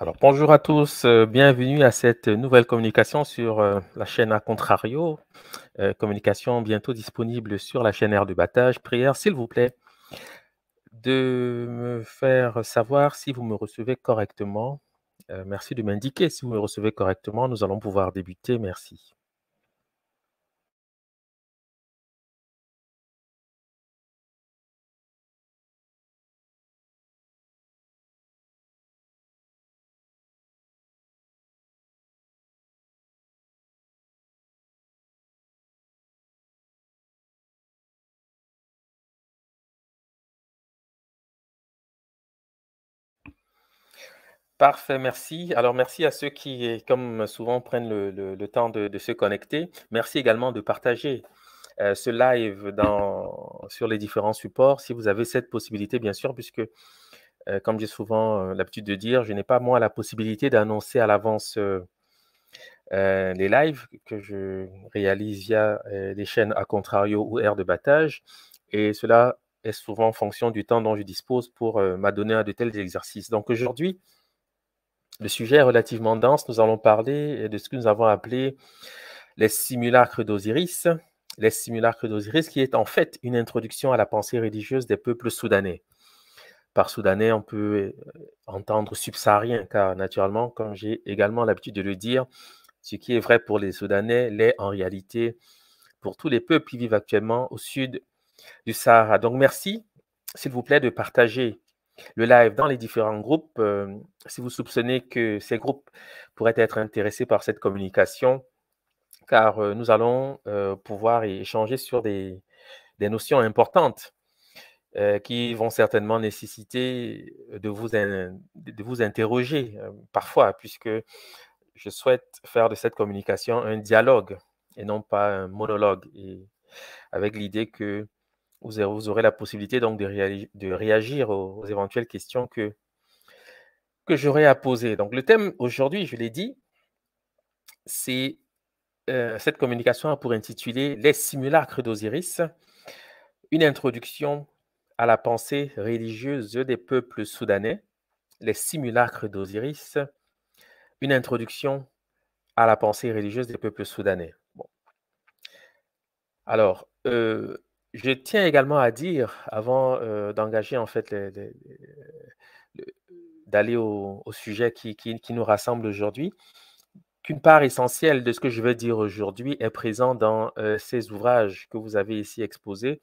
Alors, bonjour à tous, euh, bienvenue à cette nouvelle communication sur euh, la chaîne A contrario. Euh, communication bientôt disponible sur la chaîne Air du Battage. Prière, s'il vous plaît, de me faire savoir si vous me recevez correctement. merci de m'indiquer si vous me recevez correctement. Nous allons pouvoir débuter. Merci. Parfait, merci. Alors, merci à ceux qui, comme souvent, prennent le, temps de, se connecter. Merci également de partager euh, ce live sur les différents supports, si vous avez cette possibilité, bien sûr, puisque, euh, comme j'ai souvent euh, l'habitude de dire, je n'ai pas, moi, la possibilité d'annoncer à l'avance les lives que je réalise via les chaînes à contrario ou air de battage. Et cela est souvent en fonction du temps dont je dispose pour m'adonner à de tels exercices. Donc, aujourd'hui, le sujet est relativement dense. Nous allons parler euh, de ce que nous avons appelé les simulacres d'Osiris. Les simulacres d'Osiris, qui est en fait une introduction à la pensée religieuse des peuples soudanais. Par soudanais, on peut euh, entendre subsaharien, car naturellement, comme j'ai également l'habitude de le dire, ce qui est vrai pour les Soudanais l'est en réalité pour tous les peuples qui vivent actuellement au sud du Sahara. Donc merci, s'il vous plaît, de partager le live dans les différents groupes. Euh, si vous soupçonnez que ces groupes pourraient être intéressés par cette communication, car euh, nous allons euh, pouvoir échanger sur des, notions importantes qui vont certainement nécessiter de vous, de vous interroger parfois, puisque je souhaite faire de cette communication un dialogue et non pas un monologue, et avec l'idée que vous, aurez la possibilité donc de, réagir, aux, éventuelles questions que, que j'aurai à poser. Donc le thème aujourd'hui, je l'ai dit, c'est euh, cette communication pour intituler Les simulacres d'Osiris, une introduction à la pensée religieuse des peuples soudanais, les simulacres d'Osiris, une introduction à la pensée religieuse des peuples soudanais. Bon. Alors, euh, je tiens également à dire, avant euh, d'engager en fait d'aller au, sujet qui, qui, nous rassemble aujourd'hui, qu'une part essentielle de ce que je veux dire aujourd'hui est présent dans euh, ces ouvrages que vous avez ici exposés,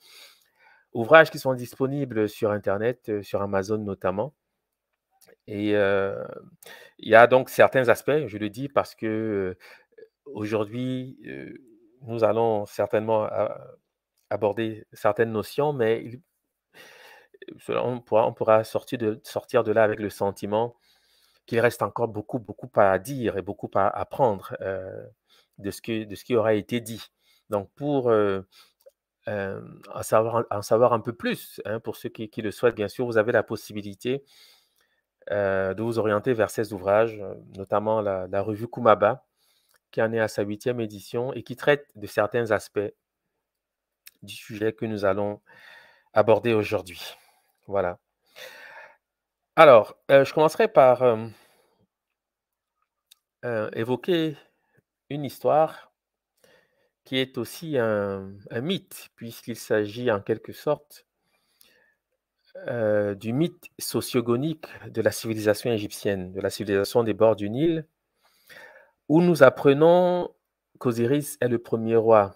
ouvrages qui sont disponibles sur Internet, euh, sur Amazon notamment. Et il y a donc certains aspects, je le dis parce que aujourd'hui, nous allons certainement aborder certaines notions, mais on, pourra, sortir, de, là avec le sentiment qu'il reste encore beaucoup, beaucoup à dire et beaucoup à apprendre euh, de, ce qui aura été dit. Donc, pour euh, euh, en, savoir, un peu plus, hein, pour ceux qui, le souhaitent, bien sûr, vous avez la possibilité de vous orienter vers ces ouvrages, notamment la, la revue Kumaba, qui en est à sa huitième édition et qui traite de certains aspects du sujet que nous allons aborder aujourd'hui. Voilà. Alors, euh, je commencerai par euh, euh, évoquer une histoire qui est aussi un, un mythe, puisqu'il s'agit en quelque sorte du mythe sociogonique de la civilisation égyptienne, de la civilisation des bords du Nil, où nous apprenons qu'Osiris est le premier roi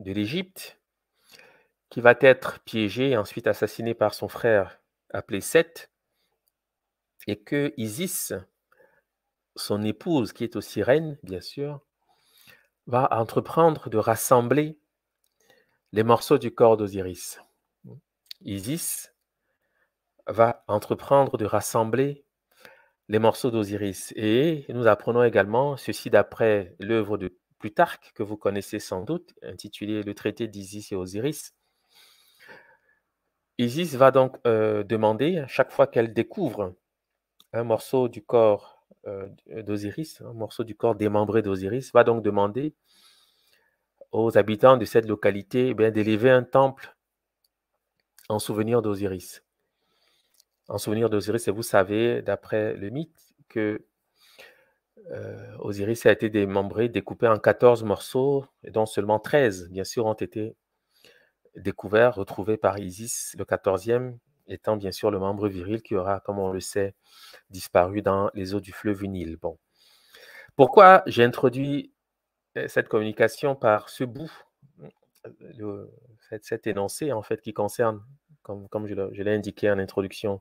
de l'Égypte, qui va être piégé et ensuite assassiné par son frère appelé Seth, et que Isis, son épouse, qui est aussi reine, bien sûr, va entreprendre de rassembler les morceaux du corps d'Osiris. Isis va entreprendre de rassembler les morceaux d'Osiris. Et nous apprenons également ceci d'après l'œuvre de Plutarque, que vous connaissez sans doute, intitulé Le traité d'Isis et Osiris. Isis va donc euh, demander, chaque fois qu'elle découvre un morceau du corps euh, d'Osiris, un morceau du corps démembré d'Osiris, va donc demander aux habitants de cette localité eh bien, d'élever un temple en souvenir d'Osiris. En souvenir d'Osiris, et vous savez, d'après le mythe, que euh, Osiris a été démembré, découpé en 14 morceaux, dont seulement 13, bien sûr, ont été découverts, retrouvés par Isis, le 14e étant bien sûr le membre viril qui aura, comme on le sait, disparu dans les eaux du fleuve Nil. Bon. Pourquoi j'ai introduit euh, cette communication par ce bout, cette cet, énoncé en fait qui concerne, comme je l'ai indiqué en introduction,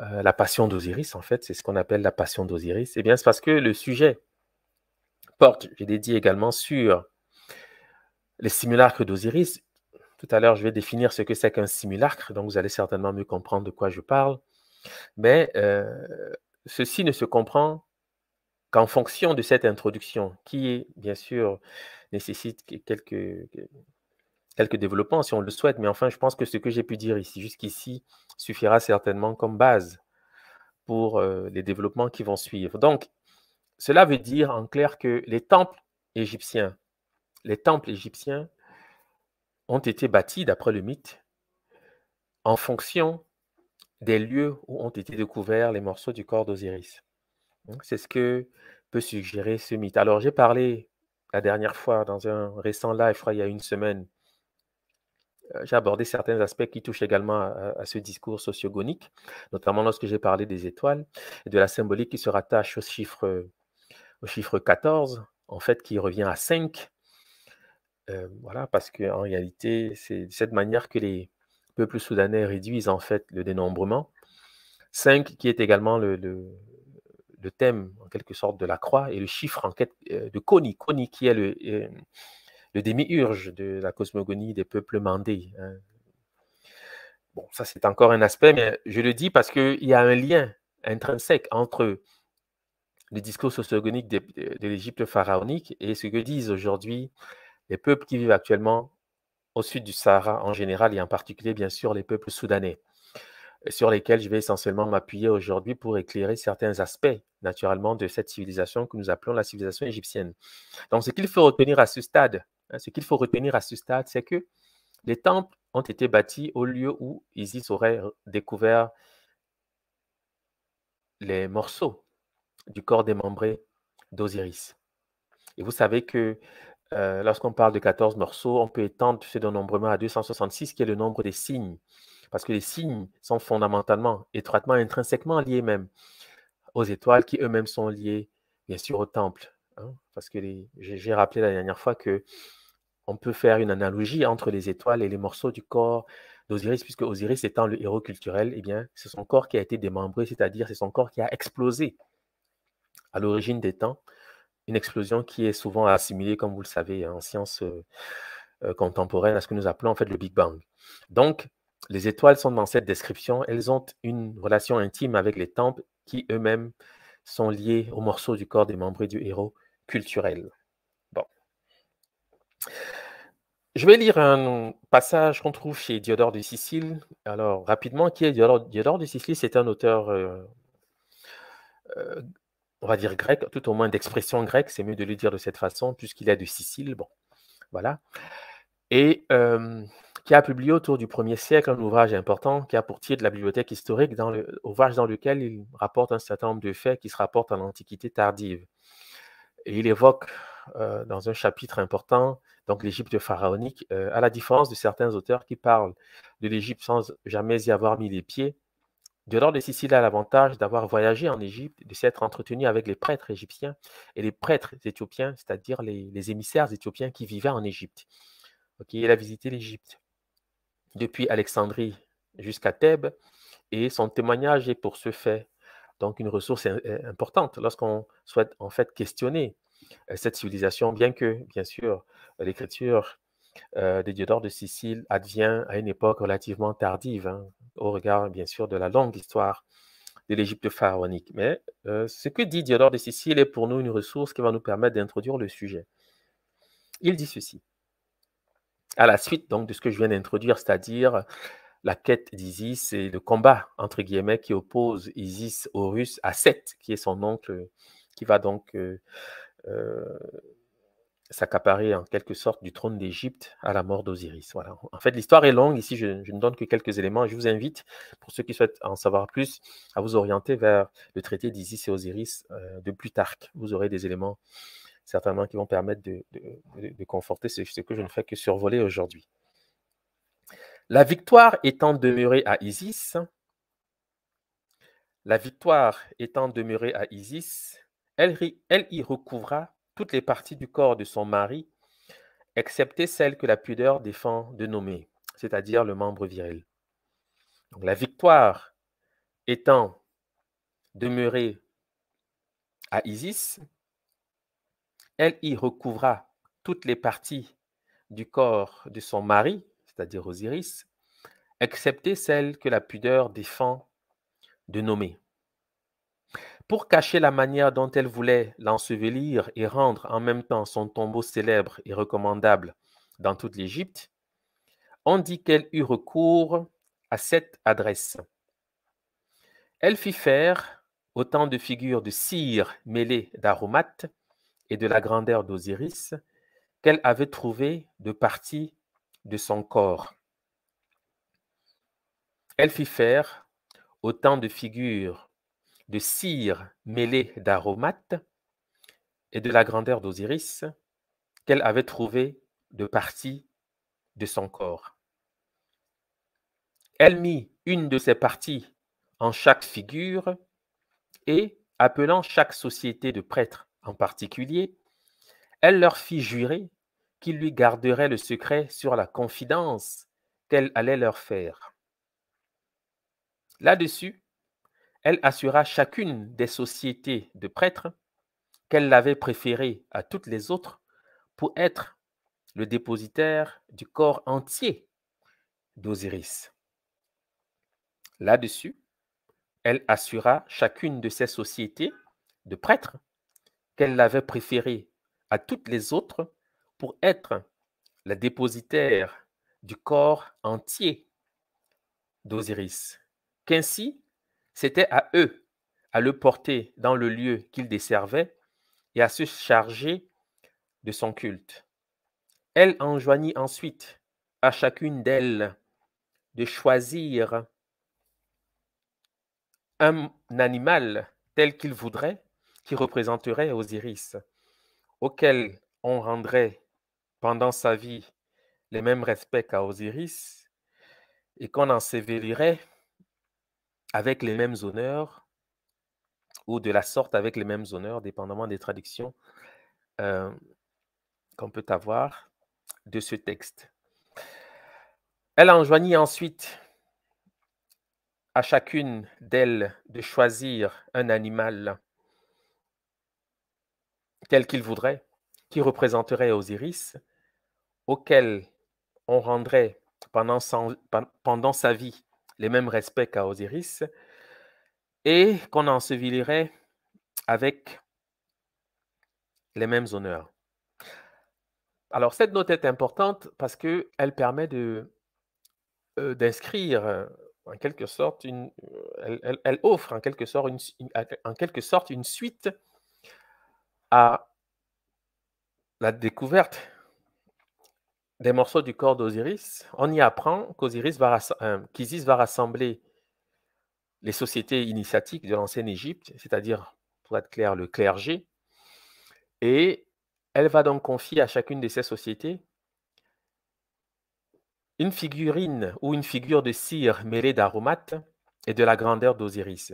euh, la passion d'Osiris, en fait, c'est ce qu'on appelle la passion d'Osiris, eh bien, c'est parce que le sujet porte, j'ai dédié également sur les simulacres d'Osiris. Tout à l'heure, je vais définir ce que c'est qu'un simulacre, donc vous allez certainement mieux comprendre de quoi je parle. Mais euh, ceci ne se comprend qu'en fonction de cette introduction, qui, bien sûr, nécessite quelques, quelques développements si on le souhaite, mais enfin, je pense que ce que j'ai pu dire ici jusqu'ici suffira certainement comme base pour euh, les développements qui vont suivre. Donc, cela veut dire en clair que les temples égyptiens, les temples égyptiens ont été bâtis, d'après le mythe, en fonction des lieux où ont été découverts les morceaux du corps d'Osiris. C'est ce que peut suggérer ce mythe. Alors, j'ai parlé la dernière fois dans un récent live, il y a une semaine, euh, j'ai abordé certains aspects qui touchent également à, ce discours sociogonique, notamment lorsque j'ai parlé des étoiles et de la symbolique qui se rattache au chiffre, au chiffre 14, en fait, qui revient à 5. Euh, voilà, parce qu'en réalité, c'est de cette manière que les peuples soudanais réduisent en fait le dénombrement. 5 qui est également le, le, thème en quelque sorte de la croix et le chiffre en quête euh, de Koni, Koni qui est le, le démiurge de la cosmogonie des peuples mandés. Hein. Bon, ça c'est encore un aspect, mais je le dis parce qu'il y a un lien intrinsèque entre le discours sociogonique de, de l'Égypte pharaonique et ce que disent aujourd'hui les peuples qui vivent actuellement au sud du Sahara en général et en particulier bien sûr les peuples soudanais euh, sur lesquels je vais essentiellement m'appuyer aujourd'hui pour éclairer certains aspects, naturellement, de cette civilisation que nous appelons la civilisation égyptienne. Donc, ce qu'il faut retenir à ce stade, euh, ce qu'il faut retenir à ce stade, c'est que les temples ont été bâtis au lieu où Isis aurait découvert les morceaux du corps démembré d'Osiris. Et vous savez que euh, lorsqu'on parle de 14 morceaux, on peut étendre ce dénombrement à 266, qui est le nombre des signes, parce que les signes sont fondamentalement, étroitement, intrinsèquement liés même aux étoiles, qui eux-mêmes sont liés, bien sûr, au temple. Hein. parce que j'ai rappelé la dernière fois que on peut faire une analogie entre les étoiles et les morceaux du corps d'Osiris, puisque Osiris étant le héros culturel, eh bien, c'est son corps qui a été démembré, c'est-à-dire c'est son corps qui a explosé à l'origine des temps. Une explosion qui est souvent assimilée, comme vous le savez, en sciences euh, euh, contemporaines, à ce que nous appelons en fait le Big Bang. Donc, les étoiles sont dans cette description. Elles ont une relation intime avec les temples qui eux-mêmes sont liés aux morceaux du corps démembré du héros culturel. Je vais lire un passage qu'on trouve chez Diodore de Sicile. Alors, rapidement, qui est Diodore, de Sicile C'est un auteur, euh, euh, on va dire grec, tout au moins d'expression grecque, c'est mieux de le dire de cette façon, puisqu'il est de Sicile. Bon, voilà. Et euh, qui a publié autour du 1er siècle un ouvrage important qui a pour de La bibliothèque historique, dans le, ouvrage dans lequel il rapporte un certain nombre de faits qui se rapportent à l'Antiquité tardive. Et il évoque euh, dans un chapitre important, donc l'Égypte pharaonique, euh, à la différence de certains auteurs qui parlent de l'Égypte sans jamais y avoir mis les pieds. l'ordre de Sicile a l'avantage d'avoir voyagé en Égypte, de s'être entretenu avec les prêtres égyptiens et les prêtres éthiopiens, c'est-à-dire les, émissaires éthiopiens qui vivaient en Égypte. il a visité l'Égypte depuis Alexandrie jusqu'à Thèbes et son témoignage est pour ce fait donc une ressource euh, importante lorsqu'on souhaite en fait questionner euh, cette civilisation, bien que, bien sûr, l'écriture euh, de Diodore de Sicile advient à une époque relativement tardive, hein, au regard, bien sûr, de la longue histoire de l'Égypte pharaonique. Mais euh, ce que dit Diodore de Sicile est pour nous une ressource qui va nous permettre d'introduire le sujet. Il dit ceci, à la suite donc de ce que je viens d'introduire, c'est-à-dire la quête d'Isis et le combat, entre guillemets, qui oppose Isis au Russes à Seth, qui est son oncle, qui va donc euh, s'accaparer en quelque sorte du trône d'Égypte à la mort d'Osiris. En fait, l'histoire est longue. Ici, je, ne donne que quelques éléments. Je vous invite, pour ceux qui souhaitent en savoir plus, à vous orienter vers le traité d'Isis et Osiris euh, de Plutarque. Vous aurez des éléments certainement qui vont permettre de, conforter ce, ce, que je ne fais que survoler aujourd'hui. La victoire étant demeurée à Isis, la victoire étant demeurée à Isis, elle, y recouvra toutes les parties du corps de son mari, excepté celles que la pudeur défend de nommer, c'est-à-dire le membre viril. la victoire étant demeurée à Isis, elle y recouvra toutes les parties du corps de son mari, c'est-à-dire Osiris, excepté celles que la pudeur défend de nommer, pour cacher la manière dont elle voulait l'ensevelir et rendre en même temps son tombeau célèbre et recommandable dans toute l'Égypte, on dit qu'elle eut recours à cette adresse. Elle fit faire autant de figures de cire mêlées d'aromates et de la grandeur d'Osiris qu'elle avait trouvées de partie de son corps. Elle fit faire autant de figures de cire mêlée d'aromates et de la grandeur d'Osiris qu'elle avait trouvée de partie de son corps. Elle mit une de ses parties en chaque figure et, appelant chaque société de prêtres en particulier, elle leur fit jurer qu'ils lui garderaient le secret sur la confidence qu'elle allait leur faire. Là-dessus, elle assura chacune des sociétés de prêtres qu'elle l'avait préférée à toutes les autres pour être le dépositaire du corps entier d'Osiris. Là-dessus, elle assura chacune de ces sociétés de prêtres qu'elle l'avait préférée à toutes les autres pour être la dépositaire du corps entier d'Osiris, qu'ainsi c'était à eux à le porter dans le lieu qu'il desservait et à se charger de son culte. Elle enjoignit ensuite à chacune d'elles de choisir un animal tel qu'il voudrait qui représenterait Osiris, auquel on rendrait pendant sa vie les mêmes respects qu'à Osiris et qu'on en ensevelirait avec les mêmes honneurs ou de la sorte avec les mêmes honneurs, dépendamment des traductions euh, qu'on peut avoir de ce texte. Elle enjoignit ensuite à chacune d'elles de choisir un animal tel qu'il voudrait, qui représenterait Osiris, auquel on rendrait pendant sa vie les mêmes respects qu'à Osiris, et qu'on ensevelirait avec les mêmes honneurs. Alors cette note est importante parce qu'elle permet euh, d'inscrire euh, en quelque sorte une, euh, elle, offre en quelque sorte une, en quelque sorte une suite à la découverte des morceaux du corps d'Osiris, on y apprend euh, qu'Isis va, va rassembler les sociétés initiatiques de l'ancienne Égypte, c'est-à-dire, pour être clair, le clergé, et elle va donc confier à chacune de ces sociétés une figurine ou une figure de cire mêlée d'aromates et de la grandeur d'Osiris.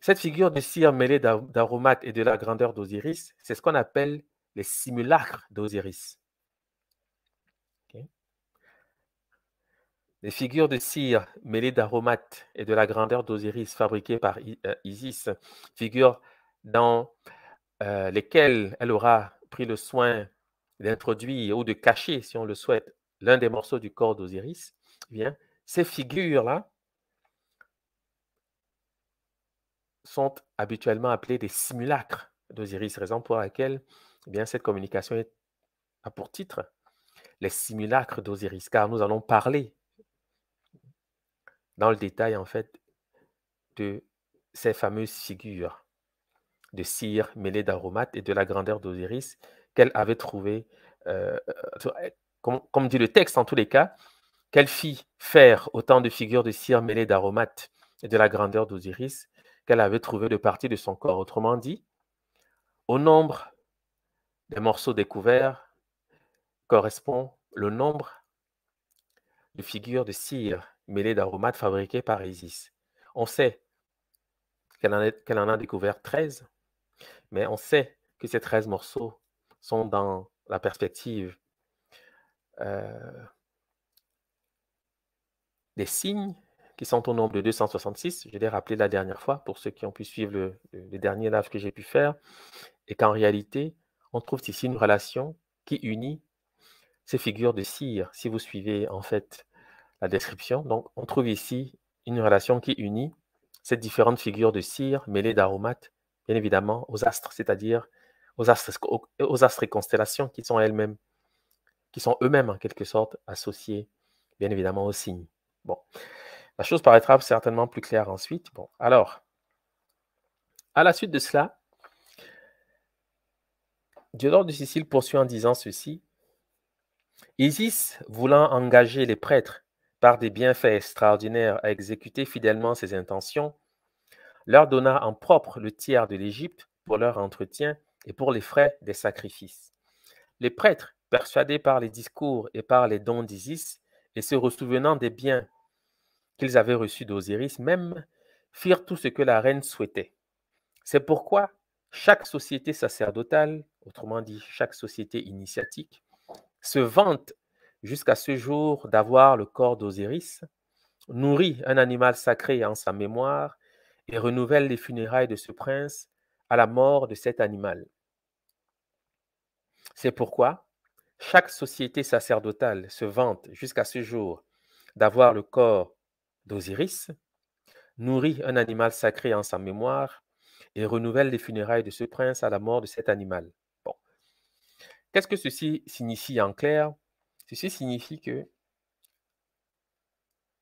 Cette figure de cire mêlée d'aromates et de la grandeur d'Osiris, c'est ce qu'on appelle les simulacres d'Osiris. Les figures de cire mêlées d'aromates et de la grandeur d'Osiris fabriquées par euh, Isis, figures dans euh, lesquelles elle aura pris le soin d'introduire ou de cacher, si on le souhaite, l'un des morceaux du corps d'Osiris, eh ces figures-là sont habituellement appelées des simulacres d'Osiris, raison pour laquelle eh bien, cette communication est, a pour titre les simulacres d'Osiris, car nous allons parler dans le détail, en fait, de ces fameuses figures de cire mêlée d'aromates et de la grandeur d'Osiris qu'elle avait trouvée, euh, eh, comme, comme, dit le texte en tous les cas, qu'elle fit faire autant de figures de cire mêlée d'aromates et de la grandeur d'Osiris qu'elle avait trouvé de partie de son corps. Autrement dit, au nombre des morceaux découverts correspond le nombre de figures de cire mêlée d'aromates fabriqués par Isis. On sait qu'elle en, a découvert 13, mais on sait que ces 13 morceaux sont dans la perspective euh, des signes qui sont au nombre de 266. Je l'ai rappelé la dernière fois pour ceux qui ont pu suivre le, derniers dernier que j'ai pu faire. Et qu'en réalité, on trouve ici une relation qui unit ces figures de cire. Si vous suivez en fait description. Donc, on trouve ici une relation qui unit ces différentes figures de cire mêlées d'aromates, bien évidemment, aux astres, c'est-à-dire aux astres, aux astres et constellations qui sont elles-mêmes, qui sont eux-mêmes en quelque sorte associés, bien évidemment, aux signes. Bon, la chose paraîtra certainement plus claire ensuite. Bon, alors, à la suite de cela, Diodore de Sicile poursuit en disant ceci Isis, voulant engager les prêtres par des bienfaits extraordinaires à exécuter fidèlement ses intentions, leur donna en propre le tiers de l'Égypte pour leur entretien et pour les frais des sacrifices. Les prêtres, persuadés par les discours et par les dons d'Isis, et se ressouvenant des biens qu'ils avaient reçus d'Osiris même, firent tout ce que la reine souhaitait. C'est pourquoi chaque société sacerdotale, autrement dit chaque société initiatique, se vante jusqu'à ce jour d'avoir le corps d'Osiris, nourrit un animal sacré en sa mémoire et renouvelle les funérailles de ce prince à la mort de cet animal. C'est pourquoi chaque société sacerdotale se vante jusqu'à ce jour d'avoir le corps d'Osiris, nourrit un animal sacré en sa mémoire et renouvelle les funérailles de ce prince à la mort de cet animal. Qu'est-ce que ceci signifie en clair Ceci signifie que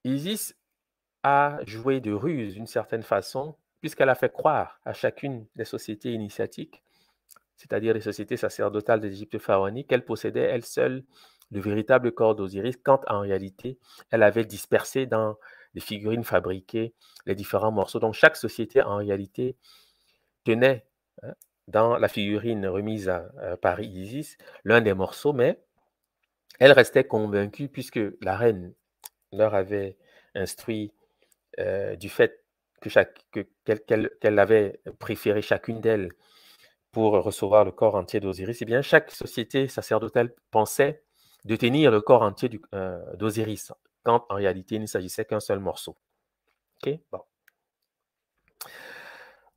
Isis a joué de ruse d'une certaine façon, puisqu'elle a fait croire à chacune des sociétés initiatiques, c'est-à-dire les sociétés sacerdotales d'Égypte pharaonique, qu'elle possédait elle seule le véritable corps d'Osiris, quand en réalité, elle avait dispersé dans les figurines fabriquées les différents morceaux. Donc chaque société, en réalité, tenait hein, dans la figurine remise euh, par Isis l'un des morceaux, mais elles restait convaincues puisque la reine leur avait instruit euh, du fait qu'elle avait préféré chacune d'elles pour recevoir le corps entier d'Osiris, Et eh bien, chaque société sacerdotale pensait de tenir le corps entier euh, d'Osiris, quand en réalité, il ne s'agissait qu'un seul morceau. Bon.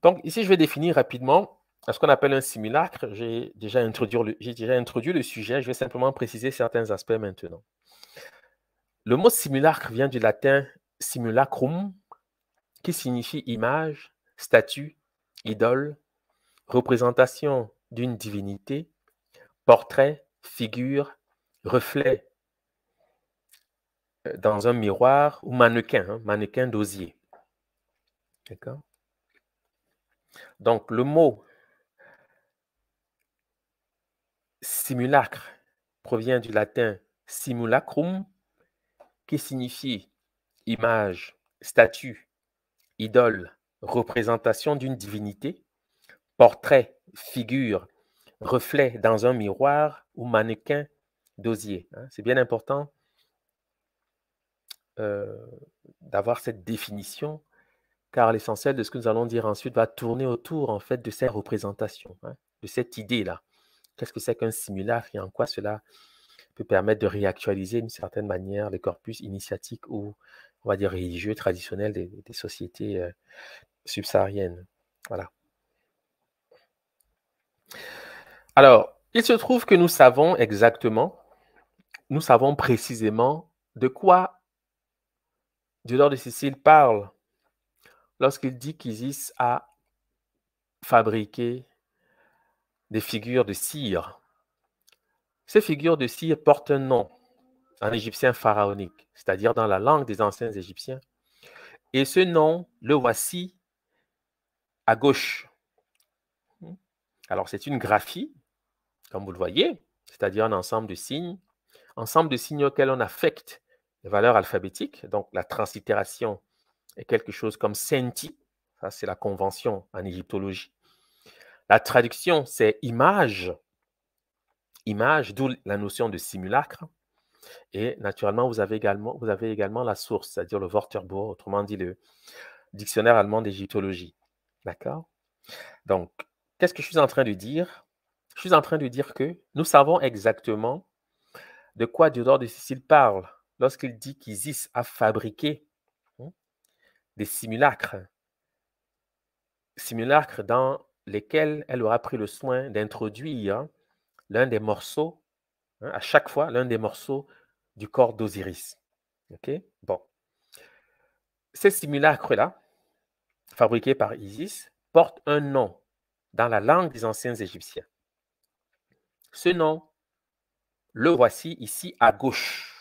Donc, ici, je vais définir rapidement à ce qu'on appelle un simulacre. J'ai déjà, introduit le, déjà introduit le sujet, je vais simplement préciser certains aspects maintenant. Le mot simulacre vient du latin simulacrum, qui signifie image, statue, idole, représentation d'une divinité, portrait, figure, reflet euh, dans un miroir ou mannequin, hein, mannequin d'osier. D'accord Donc, le mot simulacre provient du latin simulacrum, qui signifie image, statue, idole, représentation d'une divinité, portrait, figure, reflet dans un miroir ou mannequin d'osier. Hein. C'est bien important euh, d'avoir cette définition, car l'essentiel de ce que nous allons dire ensuite va tourner autour en fait de cette représentation, hein, de cette idée-là. Qu'est-ce que c'est qu'un simulacre et en quoi cela peut permettre de réactualiser d'une certaine manière les corpus initiatique ou, on va dire, religieux, traditionnels des, sociétés euh, subsahariennes. Voilà. Alors, il se trouve que nous savons exactement, nous savons précisément de quoi Diodore de Sicile parle lorsqu'il dit qu'Isis a fabriqué des figures de cire. Ces figures de cire portent un nom en égyptien pharaonique, c'est-à-dire dans la langue des anciens égyptiens. Et ce nom, le voici à gauche. Alors c'est une graphie, comme vous le voyez, c'est-à-dire un ensemble de signes, ensemble de signes auxquels on affecte les valeurs alphabétiques. Donc la translittération est quelque chose comme senti, ça c'est la convention en égyptologie. La traduction, c'est image. Image, d'où la notion de simulacre. Et naturellement, vous avez également, vous avez également la source, c'est-à-dire le Wörterbuch, autrement dit le dictionnaire allemand d'égyptologie. D'accord Donc, qu'est-ce que je suis en train de dire Je suis en train de dire que nous savons exactement de quoi Diodore de Sicile parle lorsqu'il dit qu'Isis a fabriqué hein, des simulacres. Simulacres dans lesquels elle aura pris le soin d'introduire l'un des morceaux, hein, à chaque fois, l'un des morceaux du corps d'Osiris. OK Bon. Ces simulacres-là, fabriqués par Isis, portent un nom dans la langue des anciens Égyptiens. Ce nom, le voici ici à gauche.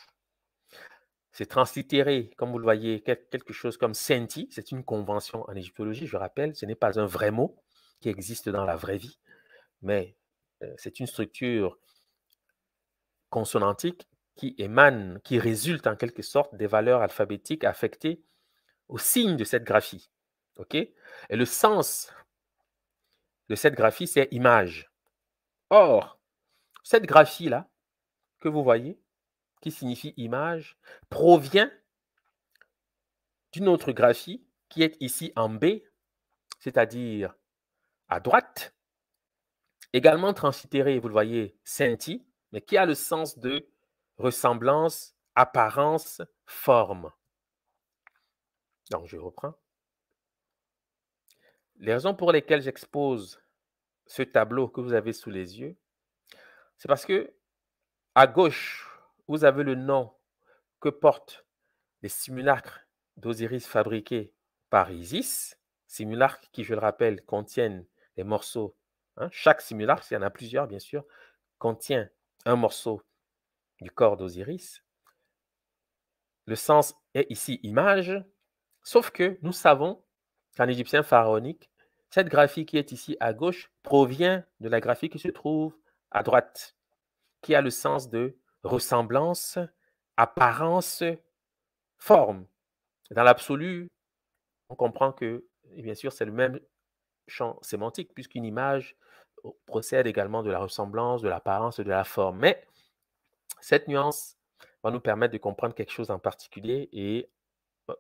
C'est translittéré, comme vous le voyez, quelque chose comme Senti. C'est une convention en égyptologie, je rappelle, ce n'est pas un vrai mot qui existe dans la vraie vie, mais c'est une structure consonantique qui émane, qui résulte en quelque sorte des valeurs alphabétiques affectées au signe de cette graphie. ok Et le sens de cette graphie, c'est image. Or, cette graphie-là, que vous voyez, qui signifie image, provient d'une autre graphie qui est ici en B, c'est-à-dire à droite. Également transitéré, vous le voyez, senti, mais qui a le sens de ressemblance, apparence, forme. Donc, je reprends. Les raisons pour lesquelles j'expose ce tableau que vous avez sous les yeux, c'est parce que à gauche, vous avez le nom que portent les simulacres d'Osiris fabriqués par Isis, simulacres qui, je le rappelle, contiennent les morceaux. Hein, chaque simulacre, s'il y en a plusieurs, bien sûr, contient un morceau du corps d'Osiris. Le sens est ici image, sauf que nous savons qu'en égyptien pharaonique, cette graphie qui est ici à gauche provient de la graphie qui se trouve à droite, qui a le sens de ressemblance, apparence, forme. Dans l'absolu, on comprend que, bien sûr, c'est le même champ sémantique, puisqu'une image euh, procède également de la ressemblance, de l'apparence, de la forme. Mais cette nuance va nous permettre de comprendre quelque chose en particulier et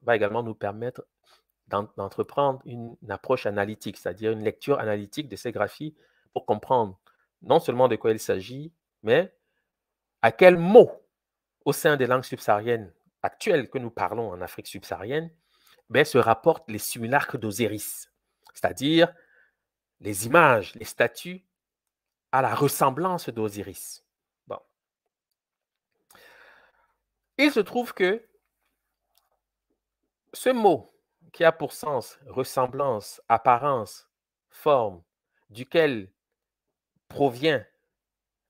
va également nous permettre d'entreprendre une approche analytique, c'est-à-dire une lecture analytique de ces graphies pour comprendre non seulement de quoi il s'agit, mais à quel mot au sein des langues subsahariennes actuelles que nous parlons en Afrique subsaharienne ben, se rapportent les simulacres d'Osiris c'est-à-dire les images, les statues, à la ressemblance d'Osiris. Bon. Il se trouve que ce mot qui a pour sens ressemblance, apparence, forme, duquel provient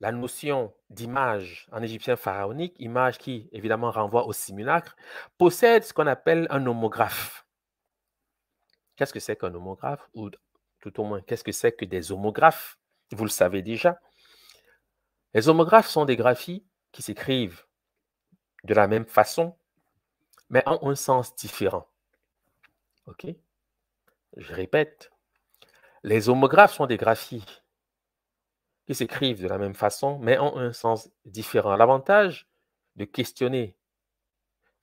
la notion d'image en égyptien pharaonique, image qui évidemment renvoie au simulacre, possède ce qu'on appelle un homographe. Qu'est-ce que c'est qu'un homographe Ou tout au moins, qu'est-ce que c'est que des homographes Vous le savez déjà. Les homographes sont des graphies qui s'écrivent de la même façon, mais en un sens différent. OK Je répète. Les homographes sont des graphies qui s'écrivent de la même façon, mais en un sens différent. L'avantage de questionner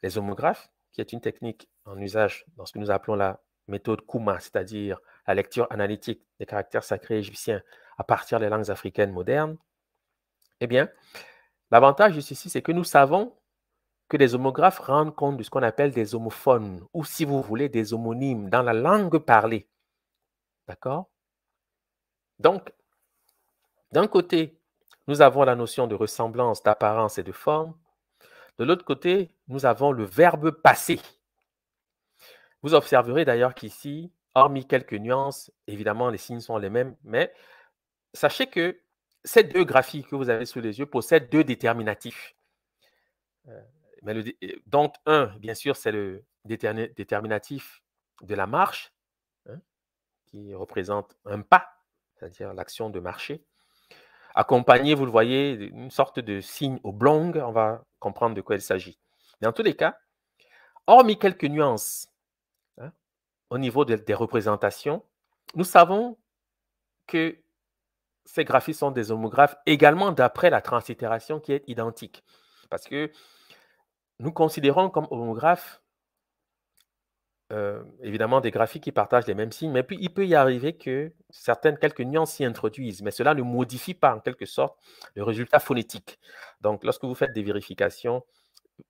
les homographes, qui est une technique en usage dans ce que nous appelons la méthode Kuma, c'est-à-dire la lecture analytique des caractères sacrés égyptiens à partir des langues africaines modernes, eh bien, l'avantage de ceci, c'est que nous savons que les homographes rendent compte de ce qu'on appelle des homophones, ou si vous voulez, des homonymes dans la langue parlée. D'accord Donc, d'un côté, nous avons la notion de ressemblance, d'apparence et de forme. De l'autre côté, nous avons le verbe passé ». Vous observerez d'ailleurs qu'ici, hormis quelques nuances, évidemment, les signes sont les mêmes, mais sachez que ces deux graphiques que vous avez sous les yeux possèdent deux déterminatifs. Euh, donc, un, bien sûr, c'est le déterminatif de la marche, hein, qui représente un pas, c'est-à-dire l'action de marcher. Accompagné, vous le voyez, d'une sorte de signe oblong, on va comprendre de quoi il s'agit. Dans tous les cas, hormis quelques nuances, au niveau des représentations, nous savons que ces graphies sont des homographes également d'après la translittération qui est identique. Parce que nous considérons comme homographes, euh, évidemment, des graphies qui partagent les mêmes signes, mais puis il peut y arriver que certaines, quelques nuances s'y introduisent, mais cela ne modifie pas en quelque sorte le résultat phonétique. Donc, lorsque vous faites des vérifications,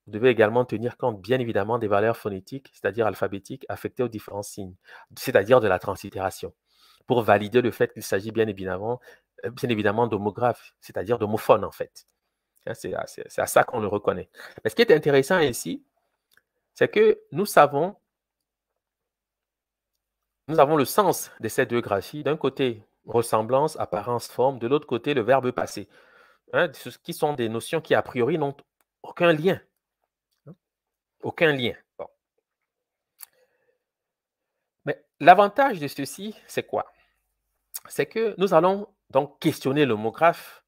vous devez également tenir compte, bien évidemment, des valeurs phonétiques, c'est-à-dire alphabétiques, affectées aux différents signes, c'est-à-dire de la transitération, pour valider le fait qu'il s'agit bien évidemment, euh, bien d'homographes, c'est-à-dire d'homophones, en fait. Hein, c'est à, ça qu'on le reconnaît. Mais ce qui est intéressant ici, c'est que nous savons, nous avons le sens de ces deux graphies. D'un côté, ressemblance, apparence, forme. De l'autre côté, le verbe passé. Hein, ce qui sont des notions qui, a priori, n'ont aucun lien. Aucun lien. Mais l'avantage de ceci, c'est quoi C'est que nous allons donc questionner l'homographe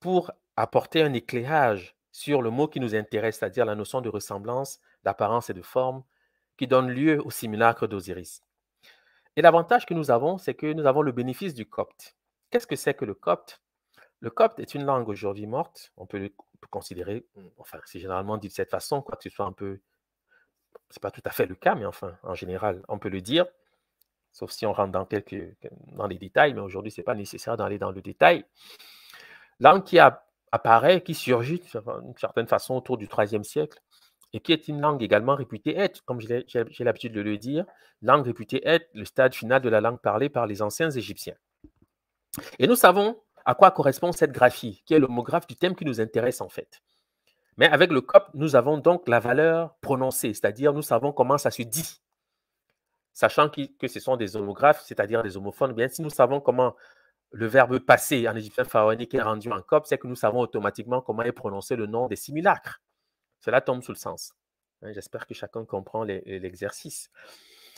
pour apporter un éclairage sur le mot qui nous intéresse, c'est-à-dire la notion de ressemblance, d'apparence et de forme qui donne lieu au simulacre d'Osiris. Et l'avantage que nous avons, c'est que nous avons le bénéfice du copte. Qu'est-ce que c'est que le copte Le copte est une langue aujourd'hui morte. On peut le considérer, enfin, c'est généralement dit de cette façon, quoi que ce soit un peu c'est pas tout à fait le cas, mais enfin, en général, on peut le dire, sauf si on rentre dans, quelques, dans les détails, mais aujourd'hui, ce n'est pas nécessaire d'aller dans le détail. Langue qui apparaît, qui surgit d'une certaine façon autour du IIIe siècle, et qui est une langue également réputée être, comme j'ai l'habitude de le dire, langue réputée être le stade final de la langue parlée par les anciens Égyptiens. Et nous savons à quoi correspond cette graphie, qui est l'homographe du thème qui nous intéresse en fait. Mais avec le COP, nous avons donc la valeur prononcée, c'est-à-dire nous savons comment ça se dit. Sachant que ce sont des homographes, c'est-à-dire des homophones, bien si nous savons comment le verbe passer en égyptien pharaonique est rendu en COP, c'est que nous savons automatiquement comment est prononcé le nom des simulacres. Cela tombe sous le sens. Hein. J'espère que chacun comprend l'exercice.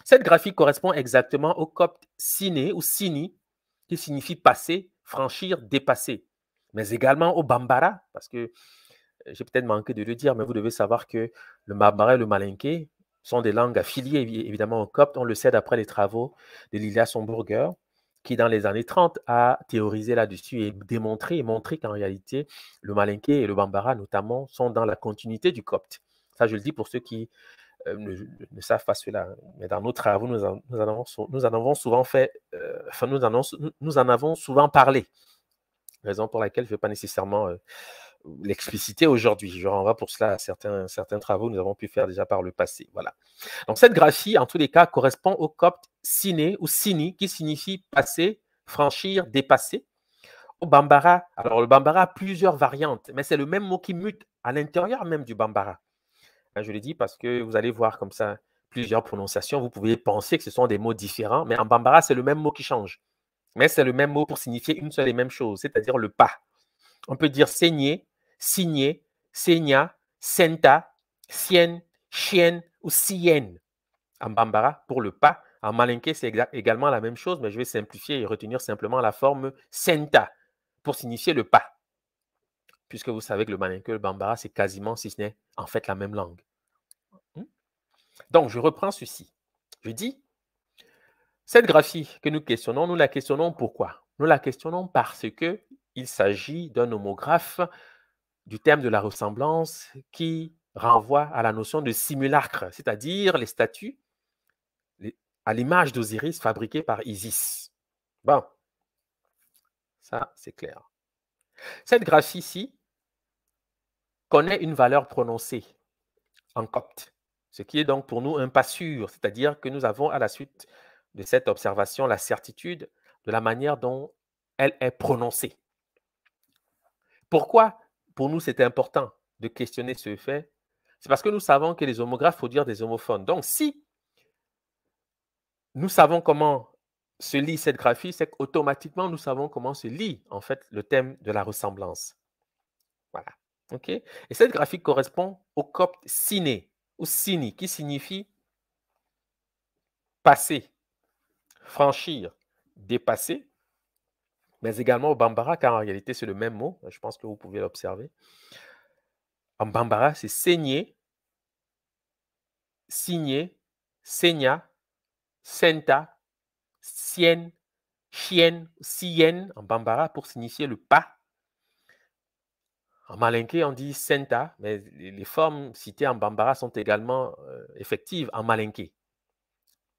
Cette graphique correspond exactement au copte siné ou sini, qui signifie passer, franchir, dépasser, mais également au bambara, parce que j'ai peut-être manqué de le dire, mais vous devez savoir que le Mabara et le malinké sont des langues affiliées évidemment au copte. On le sait d'après les travaux de Lilia Somburger, qui dans les années 30 a théorisé là-dessus et démontré et montré qu'en réalité, le malinké et le bambara notamment sont dans la continuité du copte. Ça, je le dis pour ceux qui euh, ne, savent pas cela, hein. mais dans nos travaux, nous en, avons, souvent fait, euh, enfin, nous avons souvent parlé. Raison pour laquelle je ne vais pas nécessairement euh, l'expliciter aujourd'hui. Je renvoie pour cela à certains, certains travaux que nous avons pu faire déjà par le passé. Voilà. Donc cette graphie, en tous les cas, correspond au copte siné ou sini, qui signifie passer, franchir, dépasser. Au bambara, alors le bambara a plusieurs variantes, mais c'est le même mot qui mute à l'intérieur même du bambara. Hein, je le dis parce que vous allez voir comme ça plusieurs prononciations. Vous pouvez penser que ce sont des mots différents, mais en bambara, c'est le même mot qui change. Mais c'est le même mot pour signifier une seule et même chose, c'est-à-dire le pas. On peut dire saigner, Signé, Seña, Senta, Sien, Chien ou Sienne en bambara pour le pas. En malinké, c'est également la même chose, mais je vais simplifier et retenir simplement la forme Senta pour signifier le pas. Puisque vous savez que le et le bambara, c'est quasiment, si ce n'est en fait, la même langue. Hmm? Donc, je reprends ceci. Je dis, cette graphie que nous questionnons, nous la questionnons pourquoi Nous la questionnons parce que il s'agit d'un homographe du thème de la ressemblance qui renvoie à la notion de simulacre, c'est-à-dire les statues à l'image d'Osiris fabriquées par Isis. Bon, ça c'est clair. Cette graphie-ci connaît une valeur prononcée en copte, ce qui est donc pour nous un pas sûr, c'est-à-dire que nous avons à la suite de cette observation la certitude de la manière dont elle est prononcée. Pourquoi pour nous, c'est important de questionner ce fait, c'est parce que nous savons que les homographes, il faut dire des homophones. Donc, si nous savons comment se lit cette graphie, c'est qu'automatiquement, nous savons comment se lit, en fait, le thème de la ressemblance. Voilà. OK Et cette graphie correspond au copte ciné, ou sini, qui signifie passer, franchir, dépasser, mais également au Bambara, car en réalité, c'est le même mot. Euh, je pense que vous pouvez l'observer. En Bambara, c'est saigner, signer, seigna, senta, sienne, chienne, sien », en Bambara pour signifier le pas. En malinqué, on dit senta, mais les formes citées en Bambara sont également euh, effectives en malinqué.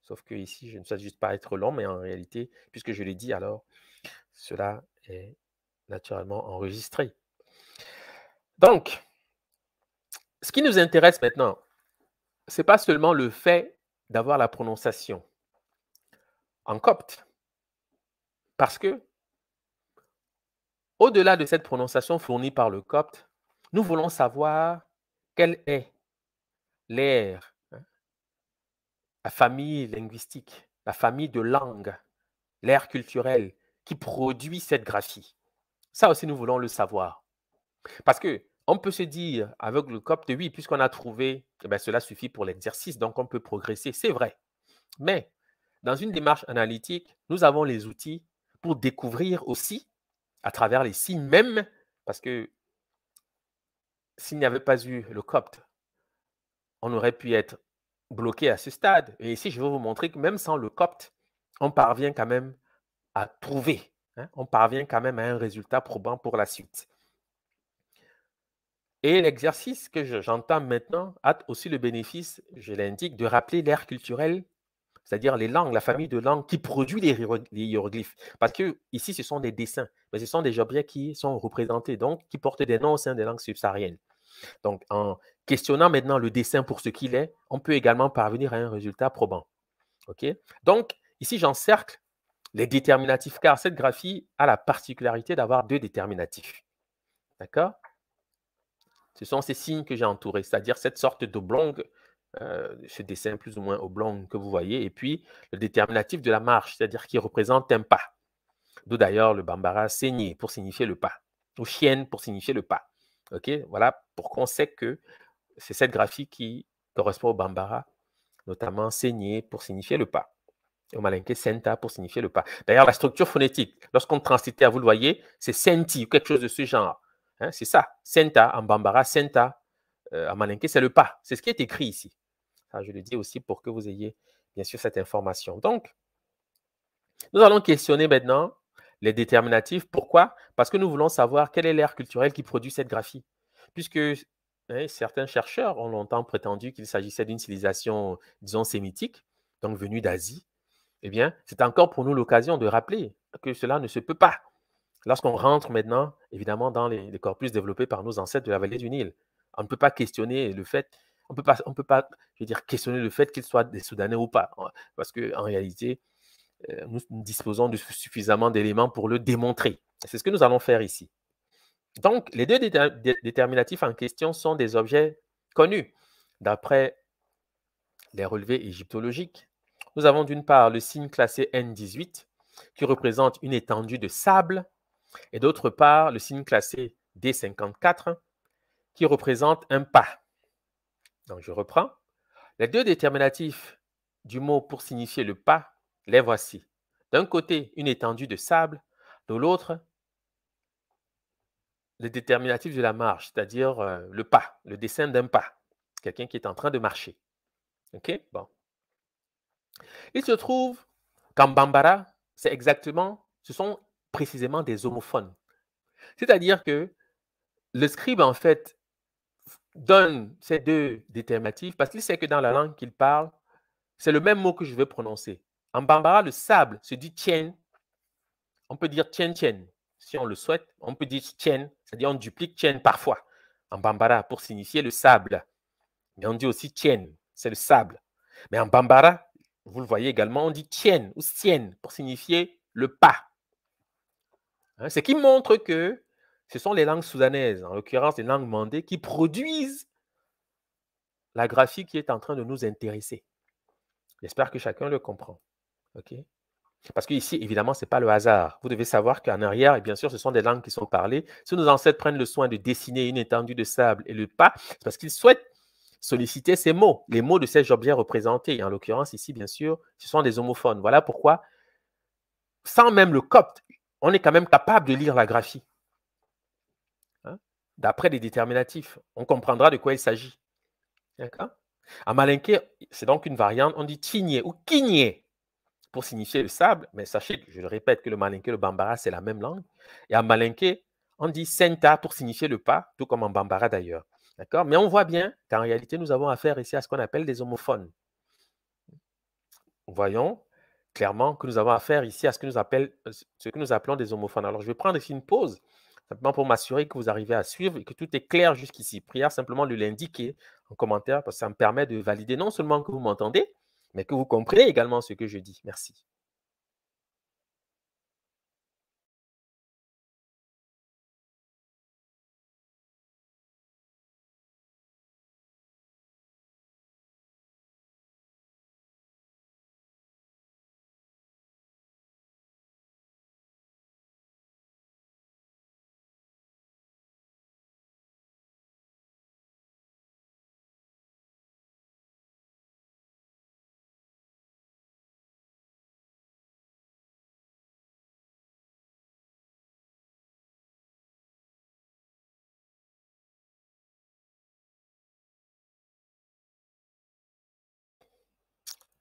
Sauf que ici, je ne souhaite juste pas être long, mais en réalité, puisque je l'ai dit, alors cela est naturellement enregistré. Donc, ce qui nous intéresse maintenant, ce n'est pas seulement le fait d'avoir la prononciation en copte, parce que au-delà de cette prononciation fournie par le copte, nous voulons savoir quelle est l'air, hein, la famille linguistique, la famille de langue, l'ère culturelle qui produit cette graphie Ça aussi, nous voulons le savoir. Parce que on peut se dire avec le copte oui, puisqu'on a trouvé, que eh ben, cela suffit pour l'exercice, donc on peut progresser. C'est vrai. Mais dans une démarche analytique, nous avons les outils pour découvrir aussi, à travers les signes même, parce que s'il n'y avait pas eu le copte on aurait pu être bloqué à ce stade. Et ici, je vais vous montrer que même sans le copte on parvient quand même à trouver. Hein. On parvient quand même à un résultat probant pour la suite. Et l'exercice que j'entame maintenant a aussi le bénéfice, je l'indique, de rappeler l'ère culturelle, c'est-à-dire les langues, la famille de langues qui produit les, hiéroglyphes. Parce que ici, ce sont des dessins, mais ce sont des objets qui sont représentés, donc qui portent des noms au sein des langues subsahariennes. Donc, en questionnant maintenant le dessin pour ce qu'il est, on peut également parvenir à un résultat probant. OK? Donc, ici, j'encercle les déterminatifs, car cette graphie a la particularité d'avoir deux déterminatifs. D'accord Ce sont ces signes que j'ai entourés, c'est-à-dire cette sorte d'oblong, euh, ce dessin plus ou moins oblong que vous voyez, et puis le déterminatif de la marche, c'est-à-dire qui représente un pas. D'où d'ailleurs le bambara saigné pour signifier le pas, ou chienne pour signifier le pas. OK Voilà pour on sait que c'est cette graphie qui correspond au bambara, notamment saigné pour signifier le pas. Et au malinqué, senta pour signifier le pas. D'ailleurs, la structure phonétique, lorsqu'on transitait, vous le voyez, c'est senti ou quelque chose de ce genre. Hein, c'est ça. Senta, en bambara, senta, euh, en malinqué, c'est le pas. C'est ce qui est écrit ici. je le dis aussi pour que vous ayez, bien sûr, cette information. Donc, nous allons questionner maintenant les déterminatifs. Pourquoi Parce que nous voulons savoir quelle est l'ère culturelle qui produit cette graphie. Puisque hein, certains chercheurs ont longtemps prétendu qu'il s'agissait d'une civilisation, disons, sémitique, donc venue d'Asie, eh bien, c'est encore pour nous l'occasion de rappeler que cela ne se peut pas. Lorsqu'on rentre maintenant, évidemment, dans les, corpus développés par nos ancêtres de la vallée du Nil, on ne peut pas questionner le fait, on peut pas, on peut pas je dire, questionner le fait qu'ils soient des Soudanais ou pas, hein, parce qu'en réalité, euh, nous disposons de suffisamment d'éléments pour le démontrer. C'est ce que nous allons faire ici. Donc, les deux déterminatifs en question sont des objets connus d'après les relevés égyptologiques nous avons d'une part le signe classé N18 qui représente une étendue de sable et d'autre part le signe classé D54 qui représente un pas. Donc je reprends. Les deux déterminatifs du mot pour signifier le pas, les voici. D'un côté, une étendue de sable, de l'autre, le déterminatif de la marche, c'est-à-dire euh, le pas, le dessin d'un pas, quelqu'un qui est en train de marcher. OK Bon. Il se trouve qu'en Bambara, c'est exactement, ce sont précisément des homophones. C'est-à-dire que le scribe, en fait, donne ces deux déterminatifs parce qu'il sait que dans la langue qu'il parle, c'est le même mot que je vais prononcer. En Bambara, le sable se dit tien. On peut dire tien tien si on le souhaite. On peut dire tien, c'est-à-dire on duplique tien parfois en Bambara pour signifier le sable. Mais on dit aussi tien, c'est le sable. Mais en Bambara, vous le voyez également, on dit tienne ou sienne pour signifier le pas. Hein, ce qui montre que ce sont les langues soudanaises, en l'occurrence les langues mandées, qui produisent la graphie qui est en train de nous intéresser. J'espère que chacun le comprend. ok Parce ici, évidemment, ce n'est pas le hasard. Vous devez savoir qu'en arrière, et bien sûr, ce sont des langues qui sont parlées. Si nos ancêtres prennent le soin de dessiner une étendue de sable et le pas, c'est parce qu'ils souhaitent solliciter ces mots, les mots de ces objets représentés. Et en l'occurrence, ici, bien sûr, ce sont des homophones. Voilà pourquoi, sans même le copte, on est quand même capable de lire la graphie. Hein, d'après les déterminatifs, on comprendra de quoi il s'agit. D'accord À malinqué, c'est donc une variante, on dit tigné ou kigné pour signifier le sable, mais sachez, je le répète, que le malinqué et le bambara, c'est la même langue. Et à malinqué, on dit senta pour signifier le pas, tout comme en bambara d'ailleurs. D'accord Mais on voit bien qu'en réalité, nous avons affaire ici à ce qu'on appelle des homophones. Voyons clairement que nous avons affaire ici à ce que nous, euh, ce que nous appelons des homophones. Alors, je vais prendre ici une pause, simplement pour m'assurer que vous arrivez à suivre et que tout est clair jusqu'ici. Prière simplement de l'indiquer en commentaire, parce que ça me permet de valider non seulement que vous m'entendez, mais que vous comprenez également ce que je dis. Merci.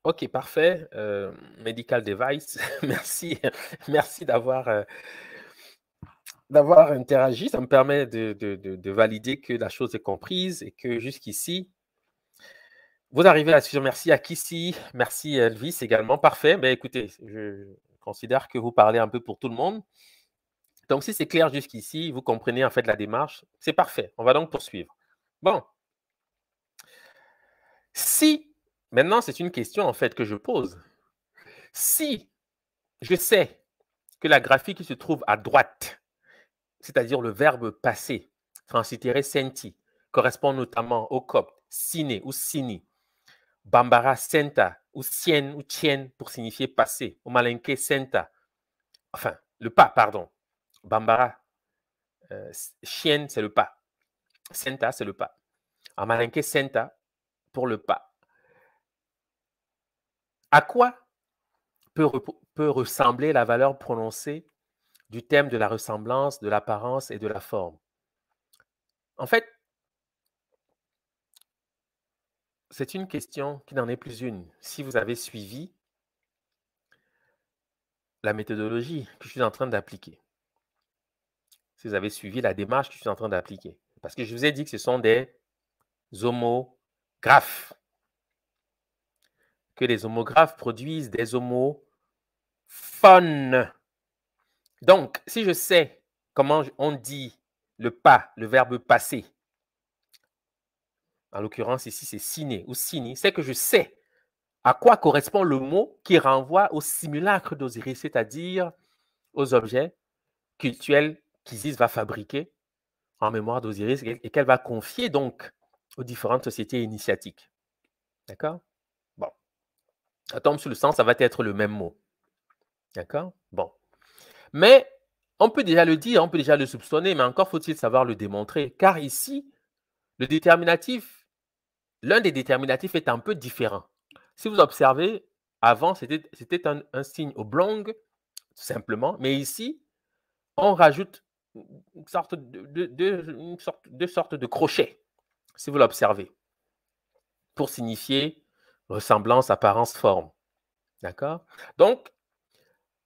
Ok, parfait. Euh, medical device, merci, merci euh, d'avoir interagi. Ça me permet de, valider que la chose est comprise et que jusqu'ici, vous arrivez à suivre. Merci à Kissy, merci Elvis également. Parfait. Mais ben, écoutez, je considère que vous parlez un peu pour tout le monde. Donc, si c'est clair jusqu'ici, vous comprenez en fait la démarche, c'est parfait. On va donc poursuivre. Bon. Si Maintenant, c'est une question en fait que je pose. Si je sais que la graphie qui se trouve à droite, c'est-à-dire le verbe passer, transitéré senti, correspond notamment au copte sine ou sini, bambara senta ou sien ou tien pour signifier passer, au malinke senta, enfin le pas, pardon, bambara, euh, c'est le pas, senta c'est le pas, en malinke senta pour le pas. À quoi peut, ressembler la valeur prononcée du thème de la ressemblance, de l'apparence et de la forme En fait, c'est une question qui n'en est plus une. Si vous avez suivi la méthodologie que je suis en train d'appliquer, si vous avez suivi la démarche que je suis en train d'appliquer, parce que je vous ai dit que ce sont des homographes que les homographes produisent des homophones. Donc, si je sais comment on dit le pas, le verbe passer, en l'occurrence ici c'est signer ou signer, c'est que je sais à quoi correspond le mot qui renvoie au simulacre d'Osiris, c'est-à-dire aux objets cultuels qu'Isis va fabriquer en mémoire d'Osiris et qu'elle va confier donc aux différentes sociétés initiatiques. D'accord tombe sur le sens, ça va être le même mot. D'accord Bon. Mais on peut déjà le dire, on peut déjà le soupçonner, mais encore faut-il savoir le démontrer. Car ici, le déterminatif, l'un des déterminatifs est un peu différent. Si vous observez, avant, c'était un, signe oblong, tout simplement. Mais ici, on rajoute une sorte de, de, de crochet, si vous l'observez, pour signifier ressemblance, apparence, forme. D'accord Donc,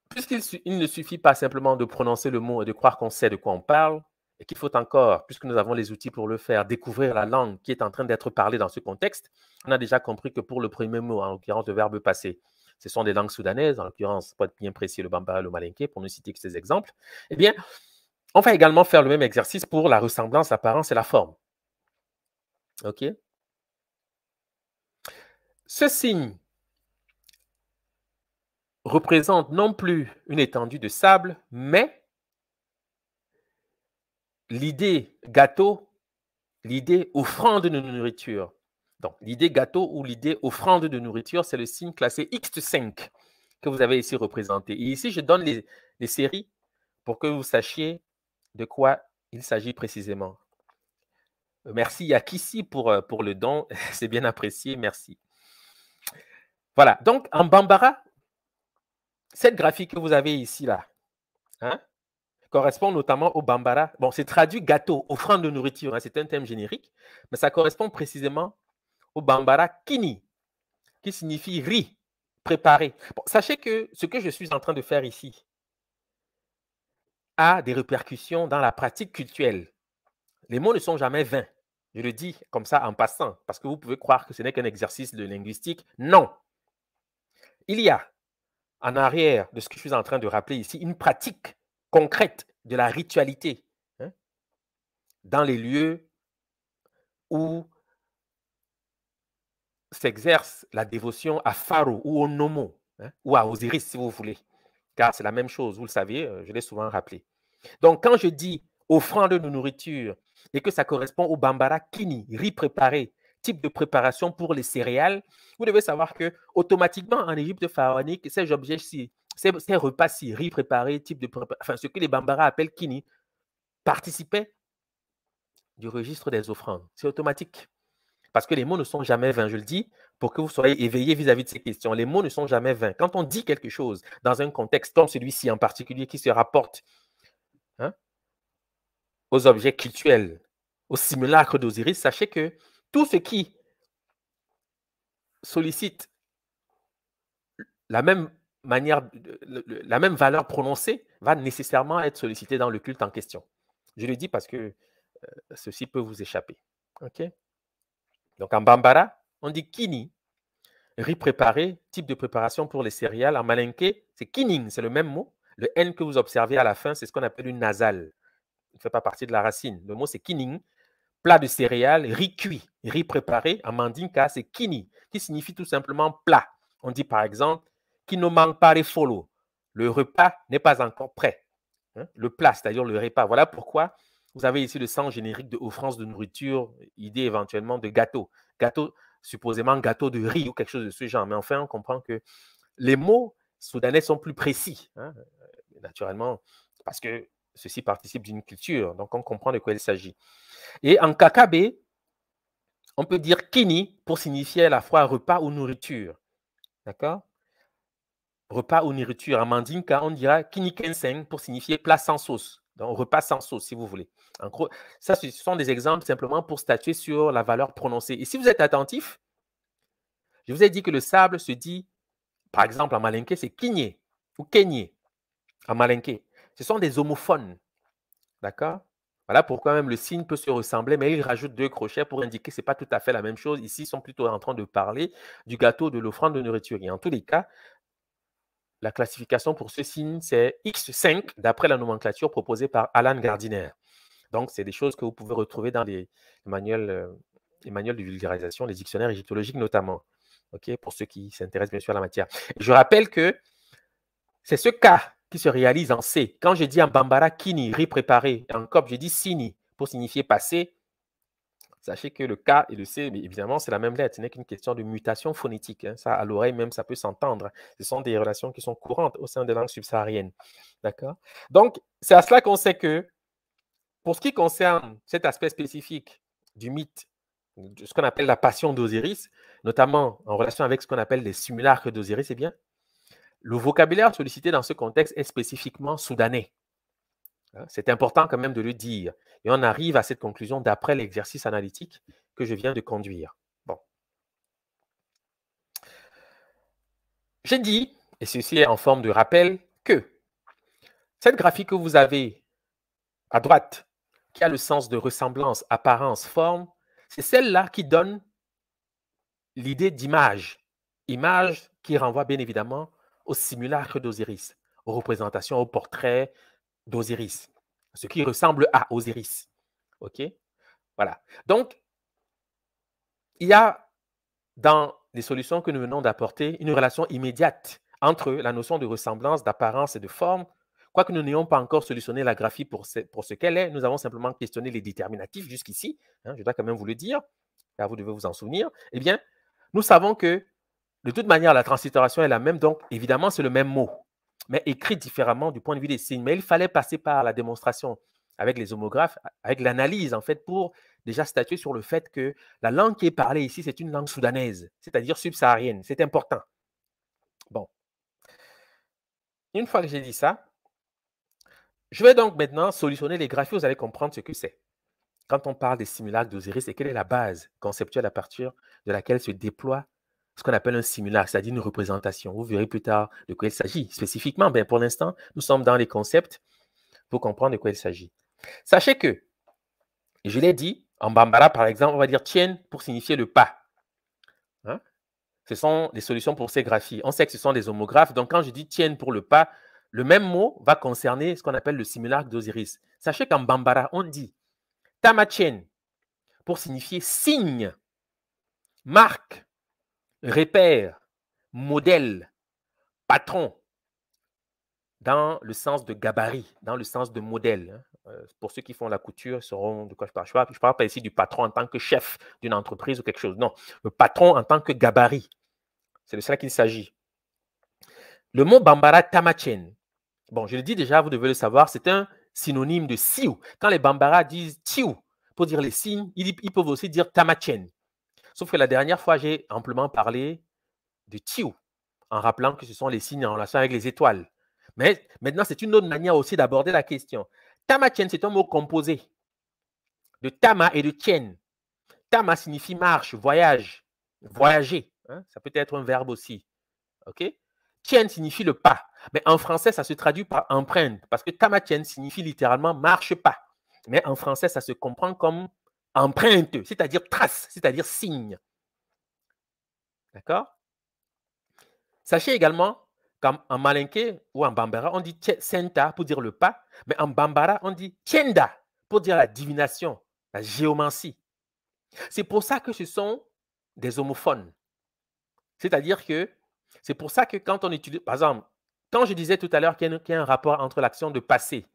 puisqu'il ne suffit pas simplement de prononcer le mot et de croire qu'on sait de quoi on parle, et qu'il faut encore, puisque nous avons les outils pour le faire, découvrir la langue qui est en train d'être parlée dans ce contexte, on a déjà compris que pour le premier mot, en l'occurrence le verbe passé, ce sont des langues soudanaises, en l'occurrence, pour être bien précis, le bambara, le malinké, pour ne citer que ces exemples, eh bien, on va également faire le même exercice pour la ressemblance, l'apparence et la forme. OK ce signe représente non plus une étendue de sable, mais l'idée gâteau, l'idée offrande de nourriture. Donc, l'idée gâteau ou l'idée offrande de nourriture, c'est le signe classé X5 que vous avez ici représenté. Et ici, je donne les, séries pour que vous sachiez de quoi il s'agit précisément. Merci à Kissy pour, euh, pour le don, c'est bien apprécié, merci. Voilà. Donc, en Bambara, cette graphique que vous avez ici, là, hein, correspond notamment au Bambara. Bon, c'est traduit gâteau, offrande de nourriture. Hein, c'est un thème générique, mais ça correspond précisément au Bambara kini, qui signifie riz préparé. sachez que ce que je suis en train de faire ici a des répercussions dans la pratique culturelle. Les mots ne sont jamais vains. Je le dis comme ça en passant, parce que vous pouvez croire que ce n'est qu'un exercice de linguistique. Non, il y a en arrière de ce que je suis en train de rappeler ici une pratique concrète de la ritualité hein, dans les lieux où s'exerce la dévotion à Pharaon ou au Nomo hein, ou à Osiris si vous voulez, car c'est la même chose, vous le savez, euh, je l'ai souvent rappelé. Donc quand je dis offrande de nourriture et que ça correspond au bambara kini, riz préparé type de préparation pour les céréales, vous devez savoir que automatiquement en Égypte pharaonique, ces objets-ci, ces, repas-ci, riz préparé, type de enfin ce que les Bambara appellent kini, participaient du registre des offrandes. C'est automatique. Parce que les mots ne sont jamais vains, je le dis, pour que vous soyez éveillés vis-à-vis de ces questions. Les mots ne sont jamais vains. Quand on dit quelque chose dans un contexte comme celui-ci en particulier, qui se rapporte hein, aux objets cultuels, aux simulacres d'Osiris, sachez que tout ce qui sollicite la même manière, la même valeur prononcée va nécessairement être sollicité dans le culte en question. Je le dis parce que euh, ceci peut vous échapper. OK? Donc en Bambara, on dit kini, riz préparé, type de préparation pour les céréales. En malinké, c'est kining, c'est le même mot. Le N que vous observez à la fin, c'est ce qu'on appelle une nasale. Il ne fait pas partie de la racine. Le mot, c'est kining, plat de céréales, riz cuit, riz préparé, amandinka, c'est kini, qui signifie tout simplement plat. On dit par exemple, qui ne manque pas les follow. Le repas n'est pas encore prêt. Hein, le plat, c'est-à-dire le repas. Voilà pourquoi vous avez ici le sang générique de offrance de nourriture, idée éventuellement de gâteau. Gâteau, supposément gâteau de riz ou quelque chose de ce genre. Mais enfin, on comprend que les mots soudanais sont plus précis. Hein, naturellement, parce que Ceci participe d'une culture, donc on comprend de quoi il s'agit. Et en kakabé, on peut dire kini pour signifier à la fois repas ou nourriture. D'accord Repas ou nourriture. En mandinka, on dira kini kenseng pour signifier plat sans sauce. Donc repas sans sauce, si vous voulez. En gros, ça, ce sont des exemples simplement pour statuer sur la valeur prononcée. Et si vous êtes attentif, je vous ai dit que le sable se dit, par exemple, en malinké, c'est kinye ou kenye en malinké. Ce sont des homophones. D'accord Voilà pourquoi même le signe peut se ressembler, mais il rajoute deux crochets pour indiquer que ce n'est pas tout à fait la même chose. Ici, ils sont plutôt en train de parler du gâteau, de l'offrande de nourriture. Et en tous les cas, la classification pour ce signe, c'est X5, d'après la nomenclature proposée par Alan Gardiner. Donc, c'est des choses que vous pouvez retrouver dans les manuels, euh, de vulgarisation, les dictionnaires égyptologiques notamment, pour ceux qui s'intéressent bien sûr à la matière. Je rappelle que c'est ce cas qui se réalise en C. Quand je dis en Bambara Kini, ré-préparé, en COP, je dis Sini pour signifier passé. Sachez que le K et le C, évidemment, c'est la même lettre. Ce n'est qu'une question de mutation phonétique. Hein. Ça, à l'oreille même, ça peut s'entendre. Ce sont des relations qui sont courantes au sein des langues subsahariennes. D'accord Donc, c'est à cela qu'on sait que, pour ce qui concerne cet aspect spécifique du mythe, de ce qu'on appelle la passion d'Osiris, notamment en relation avec ce qu'on appelle les simulacres d'Osiris, eh bien, le vocabulaire sollicité dans ce contexte est spécifiquement soudanais. Hein, c'est important quand même de le dire. Et on arrive à cette conclusion d'après l'exercice analytique que je viens de conduire. Bon. J'ai dit, et ceci est en forme de rappel, que cette graphique que vous avez à droite, qui a le sens de ressemblance, apparence, forme, c'est celle-là qui donne l'idée d'image. Image qui renvoie bien évidemment au simulacre d'Osiris, aux représentations, aux portraits d'Osiris, ce qui ressemble à Osiris. OK Voilà. Donc, il y a dans les solutions que nous venons d'apporter une relation immédiate entre la notion de ressemblance, d'apparence et de forme. Quoique nous n'ayons pas encore solutionné la graphie pour ce, qu'elle est, nous avons simplement questionné les déterminatifs jusqu'ici. Hein, je dois quand même vous le dire, car vous devez vous en souvenir. Eh bien, nous savons que de toute manière, la transliteration est la même, donc évidemment, c'est le même mot, mais écrit différemment du point de vue des signes. Mais il fallait passer par la démonstration avec les homographes, avec l'analyse, en fait, pour déjà statuer sur le fait que la langue qui est parlée ici, c'est une langue soudanaise, c'est-à-dire subsaharienne. C'est important. Bon. Une fois que j'ai dit ça, je vais donc maintenant solutionner les graphies. Vous allez comprendre ce que c'est. Quand on parle des simulacres d'Osiris c'est quelle est la base conceptuelle à partir de laquelle se déploie ce qu'on appelle un simulacre, c'est-à-dire une représentation. Vous verrez plus tard de quoi il s'agit spécifiquement. mais ben, pour l'instant, nous sommes dans les concepts pour comprendre de quoi il s'agit. Sachez que, je l'ai dit, en Bambara, par exemple, on va dire tienne pour signifier le pas. Hein. Ce sont des solutions pour ces graphies. On sait que ce sont des homographes. Donc, quand je dis tienne pour le pas, le même mot va concerner ce qu'on appelle le simulacre d'Osiris. Sachez qu'en Bambara, on dit Tamachien pour signifier signe, marque, repère, modèle, patron, dans le sens de gabarit, dans le sens de modèle. Hein. Euh, pour ceux qui font la couture, sauront de quoi je parle. Je ne parle, pas ici du patron en tant que chef d'une entreprise ou quelque chose. Non, le patron en tant que gabarit. C'est de cela qu'il s'agit. Le mot Bambara Tamachen, bon, je le dis déjà, vous devez le savoir, c'est un synonyme de Siou. Quand les Bambara disent Siou pour dire les signes, ils peuvent aussi dire Tamachen. Sauf que la dernière fois, j'ai amplement parlé de Tiou, en rappelant que ce sont les signes en relation avec les étoiles. Mais maintenant, c'est une autre manière aussi d'aborder la question. Tama c'est un mot composé de Tama et de Tien. Tama signifie marche, voyage, voyager. Hein. Ça peut être un verbe aussi. OK Tien signifie le pas. Mais en français, ça se traduit par empreinte, parce que Tama signifie littéralement marche pas. Mais en français, ça se comprend comme empreinte, c'est-à-dire trace, c'est-à-dire signe. D'accord Sachez également qu'en malinqué ou en bambara, on dit senta pour dire le pas, mais en bambara, on dit tienda pour dire la divination, la géomancie. C'est pour ça que ce sont des homophones. C'est-à-dire que c'est pour ça que quand on étudie, par exemple, quand je disais tout à l'heure qu'il y, y, a un rapport entre l'action de passer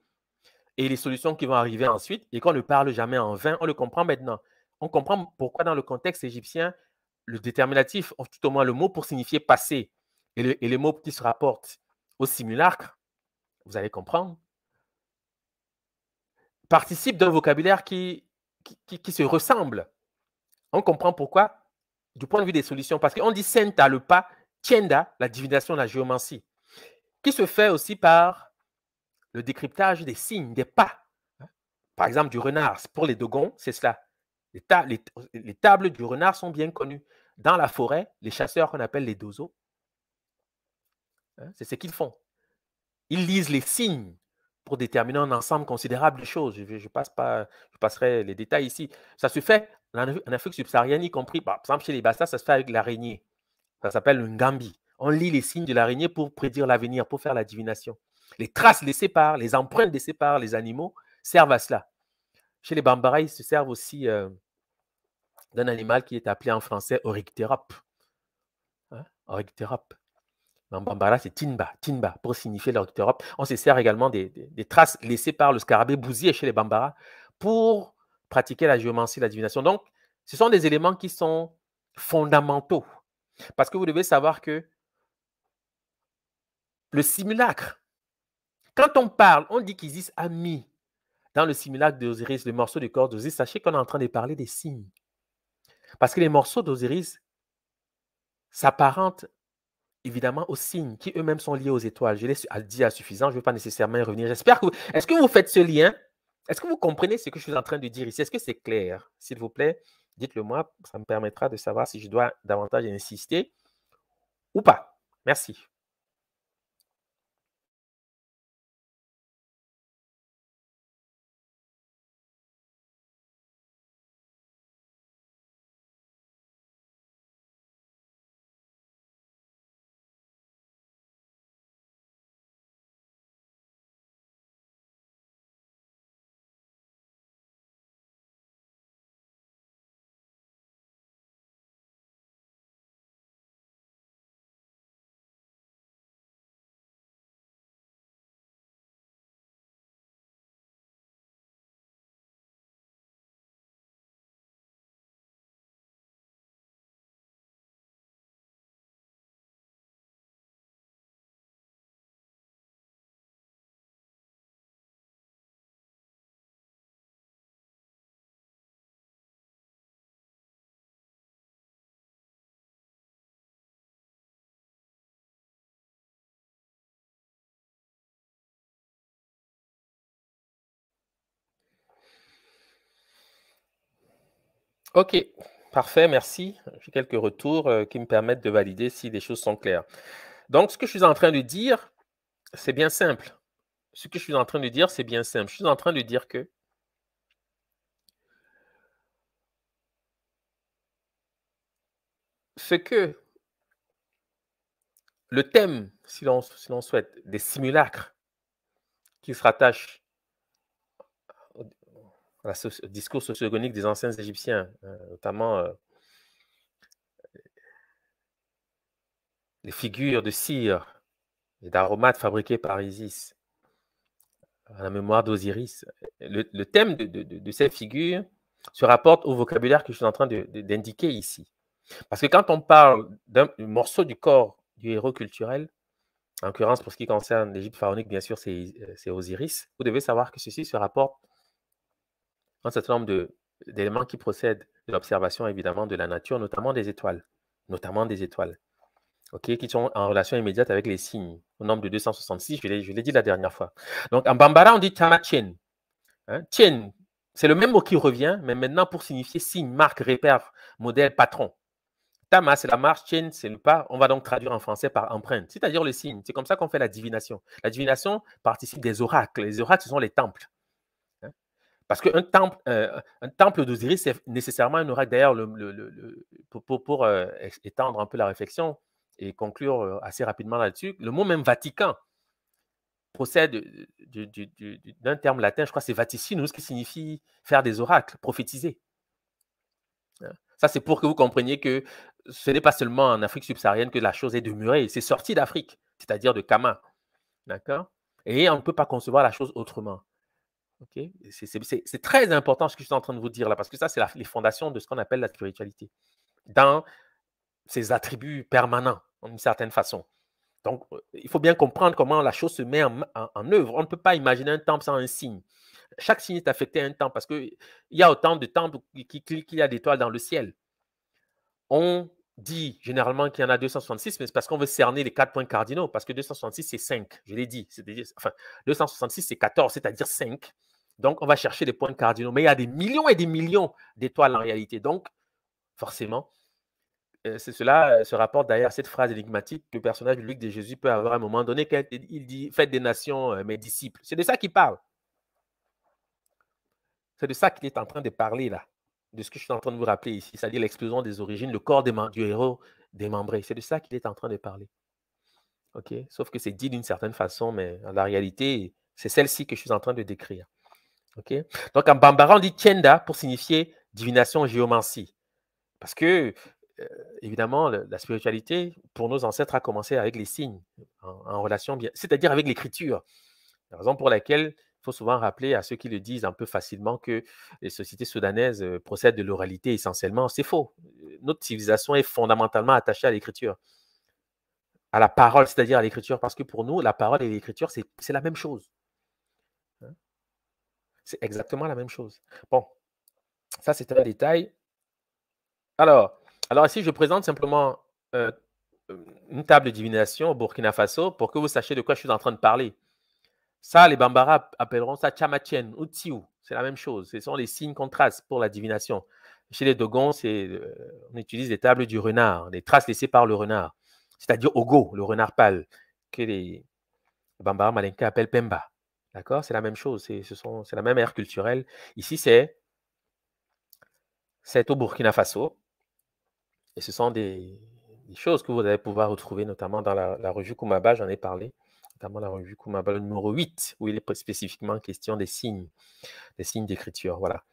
et les solutions qui vont arriver ensuite et qu'on ne parle jamais en vain. On le comprend maintenant. On comprend pourquoi dans le contexte égyptien, le déterminatif, tout au moins le mot pour signifier passé et les mots qui se rapportent au simulacre, vous allez comprendre, participe d'un vocabulaire qui, qui, se ressemble. On comprend pourquoi du point de vue des solutions, parce qu'on dit Senta, le pas, Tienda, la divination, la géomancie, qui se fait aussi par le décryptage des signes, des pas. Hein. Par exemple, du renard, pour les dogons, c'est cela. Les, tables du renard sont bien connues. Dans la forêt, les chasseurs qu'on appelle les dozos, hein, c'est ce qu'ils font. Ils lisent les signes pour déterminer un ensemble considérable de choses. Je, passe pas, je passerai les détails ici. Ça se fait en Afrique subsaharienne, y compris, bah, par exemple, chez les bassas, ça se fait avec l'araignée. Ça s'appelle le ngambi. On lit les signes de l'araignée pour prédire l'avenir, pour faire la divination. Les traces laissées par, les empreintes laissées par les animaux servent à cela. Chez les Bambara, ils se servent aussi euh, d'un animal qui est appelé en français oryctérope. Hein? En Bambara, c'est Tinba, Tinba, pour signifier l'oricterop. On se sert également des, traces laissées par le scarabée bousier chez les Bambara pour pratiquer la géomancie, la divination. Donc, ce sont des éléments qui sont fondamentaux. Parce que vous devez savoir que le simulacre quand on parle, on dit qu'Isis a mis dans le simulacre d'Osiris le morceau de corps d'Osiris. Sachez qu'on est en train de parler des signes. Parce que les morceaux d'Osiris s'apparentent évidemment aux signes qui eux-mêmes sont liés aux étoiles. Je l'ai dit à suffisant, je ne veux pas nécessairement y revenir. J'espère que Est-ce que vous faites ce lien Est-ce que vous comprenez ce que je suis en train de dire ici Est-ce que c'est clair S'il vous plaît, dites-le moi, ça me permettra de savoir si je dois davantage insister ou pas. Merci. Ok, parfait, merci. J'ai quelques retours euh, qui me permettent de valider si les choses sont claires. Donc, ce que je suis en train de dire, c'est bien simple. Ce que je suis en train de dire, c'est bien simple. Je suis en train de dire que ce que le thème, si l'on souhaite, des simulacres qui se rattachent le euh, discours sociogonique des anciens Égyptiens, euh, notamment euh, les figures de cire et d'aromates fabriquées par Isis, à la mémoire d'Osiris. Le, thème de, de, ces figures se rapporte au vocabulaire que je suis en train d'indiquer ici. Parce que quand on parle d'un morceau du corps du héros culturel, en l'occurrence pour ce qui concerne l'Égypte pharaonique, bien sûr, c'est Osiris, vous devez savoir que ceci se rapporte un certain nombre d'éléments qui procèdent de l'observation, évidemment, de la nature, notamment des étoiles, notamment des étoiles, ok, qui sont en relation immédiate avec les signes, au nombre de 266, je l'ai dit la dernière fois. Donc, en Bambara, on dit Tama Hein? Chen, c'est le même mot qui revient, mais maintenant pour signifier signe, marque, repère, modèle, patron. Tama, c'est la marche, Chen, c'est le pas. On va donc traduire en français par empreinte, c'est-à-dire le signe. C'est comme ça qu'on fait la divination. La divination participe des oracles. Les oracles, ce sont les temples. Parce qu'un temple, euh, un temple d'Osiris, c'est nécessairement un oracle. D'ailleurs, pour, euh, étendre un peu la réflexion et conclure euh, assez rapidement là-dessus, le mot même Vatican procède d'un terme latin, je crois que c'est vaticinus, qui signifie faire des oracles, prophétiser. Hein. Ça, c'est pour que vous compreniez que ce n'est pas seulement en Afrique subsaharienne que la chose est demeurée, c'est sorti d'Afrique, c'est-à-dire de Kama. D'accord Et on ne peut pas concevoir la chose autrement c'est très important ce que je suis en train de vous dire là, parce que ça, c'est les fondations de ce qu'on appelle la spiritualité, dans ses attributs permanents, d'une certaine façon. Donc, euh, il faut bien comprendre comment la chose se met en, œuvre. On ne peut pas imaginer un temple sans un signe. Chaque signe est affecté à un temple parce qu'il y a autant de temples qu'il y a d'étoiles dans le ciel. On dit généralement qu'il y en a 266, mais c'est parce qu'on veut cerner les quatre points cardinaux, parce que 266, c'est 5, je l'ai dit. cest enfin, 266, c'est 14, c'est-à-dire 5. Donc, on va chercher les points cardinaux. Mais il y a des millions et des millions d'étoiles en réalité. Donc, forcément, euh, c'est cela euh, se rapporte d'ailleurs cette phrase énigmatique que le personnage de Luc de Jésus peut avoir à un moment donné, il dit Faites des nations euh, mes disciples. C'est de ça qu'il parle. C'est de ça qu'il est en train de parler là de ce que je suis en train de vous rappeler ici, c'est-à-dire l'explosion des origines, le corps des du héros démembré. C'est de ça qu'il est en train de parler. OK Sauf que c'est dit d'une certaine façon, mais la réalité, c'est celle-ci que je suis en train de décrire. OK Donc, en bambara, on dit tienda pour signifier divination, géomancie. Parce que, euh, évidemment, la spiritualité, pour nos ancêtres, a commencé avec les signes, en, relation c'est-à-dire avec l'écriture. La raison pour laquelle il faut souvent rappeler à ceux qui le disent un peu facilement que les sociétés soudanaises euh, procèdent de l'oralité essentiellement. C'est faux. Euh, notre civilisation est fondamentalement attachée à l'écriture, à la parole, c'est-à-dire à, l'écriture, parce que pour nous, la parole et l'écriture, c'est la même chose. Hein? C'est exactement la même chose. Bon, ça, c'est un détail. Alors, alors ici, je présente simplement euh, une table de divination au Burkina Faso pour que vous sachiez de quoi je suis en train de parler. Ça, les Bambara appelleront ça Chamachen ou tsiu, C'est la même chose. Ce sont les signes qu'on trace pour la divination. Chez les Dogons, euh, on utilise les tables du renard, les traces laissées par le renard, c'est-à-dire Ogo, le renard pâle, que les Bambara Malinka appellent Pemba. D'accord C'est la même chose. C'est la même ère culturelle. Ici, c'est au Burkina Faso. Et ce sont des, choses que vous allez pouvoir retrouver, notamment dans la, la revue Kumaba, j'en ai parlé notamment la revue ma numéro 8, où il est spécifiquement question des signes, des signes d'écriture. Voilà.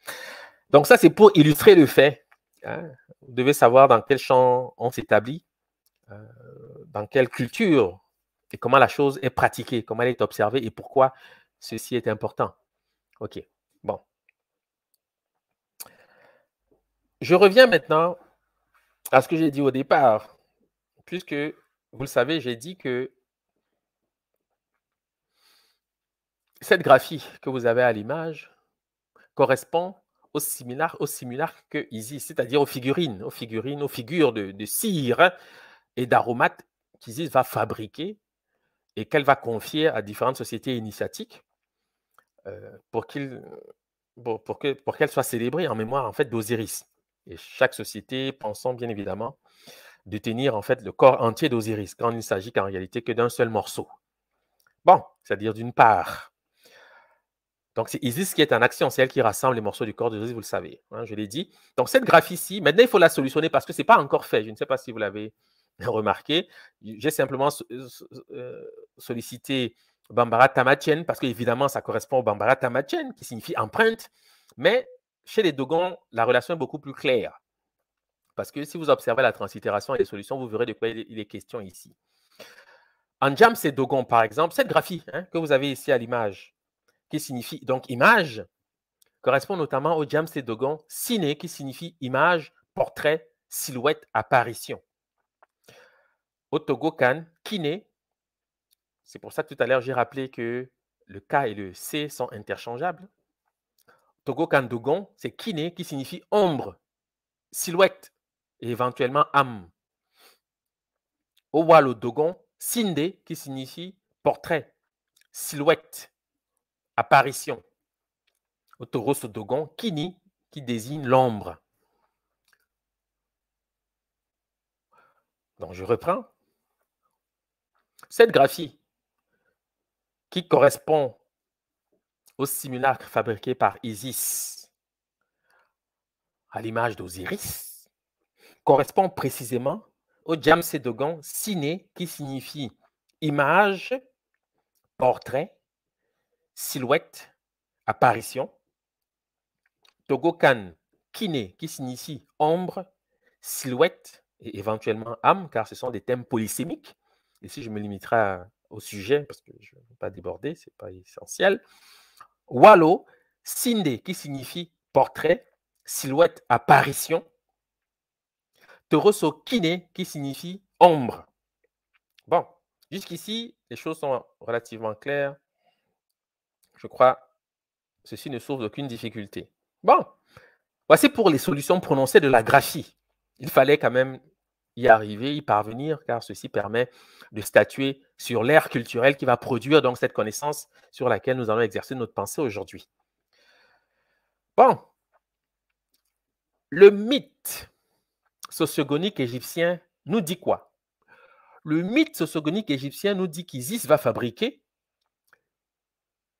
Donc ça, c'est pour illustrer le fait. Vous hein, devez savoir dans quel champ on s'établit, euh, dans quelle culture et comment la chose est pratiquée, comment elle est observée et pourquoi ceci est important. OK, bon. Je reviens maintenant à ce que j'ai dit au départ, puisque, vous le savez, j'ai dit que cette graphie que vous avez à l'image correspond au similaire, au similaire que Isis, c'est-à-dire aux figurines, aux figurines, aux figures de, cire et d'aromates qu'Isis va fabriquer et qu'elle va confier à différentes sociétés initiatiques euh, pour qu'elles pour, soient célébrées en mémoire en fait d'Osiris. Et chaque société pensant bien évidemment de tenir en fait le corps entier d'Osiris quand il ne s'agit qu'en réalité que d'un seul morceau. Bon, c'est-à-dire d'une part. Donc, c'est Isis qui est en action, c'est elle qui rassemble les morceaux du corps de Jésus, vous le savez, hein, je l'ai dit. Donc, cette graphie-ci, maintenant, il faut la solutionner parce que ce n'est pas encore fait. Je ne sais pas si vous l'avez remarqué. J'ai simplement euh, euh, sollicité Bambara Tamachen parce qu'évidemment, ça correspond au Bambara Tamachen qui signifie empreinte. Mais chez les Dogons, la relation est beaucoup plus claire. Parce que si vous observez la transitération et les solutions, vous verrez de quoi il est question ici. En Jam, c'est Dogon, par exemple. Cette graphie hein, que vous avez ici à l'image, qui signifie donc image, correspond notamment au James Dogon ciné, qui signifie image, portrait, silhouette, apparition. Au Togokan Kine, kiné, c'est pour ça que tout à l'heure j'ai rappelé que le K et le C sont interchangeables. Togokan Dogon, c'est kiné, qui signifie ombre, silhouette et éventuellement âme. Au Walo-dogon, sinde, qui signifie portrait, silhouette apparition. Au taureau kini, qui désigne l'ombre. Donc je reprends. Cette graphie qui correspond au simulacre fabriqué par Isis à l'image d'Osiris correspond précisément au Jam Dogon siné qui signifie image, portrait silhouette, apparition. Togokan, kiné, qui signifie ombre, silhouette et éventuellement âme, car ce sont des thèmes polysémiques. Ici, je me limiterai au sujet parce que je ne veux pas déborder, ce n'est pas essentiel. Walo, Sinde, qui signifie portrait, silhouette, apparition. Toroso Kine, qui signifie ombre. Bon, jusqu'ici, les choses sont relativement claires. Je crois ceci ne sauve aucune difficulté. Bon, voici pour les solutions prononcées de la graphie. Il fallait quand même y arriver, y parvenir, car ceci permet de statuer sur l'ère culturelle qui va produire donc cette connaissance sur laquelle nous allons exercer notre pensée aujourd'hui. Bon, le mythe sociogonique égyptien nous dit quoi Le mythe sociogonique égyptien nous dit qu'Isis va fabriquer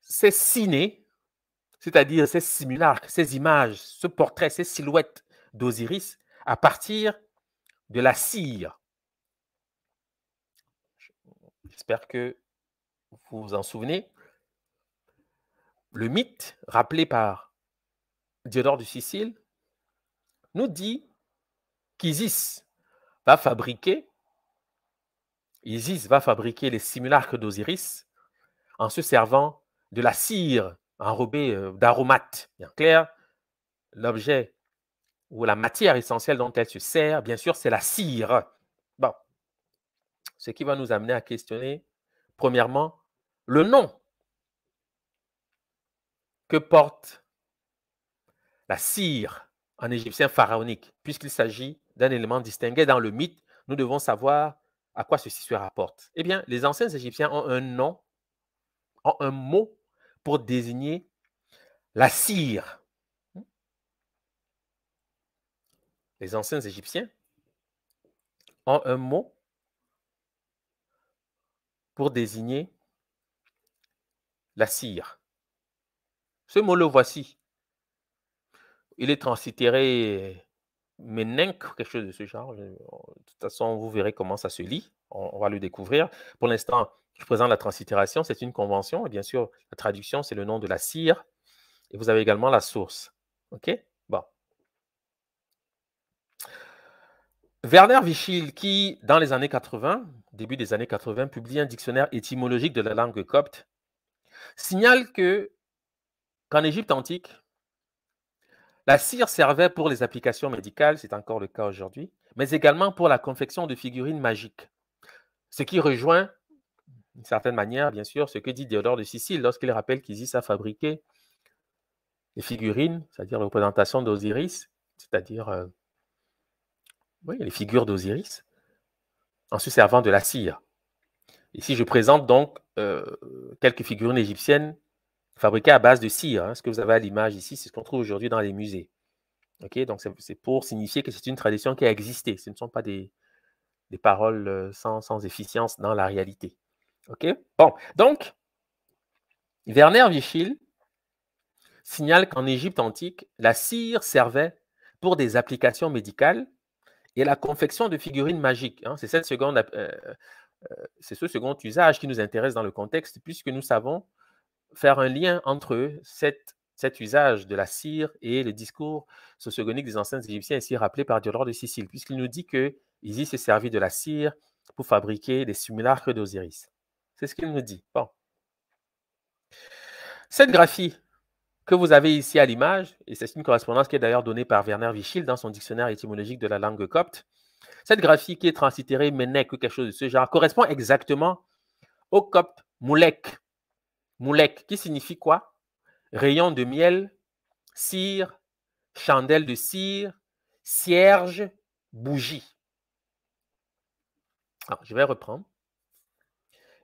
ces ciné, c'est-à-dire ces simulacres, ces images, ce portrait, ces silhouettes d'Osiris à partir de la cire. J'espère que vous vous en souvenez. Le mythe rappelé par Diodore du Sicile nous dit qu'Isis va fabriquer Isis va fabriquer les simulacres d'Osiris en se servant de la cire enrobée euh, d'aromates. Bien clair, l'objet ou la matière essentielle dont elle se sert, bien sûr, c'est la cire. Bon, ce qui va nous amener à questionner, premièrement, le nom que porte la cire en égyptien pharaonique, puisqu'il s'agit d'un élément distingué dans le mythe, nous devons savoir à quoi ceci se rapporte. Eh bien, les anciens Égyptiens ont un nom, ont un mot pour désigner la cire. Les anciens Égyptiens ont un mot pour désigner la cire. Ce mot le voici. Il est transitéré menenk, quelque chose de ce genre. De toute façon, vous verrez comment ça se lit. On, va le découvrir. Pour l'instant, je présente la translittération, c'est une convention. Et bien sûr, la traduction, c'est le nom de la cire. Et vous avez également la source. OK Bon. Werner Vichil, qui, dans les années 80, début des années 80, publie un dictionnaire étymologique de la langue copte, signale que qu'en Égypte antique, la cire servait pour les applications médicales, c'est encore le cas aujourd'hui, mais également pour la confection de figurines magiques, ce qui rejoint d'une certaine manière, bien sûr, ce que dit Diodore de Sicile lorsqu'il rappelle qu'Isis a fabriqué les figurines, c'est-à-dire les représentations d'Osiris, c'est-à-dire euh, les figures d'Osiris, en se servant de la cire. Ici, je présente donc euh, quelques figurines égyptiennes fabriquées à base de cire. Hein. Ce que vous avez à l'image ici, c'est ce qu'on trouve aujourd'hui dans les musées. Donc, c'est pour signifier que c'est une tradition qui a existé. Ce ne sont pas des, des paroles euh, sans, sans efficience dans la réalité. OK Bon, donc, Werner Vichil signale qu'en Égypte antique, la cire servait pour des applications médicales et la confection de figurines magiques. Hein. Euh, euh, c'est ce second usage qui nous intéresse dans le contexte, puisque nous savons faire un lien entre cet usage de la cire et le discours sociogonique des anciens Égyptiens, ici rappelé par Dior de Sicile, puisqu'il nous dit que Isis s'est servi de la cire pour fabriquer des simulacres d'Osiris. C'est ce qu'il nous dit. Bon. Cette graphie que vous avez ici à l'image, et c'est une correspondance qui est d'ailleurs donnée par Werner Wichild dans son dictionnaire étymologique de la langue copte, cette graphie qui est transitérée Menek ou quelque chose de ce genre correspond exactement au copte Moulek. Moulek qui signifie quoi Rayon de miel, cire, chandelle de cire, cierge, bougie. Alors, je vais reprendre.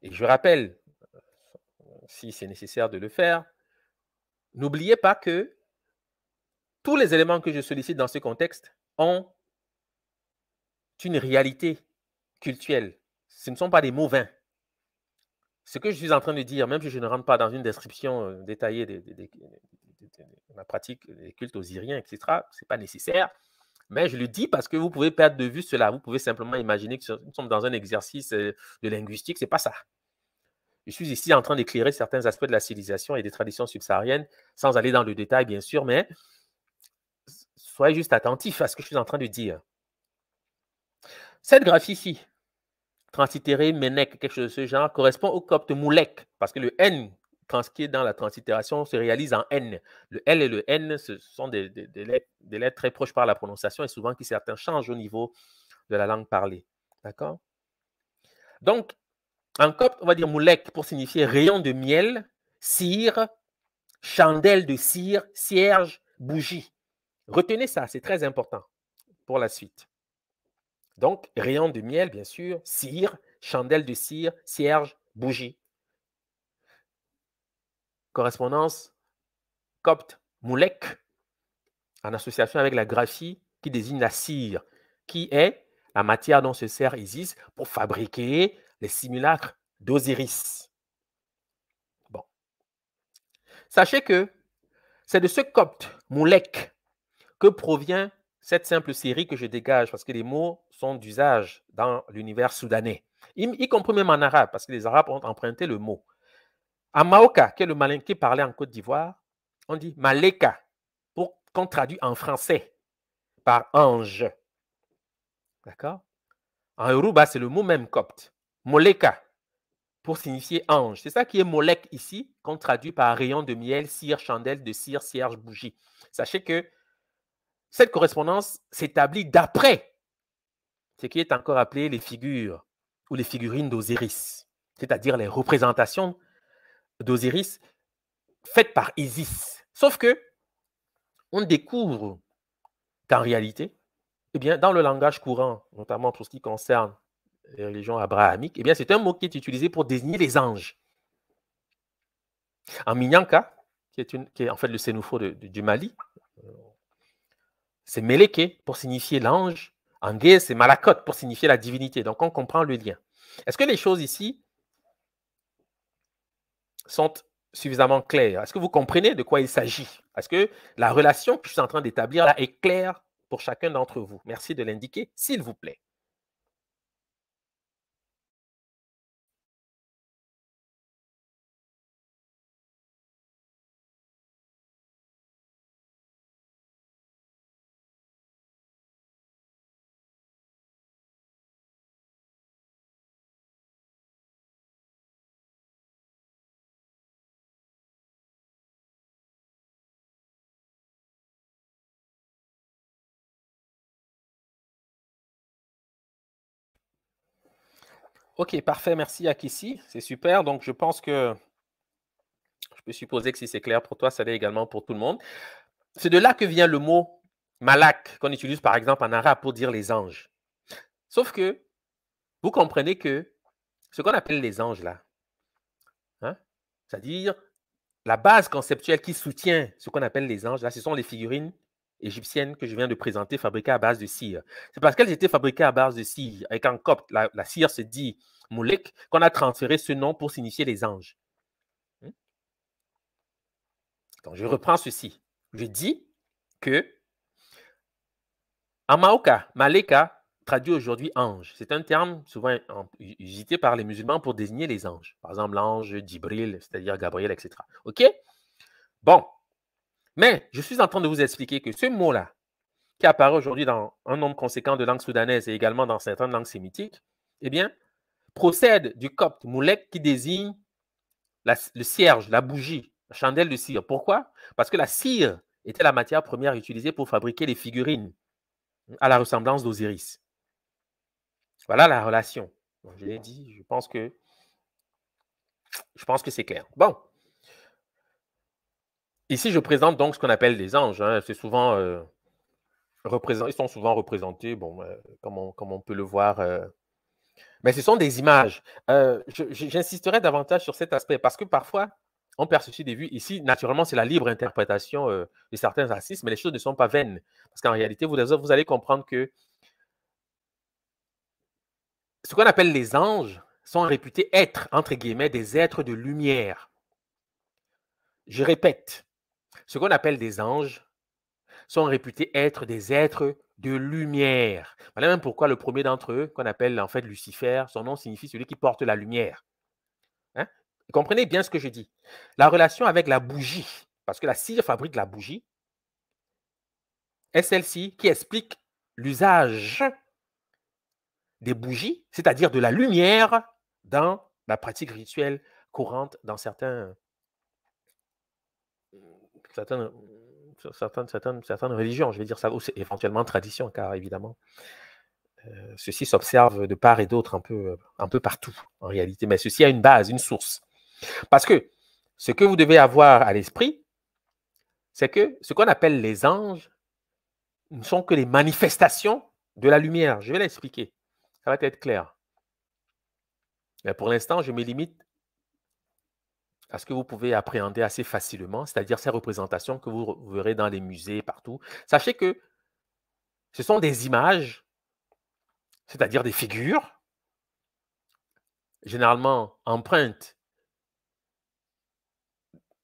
Et je rappelle, si c'est nécessaire de le faire, n'oubliez pas que tous les éléments que je sollicite dans ce contexte ont une réalité culturelle. Ce ne sont pas des mots vains. Ce que je suis en train de dire, même si je ne rentre pas dans une description euh, détaillée de, la pratique des cultes aux osiriens, etc., ce n'est pas nécessaire. Mais je le dis parce que vous pouvez perdre de vue cela. Vous pouvez simplement imaginer que nous sommes dans un exercice euh, de linguistique. Ce n'est pas ça. Je suis ici en train d'éclairer certains aspects de la civilisation et des traditions subsahariennes, sans aller dans le détail, bien sûr, mais soyez juste attentifs à ce que je suis en train de dire. Cette graphie ci transitéré, Ménèque, quelque chose de ce genre, correspond au copte Moulek, parce que le N transcrit dans la translittération se réalise en N. Le L et le N, ce sont des, des, lettres, très proches par la prononciation et souvent qui certains changent au niveau de la langue parlée. D'accord Donc, en copte, on va dire moulek pour signifier rayon de miel, cire, chandelle de cire, cierge, bougie. Retenez ça, c'est très important pour la suite. Donc, rayon de miel, bien sûr, cire, chandelle de cire, cierge, bougie correspondance copte moulek en association avec la graphie qui désigne la cire, qui est la matière dont se sert Isis pour fabriquer les simulacres d'Osiris. Bon. Sachez que c'est de ce copte moulek que provient cette simple série que je dégage parce que les mots sont d'usage dans l'univers soudanais, y, y compris même en arabe, parce que les Arabes ont emprunté le mot. À Maoka, qui est le qui parlé en Côte d'Ivoire, on dit Maleka, qu'on traduit en français par ange. D'accord En Yoruba, c'est le mot même copte. Moleka, pour signifier ange. C'est ça qui est molek ici, qu'on traduit par rayon de miel, cire, chandelle de cire, cierge, bougie. Sachez que cette correspondance s'établit d'après ce qui est encore appelé les figures ou les figurines d'Osiris, c'est-à-dire les représentations d'Osiris, faite par Isis. Sauf que on découvre qu'en réalité, eh bien, dans le langage courant, notamment pour ce qui concerne les religions abrahamiques, eh bien, c'est un mot qui est utilisé pour désigner les anges. En Minyanka, qui est, une, est en fait le sénoufo du Mali, c'est Meleke pour signifier l'ange. En gay, c'est Malakot pour signifier la divinité. Donc, on comprend le lien. Est-ce que les choses ici sont suffisamment claires Est-ce que vous comprenez de quoi il s'agit Est-ce que la relation que je suis en train d'établir là est claire pour chacun d'entre vous Merci de l'indiquer, s'il vous plaît. Ok, parfait. Merci à Kissy, C'est super. Donc, je pense que je peux supposer que si c'est clair pour toi, ça l'est également pour tout le monde. C'est de là que vient le mot malak qu'on utilise par exemple en arabe pour dire les anges. Sauf que vous comprenez que ce qu'on appelle les anges là, hein, c'est-à-dire la base conceptuelle qui soutient ce qu'on appelle les anges là, ce sont les figurines égyptienne que je viens de présenter fabriquée à base de cire. C'est parce qu'elles étaient fabriquées à base de cire. Et qu'en copte, la, cire se dit moulek, qu'on a transféré ce nom pour signifier les anges. Hmm? Donc, je reprends ceci. Je dis que Amaoka, Maleka, traduit aujourd'hui ange. C'est un terme souvent usité par les musulmans pour désigner les anges. Par exemple, l'ange d'Ibril, c'est-à-dire Gabriel, etc. OK? Bon, mais je suis en train de vous expliquer que ce mot-là, qui apparaît aujourd'hui dans un nombre conséquent de langues soudanaises et également dans certaines langues sémitiques, eh bien, procède du copte moulek qui désigne le cierge, la bougie, la chandelle de cire. Pourquoi Parce que la cire était la matière première utilisée pour fabriquer les figurines à la ressemblance d'Osiris. Voilà la relation. Je l'ai dit, je pense que je pense que c'est clair. Bon, Ici, je présente donc ce qu'on appelle les anges. Hein. C'est souvent euh, ils sont souvent représentés, bon, euh, comme, on, peut le voir. Euh. mais ce sont des images. J'insisterai davantage sur cet aspect parce que parfois, on perçoit des vues. Ici, naturellement, c'est la libre interprétation de certains racistes, mais les choses ne sont pas vaines. Parce qu'en réalité, vous, vous allez comprendre que ce qu'on appelle les anges sont réputés être, entre guillemets, des êtres de lumière. Je répète, ce qu'on appelle des anges, sont réputés être des êtres de lumière. Voilà même pourquoi le premier d'entre eux, qu'on appelle en fait Lucifer, son nom signifie celui qui porte la lumière. Hein. Comprenez bien ce que je dis. La relation avec la bougie, parce que la cire fabrique la bougie, est celle-ci qui explique l'usage des bougies, c'est-à-dire de la lumière dans la pratique rituelle courante dans certains certaines, religions, je vais dire ça, ou éventuellement tradition, car évidemment, euh, ceci s'observe de part et d'autre un peu, un peu partout en réalité, mais ceci a une base, une source. Parce que ce que vous devez avoir à l'esprit, c'est que ce qu'on appelle les anges ne sont que les manifestations de la lumière. Je vais l'expliquer. Ça va être clair. Mais pour l'instant, je me limite à ce que vous pouvez appréhender assez facilement, c'est-à-dire ces représentations que vous verrez dans les musées partout. Sachez que ce sont des images, c'est-à-dire des figures, généralement empreintes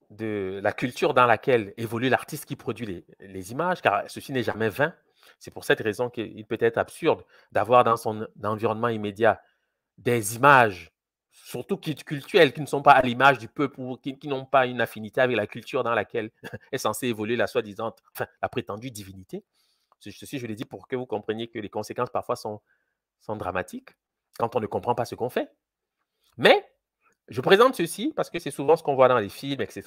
de la culture dans laquelle évolue l'artiste qui produit les, les images, car ceci n'est jamais vain. C'est pour cette raison qu'il peut être absurde d'avoir dans son environnement immédiat des images surtout culturelles, qui ne sont pas à l'image du peuple ou qui, n'ont pas une affinité avec la culture dans laquelle est censée évoluer la soi-disant, enfin, la prétendue divinité. Ceci, je l'ai dit pour que vous compreniez que les conséquences parfois sont, sont dramatiques quand on ne comprend pas ce qu'on fait. Mais je présente ceci parce que c'est souvent ce qu'on voit dans les films, etc.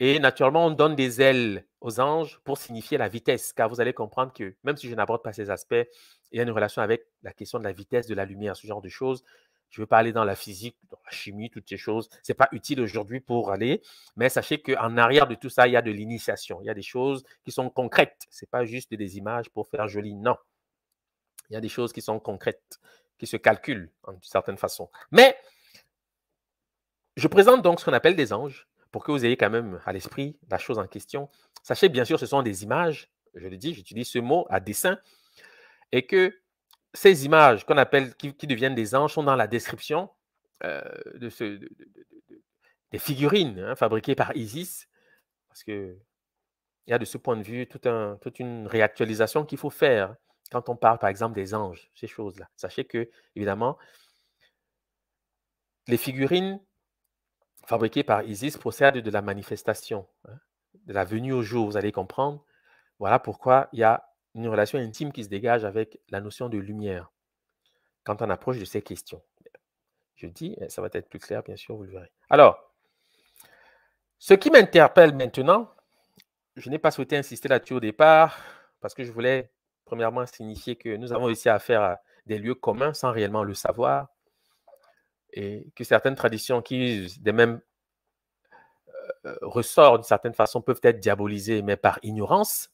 Et naturellement, on donne des ailes aux anges pour signifier la vitesse, car vous allez comprendre que même si je n'aborde pas ces aspects, il y a une relation avec la question de la vitesse de la lumière, ce genre de choses, je ne veux pas aller dans la physique, dans la chimie, toutes ces choses. Ce n'est pas utile aujourd'hui pour aller. Mais sachez qu'en arrière de tout ça, il y a de l'initiation. Il y a des choses qui sont concrètes. Ce n'est pas juste des images pour faire joli. Non. Il y a des choses qui sont concrètes, qui se calculent d'une certaine façon. Mais je présente donc ce qu'on appelle des anges pour que vous ayez quand même à l'esprit la chose en question. Sachez bien sûr, ce sont des images. Je le dis, j'utilise ce mot à dessein. Et que ces images qu'on appelle, qui, deviennent des anges, sont dans la description euh, de ce, des figurines hein, fabriquées par Isis, parce qu'il y a de ce point de vue un, toute une réactualisation qu'il faut faire quand on parle, par exemple, des anges, ces choses-là. Sachez que, évidemment, les figurines fabriquées par Isis procèdent de la manifestation, hein, de la venue au jour, vous allez comprendre. Voilà pourquoi il y a une relation intime qui se dégage avec la notion de lumière quand on approche de ces questions. Je dis, eh, ça va être plus clair, bien sûr, vous le verrez. Alors, ce qui m'interpelle maintenant, je n'ai pas souhaité insister là-dessus au départ, parce que je voulais premièrement signifier que nous avons ici affaire à des lieux communs sans réellement le savoir, et que certaines traditions qui usent des mêmes euh, euh, ressorts d'une certaine façon peuvent être diabolisées, mais par ignorance,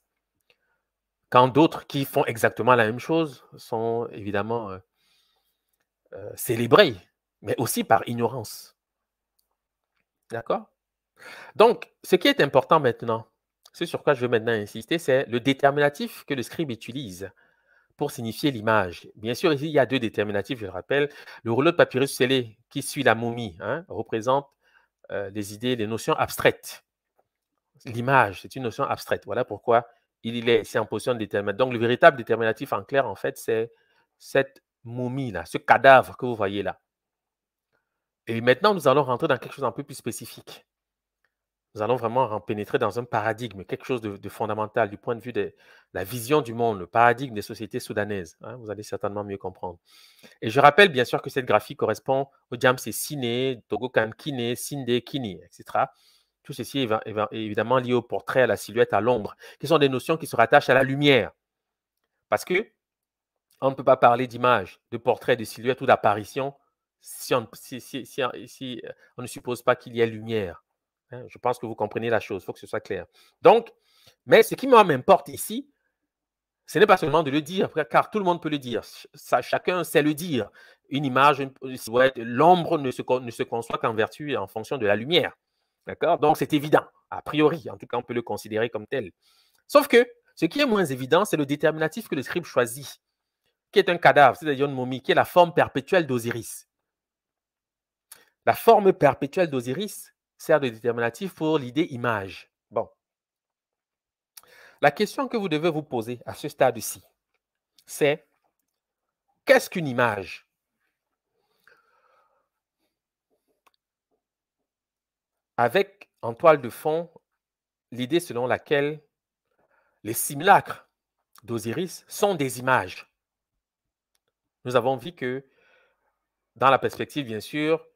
quand d'autres qui font exactement la même chose sont évidemment euh, euh, célébrés, mais aussi par ignorance. D'accord Donc, ce qui est important maintenant, ce sur quoi je veux maintenant insister, c'est le déterminatif que le scribe utilise pour signifier l'image. Bien sûr, il y a deux déterminatifs, je le rappelle. Le rouleau de papyrus scellé qui suit la momie hein, représente euh, les idées, les notions abstraites. L'image, c'est une notion abstraite. Voilà pourquoi il est, c'est en position de déterminer. Donc, le véritable déterminatif en clair, en fait, c'est cette momie-là, ce cadavre que vous voyez là. Et maintenant, nous allons rentrer dans quelque chose un peu plus spécifique. Nous allons vraiment pénétrer dans un paradigme, quelque chose de, fondamental du point de vue de la vision du monde, le paradigme des sociétés soudanaises. Hein, vous allez certainement mieux comprendre. Et je rappelle bien sûr que cette graphique correspond au c'est Sine, Togo Kine, Sinde Kini, etc. Tout ceci est évidemment lié au portrait, à la silhouette, à l'ombre, qui sont des notions qui se rattachent à la lumière. Parce que on ne peut pas parler d'image, de portrait, de silhouette ou d'apparition si on, euh, ne suppose pas qu'il y ait lumière. Hein. je pense que vous comprenez la chose, il faut que ce soit clair. Donc, mais ce qui m'importe ici, ce n'est pas seulement de le dire, car tout le monde peut le dire. chacun sait le dire. Une image, une silhouette, l'ombre ne se, ne se conçoit qu'en vertu et en fonction de la lumière. D'accord Donc, c'est évident, a priori. En tout cas, on peut le considérer comme tel. Sauf que ce qui est moins évident, c'est le déterminatif que le scribe choisit, qui est un cadavre, c'est-à-dire une momie, qui est la forme perpétuelle d'Osiris. La forme perpétuelle d'Osiris sert de déterminatif pour l'idée image. Bon. La question que vous devez vous poser à ce stade-ci, c'est qu'est-ce qu'une image avec en toile de fond l'idée selon laquelle les simulacres d'Osiris sont des images. Nous avons vu que, dans la perspective, bien sûr,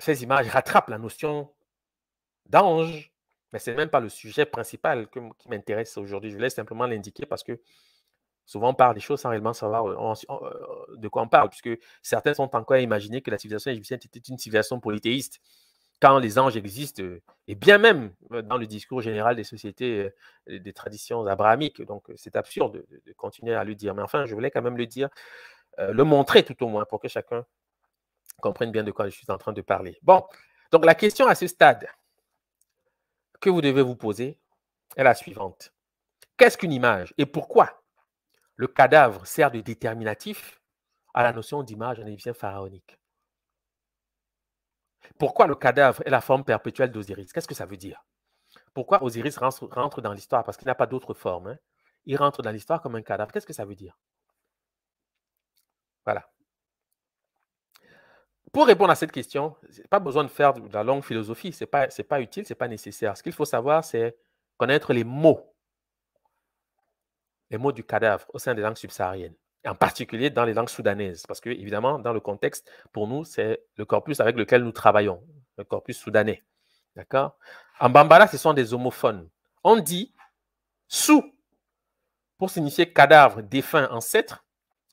ces images rattrapent la notion d'ange, mais ce n'est même pas le sujet principal qui m'intéresse aujourd'hui. Je laisse simplement l'indiquer parce que souvent on parle des choses sans réellement savoir euh, euh, de quoi on parle, puisque certains sont encore à que la civilisation égyptienne était une civilisation polythéiste quand les anges existent, euh, et bien même euh, dans le discours général des sociétés, euh, des traditions abrahamiques. Donc, c'est absurde de, continuer à le dire. Mais enfin, je voulais quand même le dire, le montrer tout au moins, pour que chacun comprenne bien de quoi je suis en train de parler. Bon, donc la question à ce stade que vous devez vous poser est la suivante. Qu'est-ce qu'une image et pourquoi le cadavre sert de déterminatif à la notion d'image en égyptien pharaonique pourquoi le cadavre est la forme perpétuelle d'Osiris Qu'est-ce que ça veut dire Pourquoi Osiris rentre, dans l'histoire Parce qu'il n'a pas d'autre forme. Hein. Il rentre dans l'histoire comme un cadavre. Qu'est-ce que ça veut dire Voilà. Pour répondre à cette question, pas besoin de faire de la longue philosophie. Ce n'est pas utile, ce n'est pas nécessaire. Ce qu'il faut savoir, c'est connaître les mots. Les mots du cadavre au sein des langues subsahariennes en particulier dans les langues soudanaises, parce que évidemment, dans le contexte, pour nous, c'est le corpus avec lequel nous travaillons, le corpus soudanais. D'accord En Bambara, ce sont des homophones. On dit sous pour signifier cadavre, défunt, ancêtre,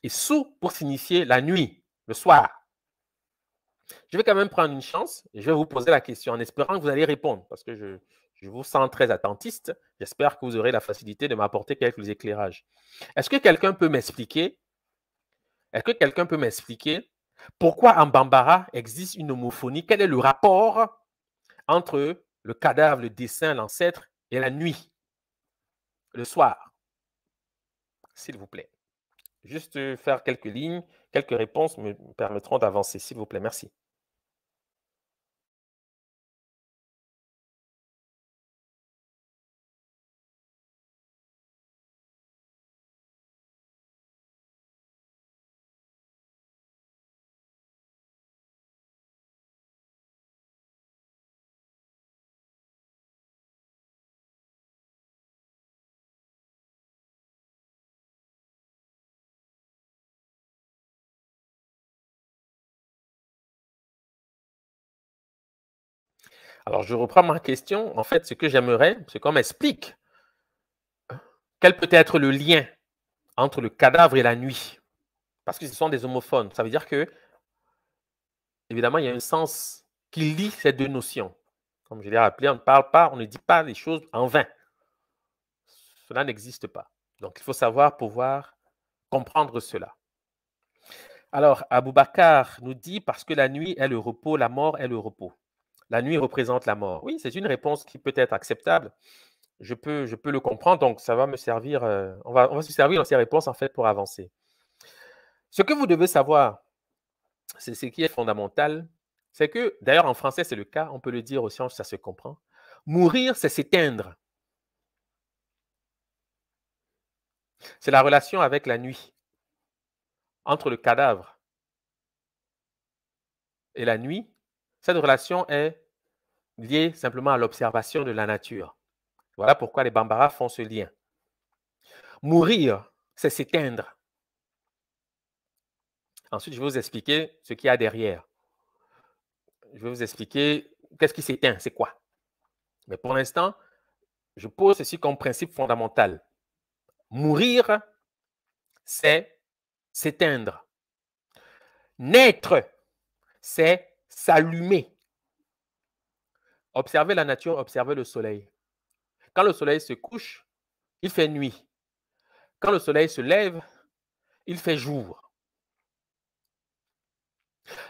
et sous pour signifier la nuit, le soir. Je vais quand même prendre une chance et je vais vous poser la question en espérant que vous allez répondre, parce que je, je vous sens très attentiste. J'espère que vous aurez la facilité de m'apporter quelques éclairages. Est-ce que quelqu'un peut m'expliquer est-ce que quelqu'un peut m'expliquer pourquoi en Bambara existe une homophonie Quel est le rapport entre le cadavre, le dessin, l'ancêtre et la nuit, le soir S'il vous plaît. Juste faire quelques lignes, quelques réponses me permettront d'avancer, s'il vous plaît. Merci. Alors, je reprends ma question. En fait, ce que j'aimerais, c'est qu'on m'explique hein, quel peut être le lien entre le cadavre et la nuit. Parce que ce sont des homophones. Ça veut dire que, évidemment, il y a un sens qui lie ces deux notions. Comme je l'ai rappelé, on ne parle pas, on ne dit pas les choses en vain. Cela n'existe pas. Donc, il faut savoir pouvoir comprendre cela. Alors, Aboubacar nous dit parce que la nuit est le repos, la mort est le repos la nuit représente la mort. Oui, c'est une réponse qui peut être acceptable. Je peux, je peux le comprendre, donc ça va me servir. Euh, on, va, se servir dans ces réponses en fait pour avancer. Ce que vous devez savoir, c'est ce qui est fondamental, c'est que, d'ailleurs en français c'est le cas, on peut le dire aux sciences, ça se comprend. Mourir, c'est s'éteindre. C'est la relation avec la nuit, entre le cadavre et la nuit. Cette relation est lié simplement à l'observation de la nature. Voilà pourquoi les Bambara font ce lien. Mourir, c'est s'éteindre. Ensuite, je vais vous expliquer ce qu'il y a derrière. Je vais vous expliquer qu'est-ce qui s'éteint, c'est quoi. Mais pour l'instant, je pose ceci comme principe fondamental. Mourir, c'est s'éteindre. Naître, c'est s'allumer. Observez la nature, observez le soleil. Quand le soleil se couche, il fait nuit. Quand le soleil se lève, il fait jour.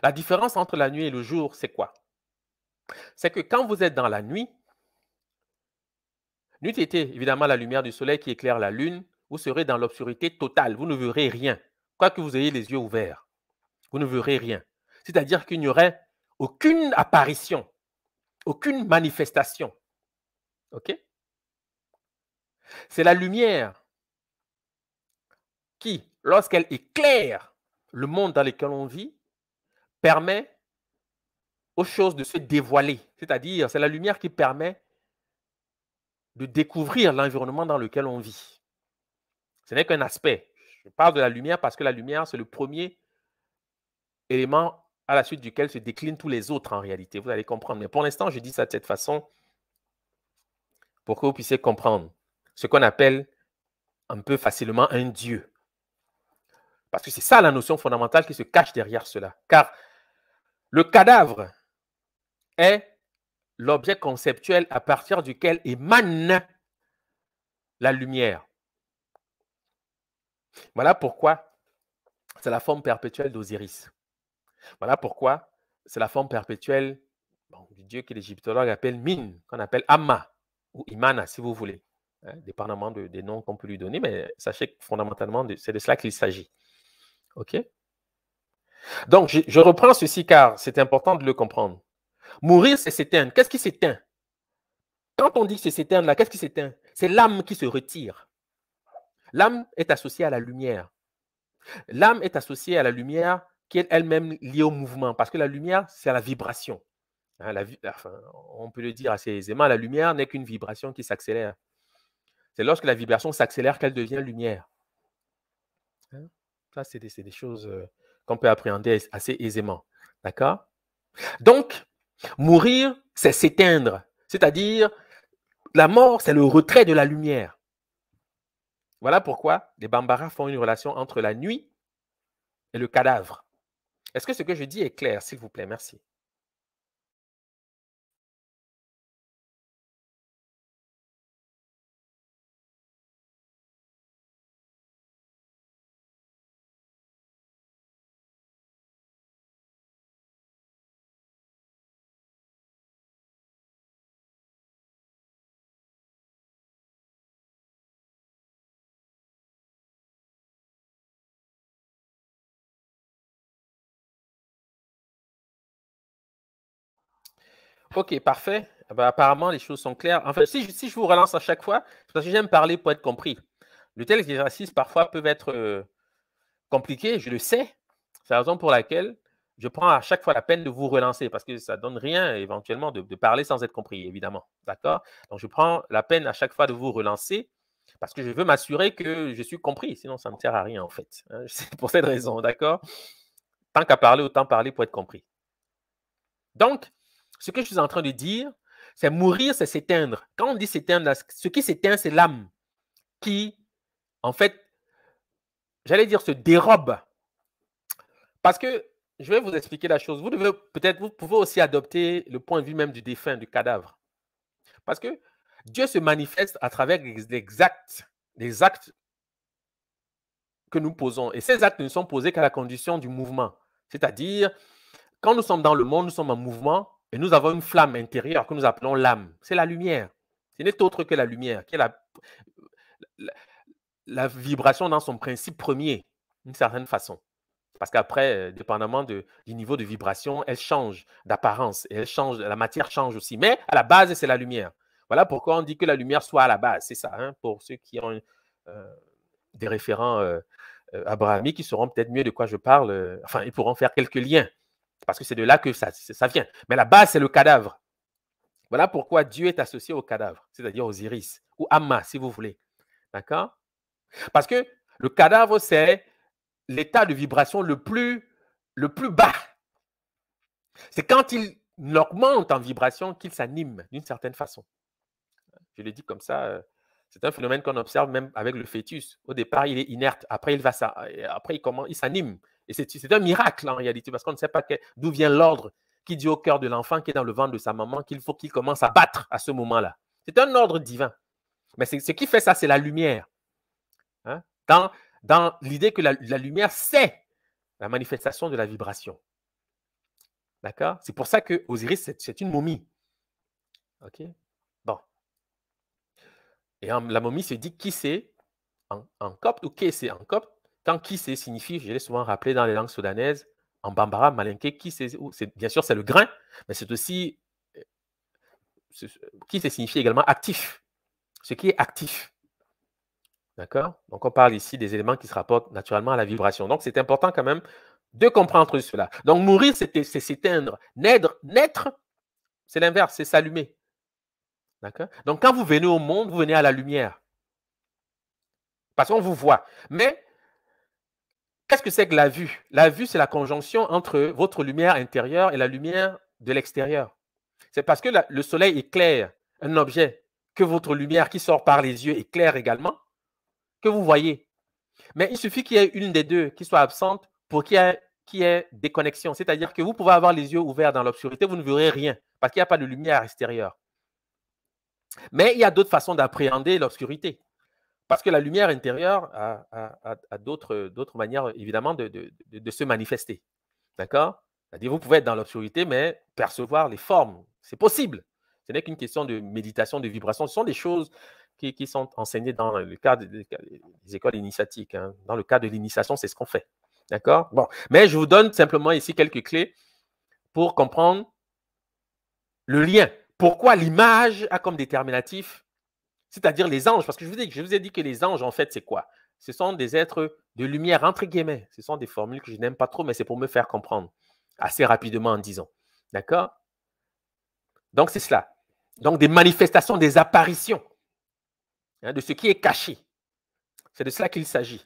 La différence entre la nuit et le jour, c'est quoi C'est que quand vous êtes dans la nuit, nuit été évidemment la lumière du soleil qui éclaire la lune, vous serez dans l'obscurité totale, vous ne verrez rien, quoique vous ayez les yeux ouverts. Vous ne verrez rien. C'est-à-dire qu'il n'y aurait aucune apparition aucune manifestation. OK C'est la lumière qui, lorsqu'elle éclaire le monde dans lequel on vit, permet aux choses de se dévoiler. C'est-à-dire, c'est la lumière qui permet de découvrir l'environnement dans lequel on vit. Ce n'est qu'un aspect. Je parle de la lumière parce que la lumière, c'est le premier élément à la suite duquel se déclinent tous les autres en réalité. Vous allez comprendre. Mais pour l'instant, je dis ça de cette façon pour que vous puissiez comprendre ce qu'on appelle un peu facilement un Dieu. Parce que c'est ça la notion fondamentale qui se cache derrière cela. Car le cadavre est l'objet conceptuel à partir duquel émane la lumière. Voilà pourquoi c'est la forme perpétuelle d'Osiris. Voilà pourquoi c'est la forme perpétuelle du dieu que l'égyptologue appelle Min, qu'on appelle Amma ou Imana, si vous voulez, hein, dépendamment des noms qu'on peut lui donner, mais sachez que fondamentalement, c'est de cela qu'il s'agit. OK Donc, je, je reprends ceci car c'est important de le comprendre. Mourir, c'est s'éteindre. Qu'est-ce qui s'éteint Quand on dit que c'est s'éteindre, là, qu'est-ce qui s'éteint C'est l'âme qui se retire. L'âme est associée à la lumière. L'âme est associée à la lumière qui est elle-même liée au mouvement, parce que la lumière, c'est la vibration. Hein, on peut le dire assez aisément, la lumière n'est qu'une vibration qui s'accélère. C'est lorsque la vibration s'accélère qu'elle devient lumière. Hein. Ça, c'est des, choses euh, qu'on peut appréhender assez aisément. D'accord Donc, mourir, c'est s'éteindre. C'est-à-dire, la mort, c'est le retrait de la lumière. Voilà pourquoi les Bambara font une relation entre la nuit et le cadavre. Est-ce que ce que je dis est clair, s'il vous plaît? Merci. Ok, parfait. Eh ben, apparemment, les choses sont claires. En fait, si je, vous relance à chaque fois, c'est parce que j'aime parler pour être compris. le tels exercices, parfois, peuvent être euh, compliqué, je le sais. C'est la raison pour laquelle je prends à chaque fois la peine de vous relancer parce que ça ne donne rien éventuellement de, parler sans être compris, évidemment. D'accord Donc, je prends la peine à chaque fois de vous relancer parce que je veux m'assurer que je suis compris. Sinon, ça ne sert à rien, en fait. Hein. C'est pour cette raison, d'accord Tant qu'à parler, autant parler pour être compris. Donc, ce que je suis en train de dire, c'est mourir, c'est s'éteindre. Quand on dit s'éteindre, ce qui s'éteint, c'est l'âme qui, en fait, j'allais dire, se dérobe. Parce que, je vais vous expliquer la chose. Vous devez peut-être, vous pouvez aussi adopter le point de vue même du défunt, du cadavre. Parce que Dieu se manifeste à travers les actes, des actes que nous posons. Et ces actes ne sont posés qu'à la condition du mouvement. C'est-à-dire, quand nous sommes dans le monde, nous sommes en mouvement, et nous avons une flamme intérieure que nous appelons l'âme. C'est la lumière. Ce n'est autre que la lumière, qui est la, vibration dans son principe premier, d'une certaine façon. Parce qu'après, euh, dépendamment du niveau de vibration, elle change d'apparence elle change, la matière change aussi. Mais à la base, c'est la lumière. Voilà pourquoi on dit que la lumière soit à la base. C'est ça, hein, pour ceux qui ont euh, des référents euh, abrahamiques, ils sauront peut-être mieux de quoi je parle. enfin, ils pourront faire quelques liens. Parce que c'est de là que ça, ça vient. Mais la base, c'est le cadavre. Voilà pourquoi Dieu est associé au cadavre, c'est-à-dire aux iris, ou Amma, si vous voulez. D'accord Parce que le cadavre, c'est l'état de vibration le plus, le plus bas. C'est quand il augmente en vibration qu'il s'anime d'une certaine façon. Je le dis comme ça, euh, c'est un phénomène qu'on observe même avec le fœtus. Au départ, il est inerte, après il va ça, après il commence, il s'anime et c'est un miracle en réalité, parce qu'on ne sait pas d'où vient l'ordre qui dit au cœur de l'enfant qui est dans le ventre de sa maman qu'il faut qu'il commence à battre à ce moment-là. C'est un ordre divin. Mais ce qui fait ça, c'est la lumière. Hein? Dans, l'idée que la, lumière, c'est la manifestation de la vibration. D'accord C'est pour ça que Osiris, c'est une momie. OK Bon. Et la momie se dit qui c'est en, en copte ou qui c'est en copte quand c'est signifie, je l'ai souvent rappelé dans les langues soudanaises, en bambara, malinké, c'est, bien sûr, c'est le grain, mais c'est aussi. Euh, c'est signifie également actif, ce qui est actif. D'accord Donc, on parle ici des éléments qui se rapportent naturellement à la vibration. Donc, c'est important quand même de comprendre cela. Donc, mourir, c'est s'éteindre. Naître, naître c'est l'inverse, c'est s'allumer. D'accord Donc, quand vous venez au monde, vous venez à la lumière. Parce qu'on vous voit. Mais Qu'est-ce que c'est que la vue La vue, c'est la conjonction entre votre lumière intérieure et la lumière de l'extérieur. C'est parce que le soleil éclaire un objet que votre lumière qui sort par les yeux éclaire également, que vous voyez. Mais il suffit qu'il y ait une des deux qui soit absente pour qu'il y ait, des connexions. C'est-à-dire que vous pouvez avoir les yeux ouverts dans l'obscurité, vous ne verrez rien parce qu'il n'y a pas de lumière extérieure. Mais il y a d'autres façons d'appréhender l'obscurité. Parce que la lumière intérieure a, d'autres, manières, évidemment, de, se manifester. D'accord C'est-à-dire, vous pouvez être dans l'obscurité, mais percevoir les formes. C'est possible. Ce n'est qu'une question de méditation, de vibration. Ce sont des choses qui, sont enseignées dans le cadre des, écoles initiatiques. Hein. Dans le cadre de l'initiation, c'est ce qu'on fait. D'accord Bon. Mais je vous donne simplement ici quelques clés pour comprendre le lien. Pourquoi l'image a comme déterminatif c'est-à-dire les anges, parce que je vous, ai, je vous ai dit que les anges, en fait, c'est quoi Ce sont des êtres de lumière, entre guillemets. Ce sont des formules que je n'aime pas trop, mais c'est pour me faire comprendre assez rapidement en disant. D'accord Donc, c'est cela. Donc, des manifestations, des apparitions hein, de ce qui est caché. C'est de cela qu'il s'agit.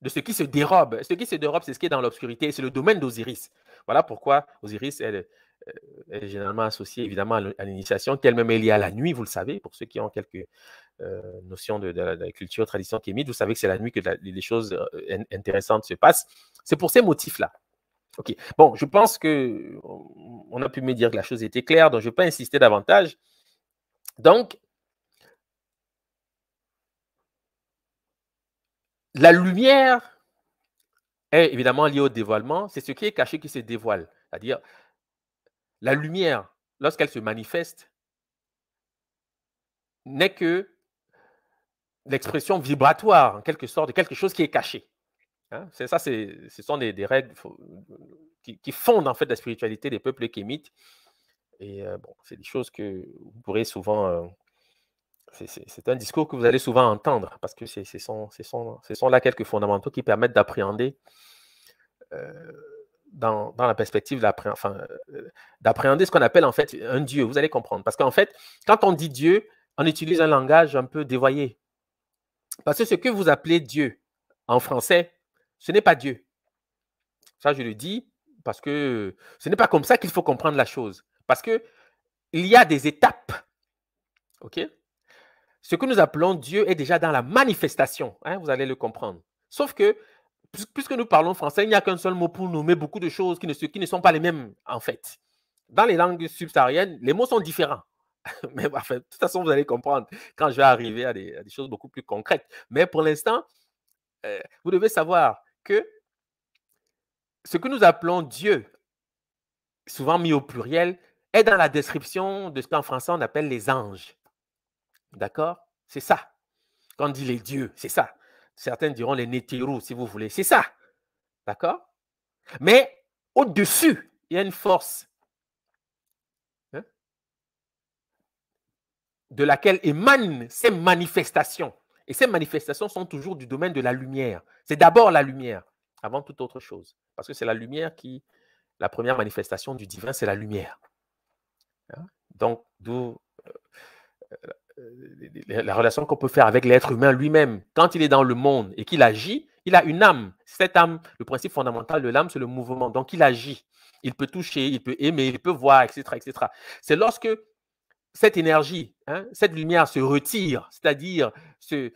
De ce qui se dérobe. Ce qui se dérobe, c'est ce qui est dans l'obscurité. C'est le domaine d'Osiris. Voilà pourquoi Osiris est euh, est généralement associée évidemment à l'initiation, quelle même est liée à la nuit, vous le savez, pour ceux qui ont quelques euh, notions de, la, culture, tradition kémite, vous savez que c'est la nuit que les choses euh, intéressantes se passent. C'est pour ces motifs-là. OK. Bon, je pense que on a pu me dire que la chose était claire, donc je ne vais pas insister davantage. Donc, la lumière est évidemment liée au dévoilement, c'est ce qui est caché qui se dévoile. C'est-à-dire, la lumière, lorsqu'elle se manifeste, n'est que l'expression vibratoire, en quelque sorte, de quelque chose qui est caché. Hein. C'est ça, c'est, ce sont des, règles qui, fondent en fait la spiritualité des peuples kémites. Et euh, bon, c'est des choses que vous pourrez souvent. Euh, c'est un discours que vous allez souvent entendre parce que ce sont, là quelques fondamentaux qui permettent d'appréhender euh, dans, la perspective euh, d'appréhender ce qu'on appelle en fait un Dieu. Vous allez comprendre. Parce qu'en fait, quand on dit Dieu, on utilise un langage un peu dévoyé. Parce que ce que vous appelez Dieu en français, ce n'est pas Dieu. Ça, je le dis parce que ce n'est pas comme ça qu'il faut comprendre la chose. Parce que il y a des étapes. OK Ce que nous appelons Dieu est déjà dans la manifestation. Hein, vous allez le comprendre. Sauf que puisque nous parlons français, il n'y a qu'un seul mot pour nommer beaucoup de choses qui ne, sont pas les mêmes, en fait. Dans les langues subsahariennes, les mots sont différents. Mais de toute façon, vous allez comprendre quand je vais arriver à des, choses beaucoup plus concrètes. Mais pour l'instant, euh, vous devez savoir que ce que nous appelons Dieu, souvent mis au pluriel, est dans la description de ce qu'en français on appelle les anges. D'accord C'est ça. Quand on dit les dieux, c'est ça. Certains diront les Netérous si vous voulez. C'est ça. D'accord Mais au-dessus, il y a une force hein, de laquelle émanent ces manifestations. Et ces manifestations sont toujours du domaine de la lumière. C'est d'abord la lumière, avant toute autre chose. Parce que c'est la lumière qui, la première manifestation du divin, c'est la lumière. Hein Donc, d'où euh, euh, la relation qu'on peut faire avec l'être humain lui-même, quand il est dans le monde et qu'il agit, il a une âme. Cette âme, le principe fondamental de l'âme, c'est le mouvement. Donc, il agit. Il peut toucher, il peut aimer, il peut voir, etc. etc. C'est lorsque cette énergie, hein, cette lumière se retire, c'est-à-dire euh,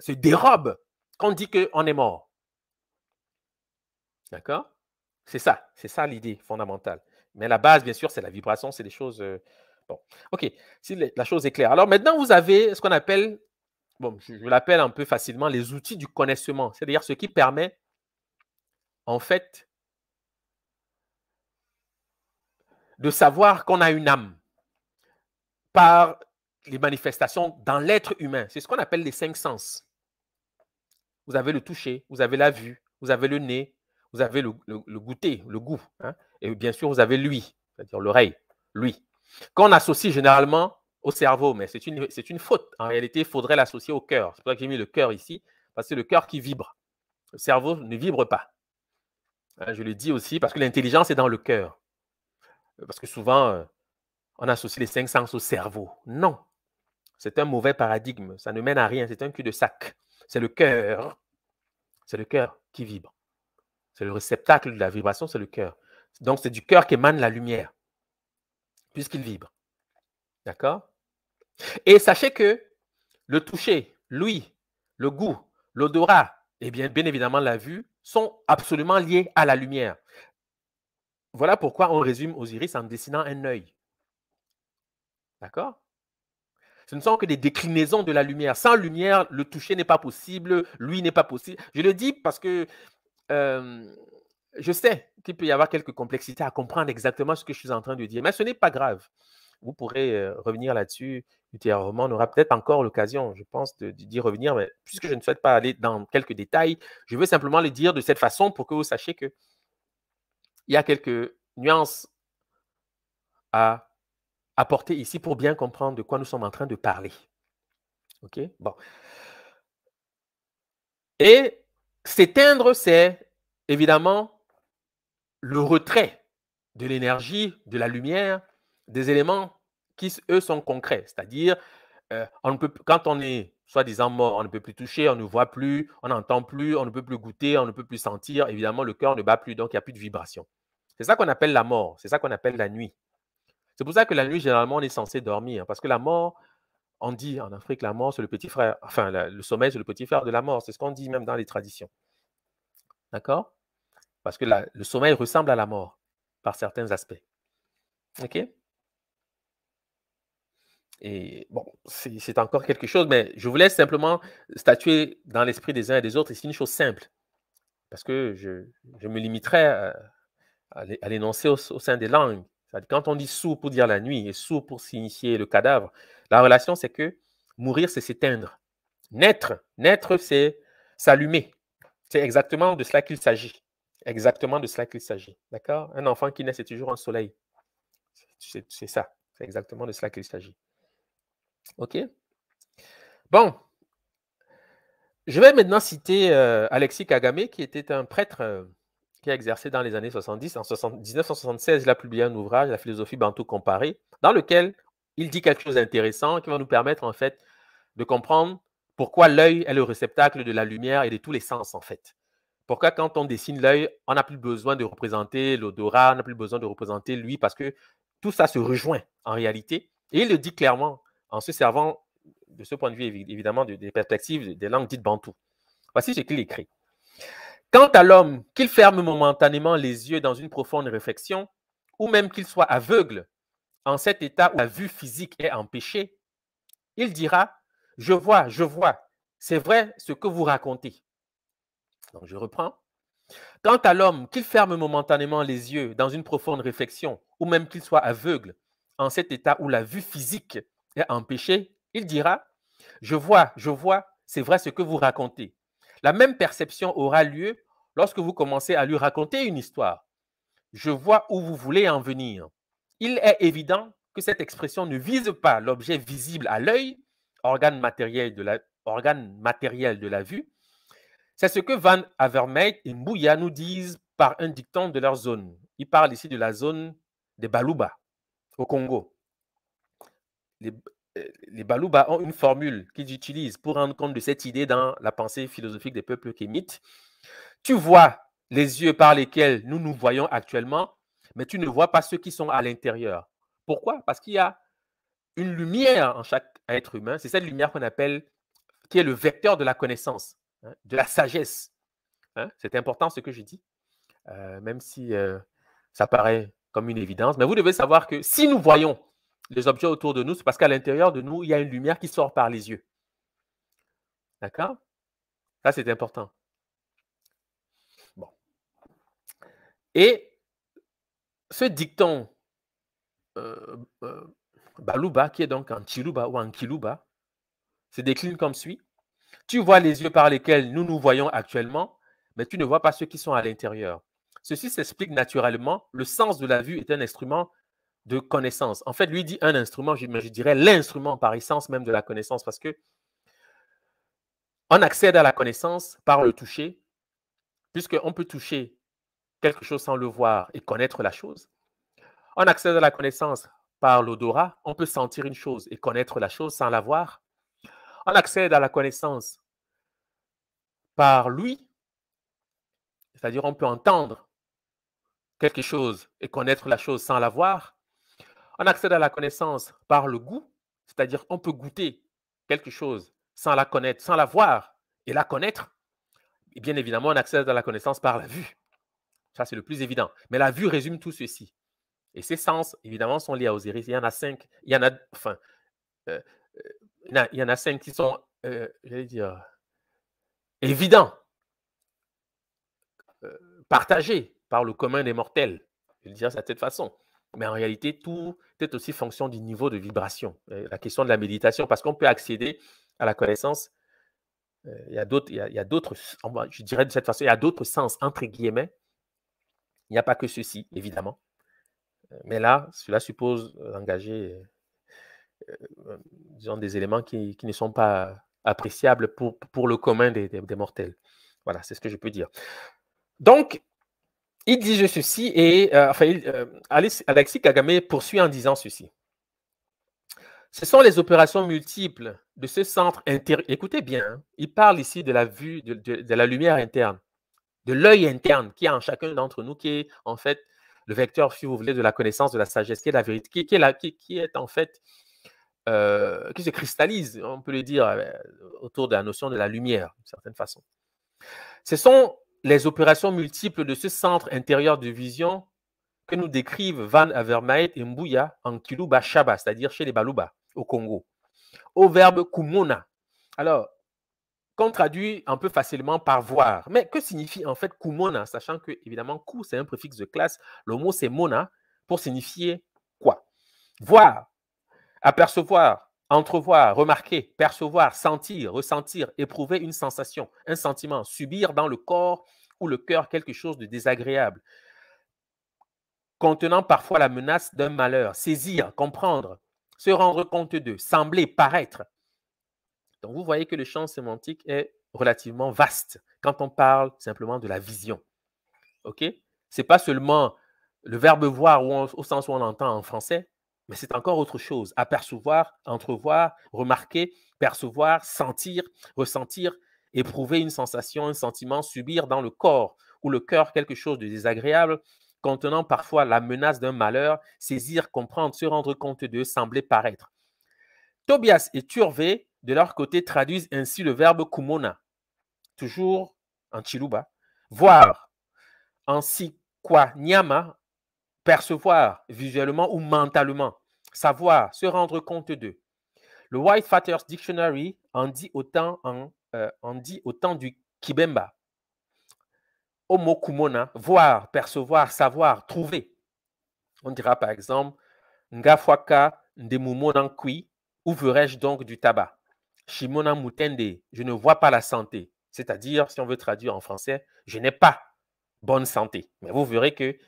se, dérobe, qu'on dit qu'on est mort. D'accord C'est ça, c'est ça l'idée fondamentale. Mais la base, bien sûr, c'est la vibration, c'est des choses euh, Bon, OK, si la chose est claire. Alors maintenant, vous avez ce qu'on appelle, bon, je, l'appelle un peu facilement, les outils du connaissement, c'est-à-dire ce qui permet, en fait, de savoir qu'on a une âme par les manifestations dans l'être humain. C'est ce qu'on appelle les cinq sens. Vous avez le toucher, vous avez la vue, vous avez le nez, vous avez le, goûter, le goût. Hein, et bien sûr, vous avez lui, c'est-à-dire l'oreille, lui qu'on associe généralement au cerveau, mais c'est une, une faute. En réalité, il faudrait l'associer au cœur. C'est pour ça que j'ai mis le cœur ici, parce que c'est le cœur qui vibre. Le cerveau ne vibre pas. Euh, je le dis aussi parce que l'intelligence est dans le cœur. Euh, parce que souvent, euh, on associe les cinq sens au cerveau. Non, c'est un mauvais paradigme. Ça ne mène à rien. C'est un cul-de-sac. C'est le cœur. C'est le cœur qui vibre. C'est le réceptacle de la vibration, c'est le cœur. Donc, c'est du cœur qu'émane la lumière puisqu'il vibre. D'accord Et sachez que le toucher, l'ouïe, le goût, l'odorat et bien, bien évidemment la vue sont absolument liés à la lumière. Voilà pourquoi on résume Osiris en dessinant un œil. D'accord Ce ne sont que des déclinaisons de la lumière. Sans lumière, le toucher n'est pas possible, lui n'est pas possible. Je le dis parce que euh, je sais qu'il peut y avoir quelques complexités à comprendre exactement ce que je suis en train de dire, mais ce n'est pas grave. Vous pourrez euh, revenir là-dessus ultérieurement. On aura peut-être encore l'occasion, je pense, d'y revenir, mais puisque je ne souhaite pas aller dans quelques détails, je veux simplement le dire de cette façon pour que vous sachiez qu'il y a quelques nuances à apporter ici pour bien comprendre de quoi nous sommes en train de parler. OK Bon. Et s'éteindre, c'est évidemment le retrait de l'énergie, de la lumière, des éléments qui, eux, sont concrets. C'est-à-dire, euh, peut, quand on est soi-disant mort, on ne peut plus toucher, on ne voit plus, on n'entend plus, on ne peut plus goûter, on ne peut plus sentir. Évidemment, le cœur ne bat plus, donc il n'y a plus de vibration. C'est ça qu'on appelle la mort, c'est ça qu'on appelle la nuit. C'est pour ça que la nuit, généralement, on est censé dormir, hein, parce que la mort, on dit en Afrique, la mort, c'est le petit frère, enfin, le sommeil, c'est le petit frère de la mort. C'est ce qu'on dit même dans les traditions. D'accord parce que le sommeil ressemble à la mort par certains aspects. OK? Et bon, c'est encore quelque chose, mais je vous laisse simplement statuer dans l'esprit des uns et des autres. Et c'est une chose simple, parce que je, me limiterai à, l'énoncer au, sein des langues. Quand on dit sourd pour dire la nuit et sourd pour signifier le cadavre, la relation, c'est que mourir, c'est s'éteindre. Naître, naître, c'est s'allumer. C'est exactement de cela qu'il s'agit. Exactement de cela qu'il s'agit. D'accord Un enfant qui naît, c'est toujours un soleil. C'est ça. C'est exactement de cela qu'il s'agit. OK Bon. Je vais maintenant citer euh, Alexis Kagame, qui était un prêtre euh, qui a exercé dans les années 70. En 1976, il a publié un ouvrage, La philosophie bantou comparée, dans lequel il dit quelque chose d'intéressant qui va nous permettre, en fait, de comprendre pourquoi l'œil est le réceptacle de la lumière et de tous les sens, en fait. Pourquoi quand on dessine l'œil, on n'a plus besoin de représenter l'odorat, on n'a plus besoin de représenter lui, parce que tout ça se rejoint en réalité. Et il le dit clairement en se servant de ce point de vue, évidemment, des perspectives des langues dites bantou. Voici ce qu'il écrit. Quant à l'homme, qu'il ferme momentanément les yeux dans une profonde réflexion, ou même qu'il soit aveugle, en cet état où la vue physique est empêchée, il dira, je vois, je vois, c'est vrai ce que vous racontez. Donc je reprends. Quant à l'homme, qu'il ferme momentanément les yeux dans une profonde réflexion, ou même qu'il soit aveugle, en cet état où la vue physique est empêchée, il dira, je vois, je vois, c'est vrai ce que vous racontez. La même perception aura lieu lorsque vous commencez à lui raconter une histoire. Je vois où vous voulez en venir. Il est évident que cette expression ne vise pas l'objet visible à l'œil, organe matériel, de la, organe matériel de la vue, c'est ce que Van Avermeet et Mbouya nous disent par un dicton de leur zone. Ils parlent ici de la zone des Baluba au Congo. Les, euh, les ont une formule qu'ils utilisent pour rendre compte de cette idée dans la pensée philosophique des peuples kémites. Tu vois les yeux par lesquels nous nous voyons actuellement, mais tu ne vois pas ceux qui sont à l'intérieur. Pourquoi Parce qu'il y a une lumière en chaque être humain. C'est cette lumière qu'on appelle, qui est le vecteur de la connaissance. Hein, de la sagesse. Hein. C'est important ce que je dis, euh, même si euh, ça paraît comme une évidence. Mais vous devez savoir que si nous voyons les objets autour de nous, c'est parce qu'à l'intérieur de nous, il y a une lumière qui sort par les yeux. D'accord Ça, c'est important. Bon. Et ce dicton euh, Baluba, qui est donc en Chiluba ou en Kiluba, se décline comme suit. Tu vois les yeux par lesquels nous nous voyons actuellement, mais tu ne vois pas ceux qui sont à l'intérieur. Ceci s'explique naturellement. Le sens de la vue est un instrument de connaissance. En fait, lui dit un instrument, je dirais l'instrument par essence même de la connaissance, parce que on accède à la connaissance par le toucher, puisqu'on peut toucher quelque chose sans le voir et connaître la chose. On accède à la connaissance par l'odorat, on peut sentir une chose et connaître la chose sans la voir on accède à la connaissance par lui, c'est-à-dire on peut entendre quelque chose et connaître la chose sans la voir. On accède à la connaissance par le goût, c'est-à-dire on peut goûter quelque chose sans la connaître, sans la voir et la connaître. Et bien évidemment, on accède à la connaissance par la vue. Ça, c'est le plus évident. Mais la vue résume tout ceci. Et ces sens, évidemment, sont liés à Osiris. Il y en a cinq. Il y en a, enfin, euh, euh, il y, en a cinq qui sont, euh, j'allais dire, évidents, euh, partagés par le commun des mortels. Je dire ça de cette façon. Mais en réalité, tout est aussi fonction du niveau de vibration. Euh, la question de la méditation, parce qu'on peut accéder à la connaissance. il y a d'autres, il y a, d'autres, je dirais de cette façon, il y a d'autres sens, entre guillemets. Il n'y a pas que ceci, évidemment. Mais là, cela suppose d'engager euh, euh, disons, des éléments qui, ne sont pas appréciables pour, pour le commun des, mortels. Voilà, c'est ce que je peux dire. Donc, il dit ceci et euh, enfin, Alexis Kagame poursuit en disant ceci. Ce sont les opérations multiples de ce centre intérieur. Écoutez bien, hein, il parle ici de la vue, de, la lumière interne, de l'œil interne qui est en chacun d'entre nous, qui est en fait le vecteur, si vous voulez, de la connaissance, de la sagesse, qui est la vérité, qui, qui est en fait euh, qui se cristallise, on peut le dire, euh, autour de la notion de la lumière, d'une certaine façon. Ce sont les opérations multiples de ce centre intérieur de vision que nous décrivent Van Avermaet et Mbuya en Kilouba Shaba, c'est-à-dire chez les Baluba, au Congo, au verbe kumona. Alors, qu'on traduit un peu facilement par voir. Mais que signifie en fait kumona, sachant que, évidemment, ku, c'est un préfixe de classe, le mot c'est mona, pour signifier quoi Voir. Apercevoir, entrevoir, remarquer, percevoir, sentir, ressentir, éprouver une sensation, un sentiment, subir dans le corps ou le cœur quelque chose de désagréable, contenant parfois la menace d'un malheur, saisir, comprendre, se rendre compte de, sembler, paraître. Donc vous voyez que le champ sémantique est relativement vaste quand on parle simplement de la vision. OK Ce n'est pas seulement le verbe voir au sens où on l'entend en français, mais c'est encore autre chose. Apercevoir, entrevoir, remarquer, percevoir, sentir, ressentir, éprouver une sensation, un sentiment, subir dans le corps ou le cœur quelque chose de désagréable, contenant parfois la menace d'un malheur, saisir, comprendre, se rendre compte d'eux, sembler paraître. Tobias et Turvé, de leur côté, traduisent ainsi le verbe kumona, toujours en chiluba, voir, en si quoi nyama, percevoir visuellement ou mentalement, savoir, se rendre compte d'eux. Le White Father's Dictionary en dit autant, euh, dit autant du Kibemba. Omo kumona, voir, percevoir, savoir, trouver. On dira par exemple, Ngafwaka Ndemumunankui, où je donc du tabac Shimona Mutende, je ne vois pas la santé. C'est-à-dire, si on veut traduire en français, je n'ai pas bonne santé. Mais vous verrez que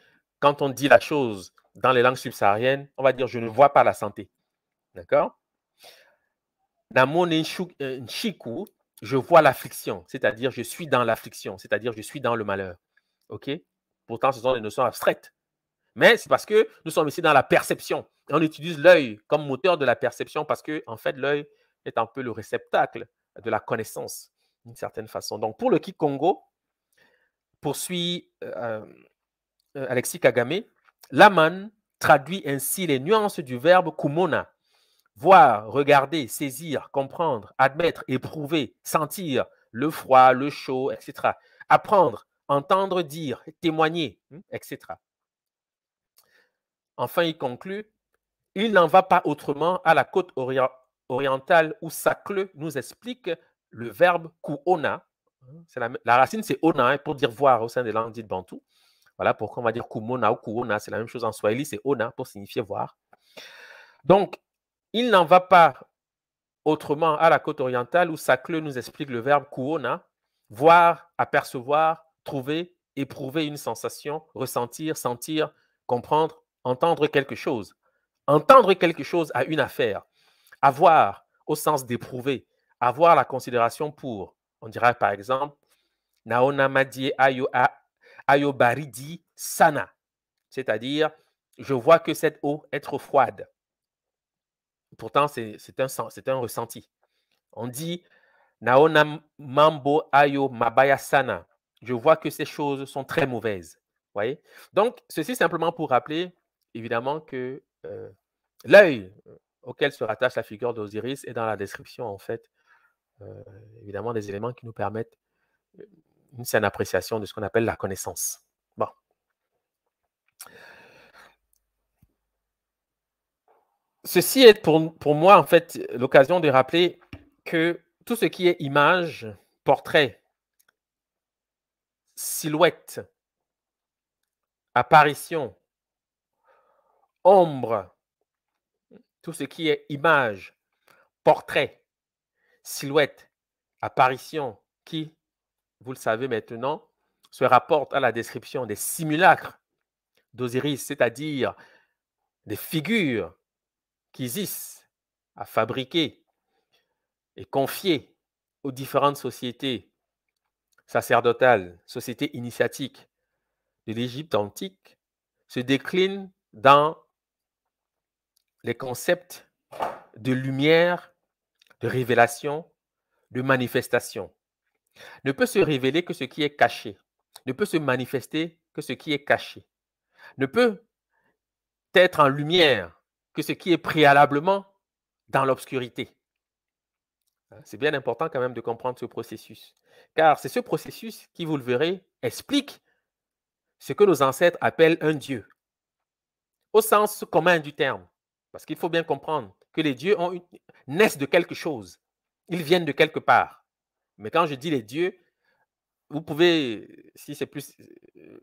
quand on dit la chose dans les langues subsahariennes, on va dire je ne vois pas la santé. D'accord Dans mon « euh, Nchiku, je vois l'affliction, c'est-à-dire je suis dans l'affliction, c'est-à-dire je suis dans le malheur. OK Pourtant, ce sont des notions abstraites. Mais c'est parce que nous sommes ici dans la perception. On utilise l'œil comme moteur de la perception parce que, en fait, l'œil est un peu le réceptacle de la connaissance, d'une certaine façon. Donc, pour le Kikongo, poursuit euh, euh, Alexis Kagame, Laman traduit ainsi les nuances du verbe kumona, voir, regarder, saisir, comprendre, admettre, éprouver, sentir, le froid, le chaud, etc. Apprendre, entendre dire, témoigner, hmm, etc. Enfin, il conclut, il n'en va pas autrement à la côte orientale où Sacle nous explique le verbe kuona. La, la, racine, c'est ona hein, pour dire voir au sein des langues dites bantou. Voilà pourquoi on va dire kumona ou kuona, c'est la même chose en swahili, c'est ona pour signifier voir. Donc, il n'en va pas autrement à la côte orientale où Sacle nous explique le verbe kuona, voir, apercevoir, trouver, éprouver une sensation, ressentir, sentir, comprendre, entendre quelque chose. Entendre quelque chose à une affaire. Avoir au sens d'éprouver, avoir la considération pour. On dirait par exemple, Naona Madie Ayobari Sana, c'est-à-dire je vois que cette eau est trop froide. Pourtant, c'est un, un ressenti. On dit Naona Mambo Mabaya Sana. Je vois que ces choses sont très mauvaises. Voyez Donc, ceci simplement pour rappeler, évidemment, que euh, l'œil euh, auquel se rattache la figure d'Osiris est dans la description, en fait, euh, évidemment, des éléments qui nous permettent une saine appréciation de ce qu'on appelle la connaissance. Bon. Ceci est pour, pour moi, en fait, l'occasion de rappeler que tout ce qui est image, portrait, silhouette, apparition, ombre, tout ce qui est image, portrait, silhouette, apparition, qui vous le savez maintenant, se rapporte à la description des simulacres d'Osiris, c'est-à-dire des figures qu'Isis a fabriquées et confiées aux différentes sociétés sacerdotales, sociétés initiatiques de l'Égypte antique, se déclinent dans les concepts de lumière, de révélation, de manifestation ne peut se révéler que ce qui est caché, ne peut se manifester que ce qui est caché, ne peut être en lumière que ce qui est préalablement dans l'obscurité. Hein, c'est bien important quand même de comprendre ce processus, car c'est ce processus qui, vous le verrez, explique ce que nos ancêtres appellent un Dieu, au sens commun du terme, parce qu'il faut bien comprendre que les dieux ont naissent de quelque chose, ils viennent de quelque part. Mais quand je dis les dieux, vous pouvez, si c'est plus, euh,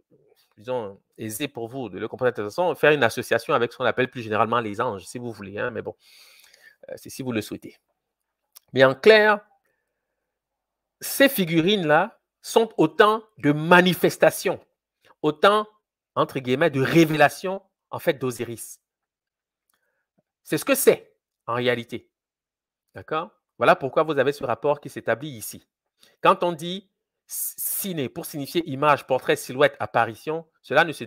disons, aisé pour vous de le comprendre de toute façon, faire une association avec ce qu'on appelle plus généralement les anges, si vous voulez. Hein, mais bon, euh, c'est si vous le souhaitez. Mais en clair, ces figurines-là sont autant de manifestations, autant, entre guillemets, de révélations, en fait, d'Osiris. C'est ce que c'est, en réalité. D'accord voilà pourquoi vous avez ce rapport qui s'établit ici. Quand on dit ciné pour signifier image, portrait, silhouette, apparition, cela ne se,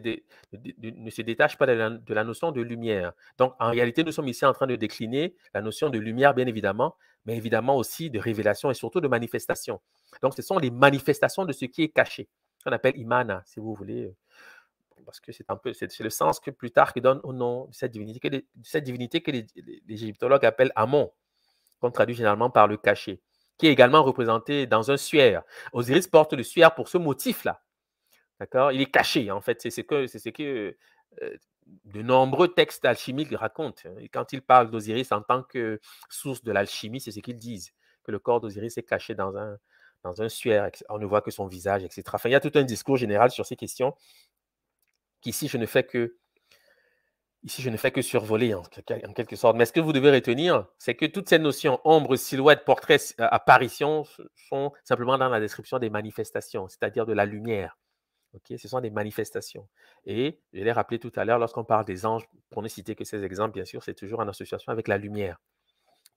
ne se détache pas de la, notion de lumière. Donc, en réalité, nous sommes ici en train de décliner la notion de lumière, bien évidemment, mais évidemment aussi de révélation et surtout de manifestation. Donc, ce sont les manifestations de ce qui est caché, On appelle imana, si vous voulez, euh, parce que c'est un peu c'est le sens que Plutarque donne au nom de cette divinité que cette les égyptologues appellent Amon traduit généralement par le cachet, qui est également représenté dans un suaire. Osiris porte le suaire pour ce motif-là. D'accord Il est caché, en fait. C'est ce que, euh, de nombreux textes alchimiques racontent. Et quand ils parlent d'Osiris en tant que source de l'alchimie, c'est ce qu'ils disent, que le corps d'Osiris est caché dans un, dans un suaire, on ne voit que son visage, etc. Enfin, il y a tout un discours général sur ces questions qu'ici, je ne fais que Ici, je ne fais que survoler en, quelque sorte. Mais ce que vous devez retenir, c'est que toutes ces notions ombre, silhouette, portrait, euh, apparition sont simplement dans la description des manifestations, c'est-à-dire de la lumière. ce sont des manifestations. Et je l'ai rappelé tout à l'heure, lorsqu'on parle des anges, pour ne citer que ces exemples, bien sûr, c'est toujours en association avec la lumière.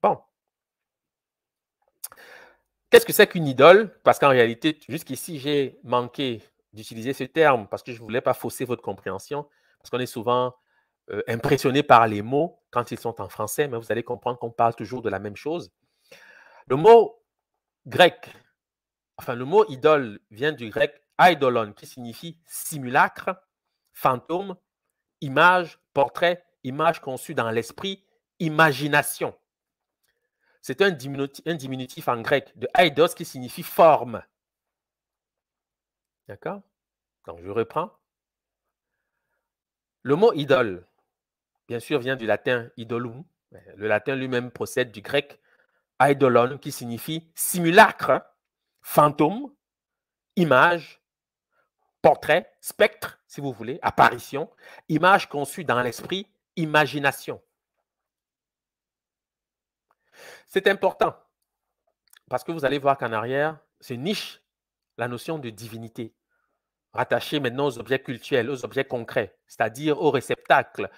Bon. Qu'est-ce que c'est qu'une idole Parce qu'en réalité, jusqu'ici, j'ai manqué d'utiliser ce terme parce que je ne voulais pas fausser votre compréhension. Parce qu'on est souvent euh, impressionné par les mots quand ils sont en français, mais vous allez comprendre qu'on parle toujours de la même chose. Le mot grec, enfin le mot idole vient du grec eidolon, qui signifie simulacre, fantôme, image, portrait, image conçue dans l'esprit, imagination. C'est un diminutif, un diminutif en grec de eidos qui signifie forme. D'accord Donc je reprends. Le mot idole bien sûr, vient du latin idolum. Euh, le latin lui-même procède du grec eidolon, qui signifie simulacre, hein. fantôme, image, portrait, spectre, si vous voulez, apparition, image conçue dans l'esprit, imagination. C'est important parce que vous allez voir qu'en arrière se niche la notion de divinité, rattachée maintenant aux objets cultuels, aux objets concrets, c'est-à-dire aux réceptacles,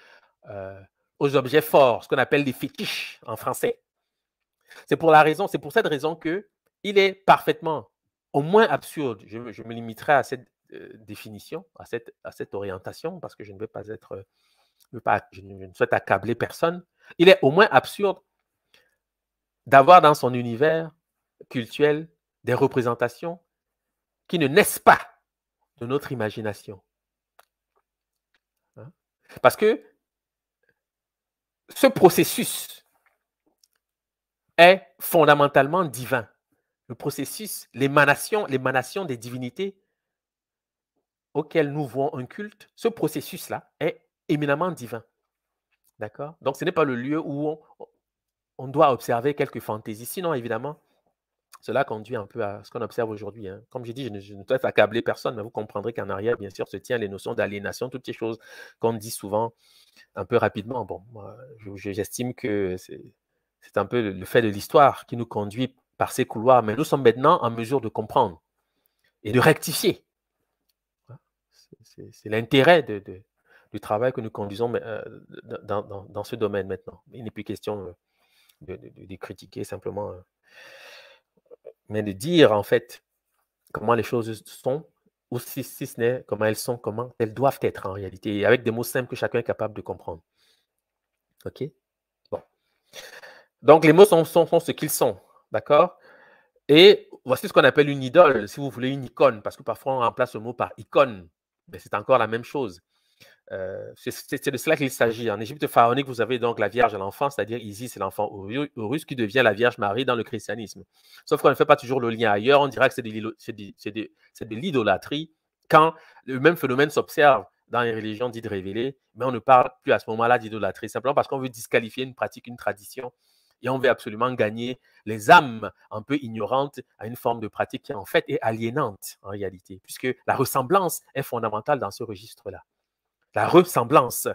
euh, aux objets forts, ce qu'on appelle des fétiches en français. C'est pour la raison, c'est pour cette raison que il est parfaitement, au moins absurde, je, me limiterai à cette euh, définition, à cette, à cette orientation, parce que je ne veux pas être, je, pas, ne souhaite accabler personne. Il est au moins absurde d'avoir dans son univers culturel des représentations qui ne naissent pas de notre imagination. Hein parce que ce processus est fondamentalement divin. Le processus, l'émanation, l'émanation des divinités auxquelles nous voulons un culte, ce processus-là est éminemment divin. D'accord Donc ce n'est pas le lieu où on, on doit observer quelques fantaisies. Sinon, évidemment, cela conduit un peu à ce qu'on observe aujourd'hui. Hein. Comme j'ai dit, je ne, je accabler personne, mais vous comprendrez qu'en arrière, bien sûr, se tiennent les notions d'aliénation, toutes ces choses qu'on dit souvent un peu rapidement. Bon, j'estime que c'est un peu le fait de l'histoire qui nous conduit par ces couloirs, mais nous sommes maintenant en mesure de comprendre et de rectifier. Hein, c'est l'intérêt du travail que nous conduisons euh, dans, ce domaine maintenant. Il n'est plus question euh, de, critiquer simplement euh, mais de dire en fait comment les choses sont, ou si, ce n'est comment elles sont, comment elles doivent être en réalité, avec des mots simples que chacun est capable de comprendre. OK Bon. Donc les mots sont, sont, sont ce qu'ils sont, d'accord Et voici ce qu'on appelle une idole, si vous voulez une icône, parce que parfois on remplace le mot par icône, mais c'est encore la même chose. Euh, c'est de cela qu'il s'agit. En Égypte pharaonique, vous avez donc la Vierge à l'enfant, c'est-à-dire Isis, et l'enfant Horus qui devient la Vierge Marie dans le christianisme. Sauf qu'on ne fait pas toujours le lien ailleurs, on dira que c'est de l'idolâtrie quand le même phénomène s'observe dans les religions dites révélées, mais on ne parle plus à ce moment-là d'idolâtrie, simplement parce qu'on veut disqualifier une pratique, une tradition, et on veut absolument gagner les âmes un peu ignorantes à une forme de pratique qui en fait est aliénante en réalité, puisque la ressemblance est fondamentale dans ce registre-là la ressemblance.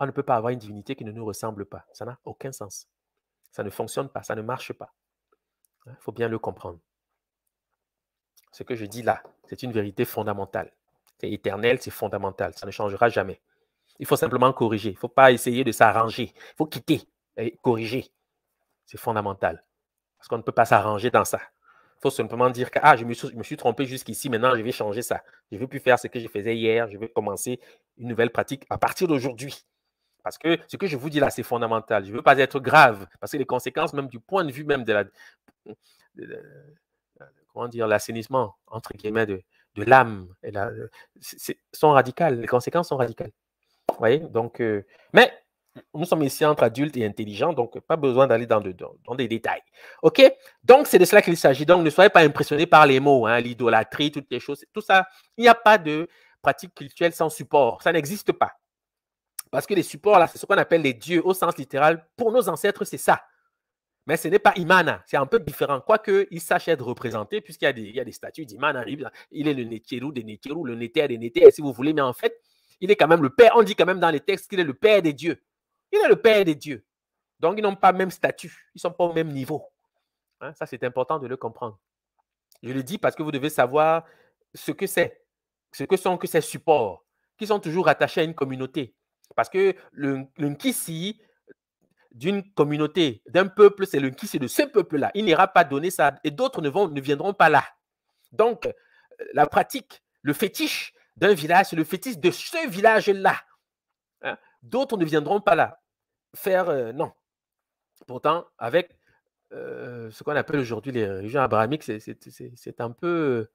On ne peut pas avoir une divinité qui ne nous ressemble pas. Ça n'a aucun sens. Ça ne fonctionne pas, ça ne marche pas. Il hein, faut bien le comprendre. Ce que je dis là, c'est une vérité fondamentale. C'est éternel, c'est fondamental. Ça ne changera jamais. Il faut simplement corriger. Il ne faut pas essayer de s'arranger. Il faut quitter et corriger. C'est fondamental. Parce qu'on ne peut pas s'arranger dans ça faut simplement dire que ah, je, me suis, trompé jusqu'ici, maintenant je vais changer ça. Je ne veux plus faire ce que je faisais hier, je vais commencer une nouvelle pratique à partir d'aujourd'hui. Parce que ce que je vous dis là, c'est fondamental. Je ne veux pas être grave, parce que les conséquences, même du point de vue même de la, comment dire, l'assainissement, entre guillemets, de, l'âme, sont radicales. Les conséquences sont radicales. Vous voyez Donc, euh, mais nous sommes ici entre adultes et intelligents, donc pas besoin d'aller dans, dans, des détails. OK Donc, c'est de cela qu'il s'agit. Donc, ne soyez pas impressionnés par les mots, hein, l'idolâtrie, toutes les choses, tout ça. Il n'y a pas de pratique culturelle sans support. Ça n'existe pas. Parce que les supports, là, c'est ce qu'on appelle les dieux au sens littéral. Pour nos ancêtres, c'est ça. Mais ce n'est pas Imana, c'est un peu différent. Quoique, il sache être représenté, puisqu'il y a des, il y statues d'Imana. Il est le Néthierou, des Neteru, le Neter des Neter, si vous voulez. Mais en fait, il est quand même le père. On dit quand même dans les textes qu'il est le père des dieux. Il est le Père des dieux. Donc, ils n'ont pas le même statut. Ils ne sont pas au même niveau. Hein, ça, c'est important de le comprendre. Je le dis parce que vous devez savoir ce que c'est, ce que sont que ces supports, qui sont toujours attachés à une communauté. Parce que le, le d'une communauté, d'un peuple, c'est le nkissi de ce peuple-là. Il n'ira pas donner ça et d'autres ne, ne viendront pas là. Donc, euh, la pratique, le fétiche d'un village, c'est le fétiche de ce village-là. Hein, d'autres ne viendront pas là faire. non. Pourtant, avec ce qu'on appelle aujourd'hui les religions abrahamiques, c'est un peu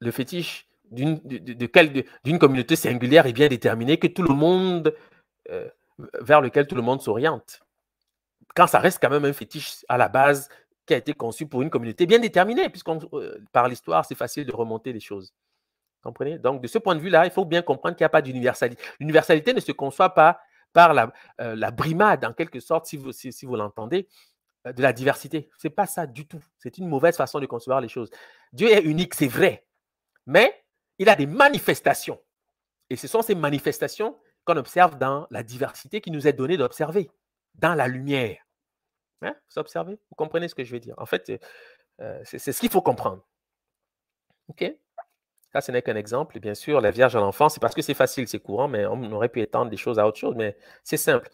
le fétiche d'une de, communauté singulière et bien déterminée que tout le monde, vers lequel tout le monde s'oriente. Quand ça reste quand même un fétiche à la base qui a été conçu pour une communauté bien déterminée, puisqu'on par l'histoire, c'est facile de remonter les choses. Comprenez Donc, de ce point de vue-là, il faut bien comprendre qu'il n'y a pas d'universalité. L'universalité ne se conçoit pas par euh, la, brimade, en quelque sorte, si vous, l'entendez, euh, de la diversité. Ce n'est pas ça du tout. C'est une mauvaise façon de concevoir les choses. Dieu est unique, c'est vrai, mais il a des manifestations. Et ce sont ces manifestations qu'on observe dans la diversité qui nous est donnée d'observer, dans la lumière. Hein, vous observez Vous comprenez ce que je veux dire En fait, euh, c'est ce qu'il faut comprendre. OK ça, ce n'est qu'un exemple. bien sûr, la Vierge à l'enfant, c'est parce que c'est facile, c'est courant, mais on aurait pu étendre des choses à autre chose, mais c'est simple.